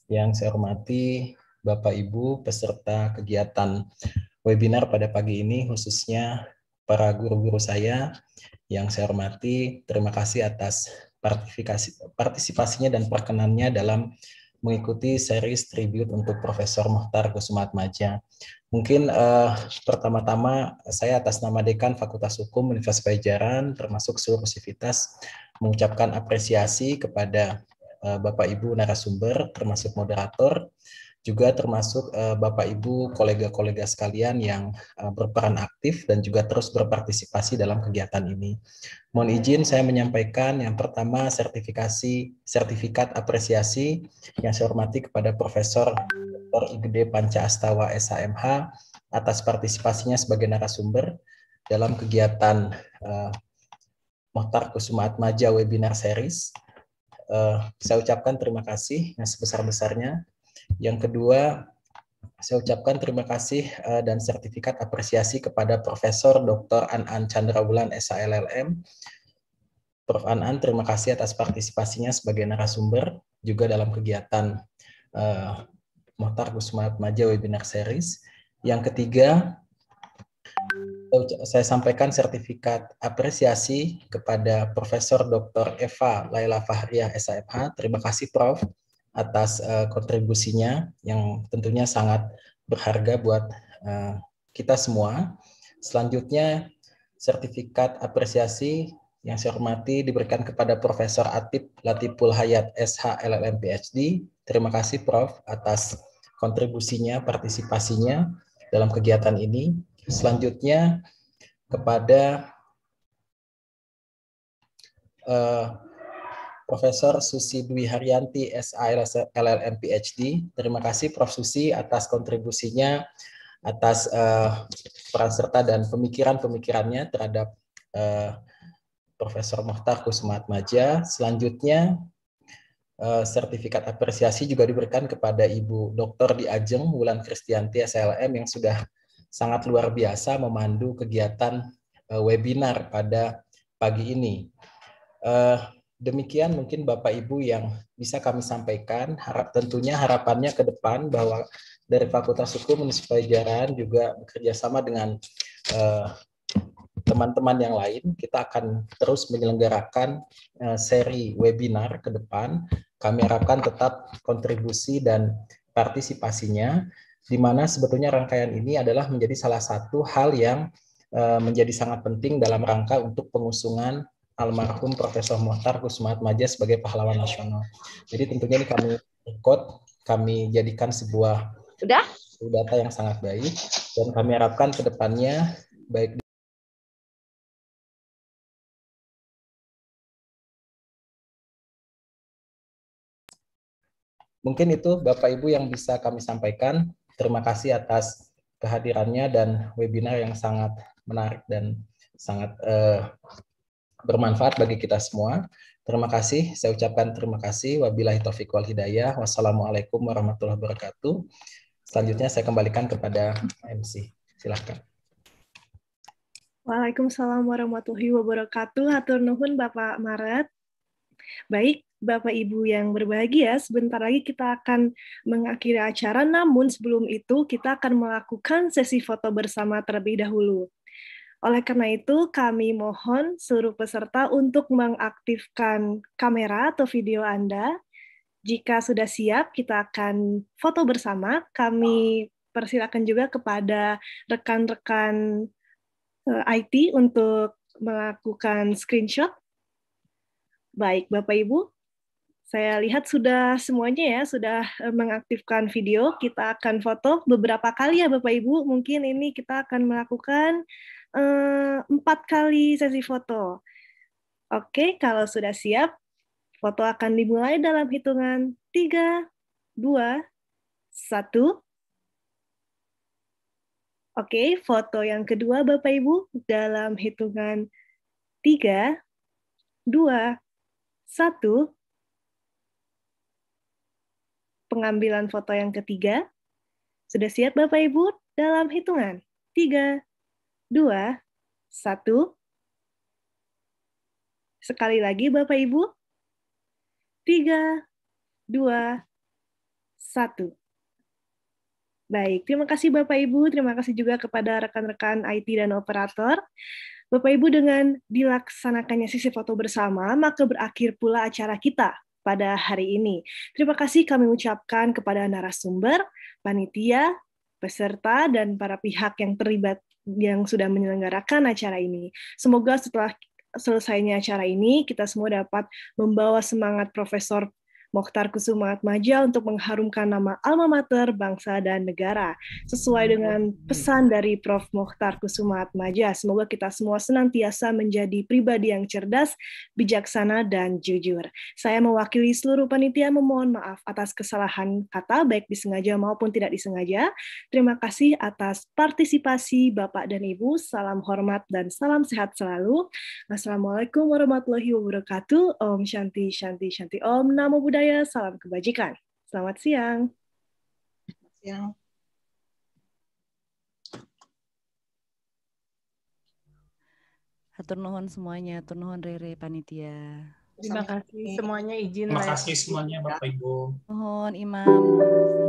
Yang saya hormati Bapak Ibu peserta kegiatan webinar pada pagi ini, khususnya para guru-guru saya yang saya hormati. Terima kasih atas partisipasinya dan perkenannya dalam mengikuti seri tribute untuk Profesor Mohtar Kusumat Maja. Mungkin eh, pertama-tama saya atas nama Dekan Fakultas Hukum Universitas Pajajaran termasuk seluruh sivitas mengucapkan apresiasi kepada eh, Bapak Ibu narasumber termasuk moderator juga termasuk uh, Bapak Ibu, kolega-kolega sekalian yang uh, berperan aktif dan juga terus berpartisipasi dalam kegiatan ini. Mohon izin saya menyampaikan yang pertama sertifikasi sertifikat apresiasi yang saya hormati kepada Profesor Dr. Igede Panca Astawa SHMH atas partisipasinya sebagai narasumber dalam kegiatan uh, Mohtar Kusuma Atmaja webinar series. Uh, saya ucapkan terima kasih yang sebesar-besarnya yang kedua, saya ucapkan terima kasih uh, dan sertifikat apresiasi kepada Profesor Dr. Anan an Wulan, SALLM. Prof. an terima kasih atas partisipasinya sebagai narasumber juga dalam kegiatan uh, eh, Mohtar Gusmat Maja Webinar Series. Yang ketiga, saya sampaikan sertifikat apresiasi kepada Profesor Dr. Eva Laila Fahriah SAMH. Terima kasih, Prof atas uh, kontribusinya yang tentunya sangat berharga buat uh, kita semua. Selanjutnya sertifikat apresiasi yang saya hormati diberikan kepada Profesor Atip Latipul Hayat SH LLM PhD. Terima kasih Prof atas kontribusinya, partisipasinya dalam kegiatan ini. Selanjutnya kepada uh, Profesor Susi Dwi Haryanti, SALS LLM PhD. Terima kasih Prof. Susi atas kontribusinya, atas uh, peran serta dan pemikiran-pemikirannya terhadap uh, Profesor Mohtar Kusmat Maja. Selanjutnya, uh, sertifikat apresiasi juga diberikan kepada Ibu Dr. Di Ajeng Wulan Kristianti SLM yang sudah sangat luar biasa memandu kegiatan uh, webinar pada pagi ini. Uh, Demikian mungkin Bapak Ibu yang bisa kami sampaikan. Harap tentunya harapannya ke depan bahwa dari Fakultas Hukum Universitas Pajajaran juga bekerja sama dengan eh, teman-teman eh, yang lain. Kita akan terus menyelenggarakan eh, seri webinar ke depan. Kami harapkan tetap kontribusi dan partisipasinya di mana sebetulnya rangkaian ini adalah menjadi salah satu hal yang eh, menjadi sangat penting dalam rangka untuk pengusungan almarhum Profesor Muhtar Kusmat Maja sebagai pahlawan nasional. Jadi tentunya ini kami ikut, kami jadikan sebuah Udah? data yang sangat baik dan kami harapkan ke depannya baik Mungkin itu Bapak Ibu yang bisa kami sampaikan. Terima kasih atas kehadirannya dan webinar yang sangat menarik dan sangat uh, bermanfaat bagi kita semua. Terima kasih. Saya ucapkan terima kasih. Wabillahi taufiq wal hidayah. Wassalamualaikum warahmatullahi wabarakatuh. Selanjutnya saya kembalikan kepada MC. Silahkan. Waalaikumsalam warahmatullahi wabarakatuh. Hatur nuhun Bapak Maret. Baik, Bapak Ibu yang berbahagia, sebentar lagi kita akan mengakhiri acara, namun sebelum itu kita akan melakukan sesi foto bersama terlebih dahulu. Oleh karena itu, kami mohon seluruh peserta untuk mengaktifkan kamera atau video Anda. Jika sudah siap, kita akan foto bersama. Kami persilakan juga kepada rekan-rekan eh, IT untuk melakukan screenshot. Baik, Bapak Ibu, saya lihat sudah semuanya ya, sudah eh, mengaktifkan video. Kita akan foto beberapa kali ya Bapak Ibu. Mungkin ini kita akan melakukan Eh, empat kali sesi foto. Oke, kalau sudah siap, foto akan dimulai dalam hitungan tiga, dua, satu. Oke, foto yang kedua Bapak Ibu dalam hitungan tiga, dua, satu. Pengambilan foto yang ketiga. Sudah siap Bapak Ibu dalam hitungan tiga dua, satu. Sekali lagi Bapak Ibu. Tiga, dua, satu. Baik, terima kasih Bapak Ibu, terima kasih juga kepada rekan-rekan IT dan operator. Bapak Ibu dengan dilaksanakannya sisi foto bersama, maka berakhir pula acara kita pada hari ini. Terima kasih kami ucapkan kepada narasumber, panitia, peserta, dan para pihak yang terlibat yang sudah menyelenggarakan acara ini. Semoga setelah selesainya acara ini kita semua dapat membawa semangat Profesor Mokhtar Kusuma Atmaja untuk mengharumkan nama alma mater, bangsa, dan negara. Sesuai hmm. dengan pesan dari Prof. Mokhtar Kusuma Atmaja, semoga kita semua senantiasa menjadi pribadi yang cerdas, bijaksana, dan jujur. Saya mewakili seluruh panitia memohon maaf atas kesalahan kata, baik disengaja maupun tidak disengaja. Terima kasih atas partisipasi Bapak dan Ibu. Salam hormat dan salam sehat selalu. Assalamualaikum warahmatullahi wabarakatuh. Om Shanti, Shanti, Shanti. Om Namo Buddha budaya, salam kebajikan. Selamat siang. Selamat siang. Hatur nuhun semuanya, hatur nuhun Rere panitia. Terima kasih semuanya izin. Terima ya. kasih semuanya Bapak Ibu. Nuhun Imam.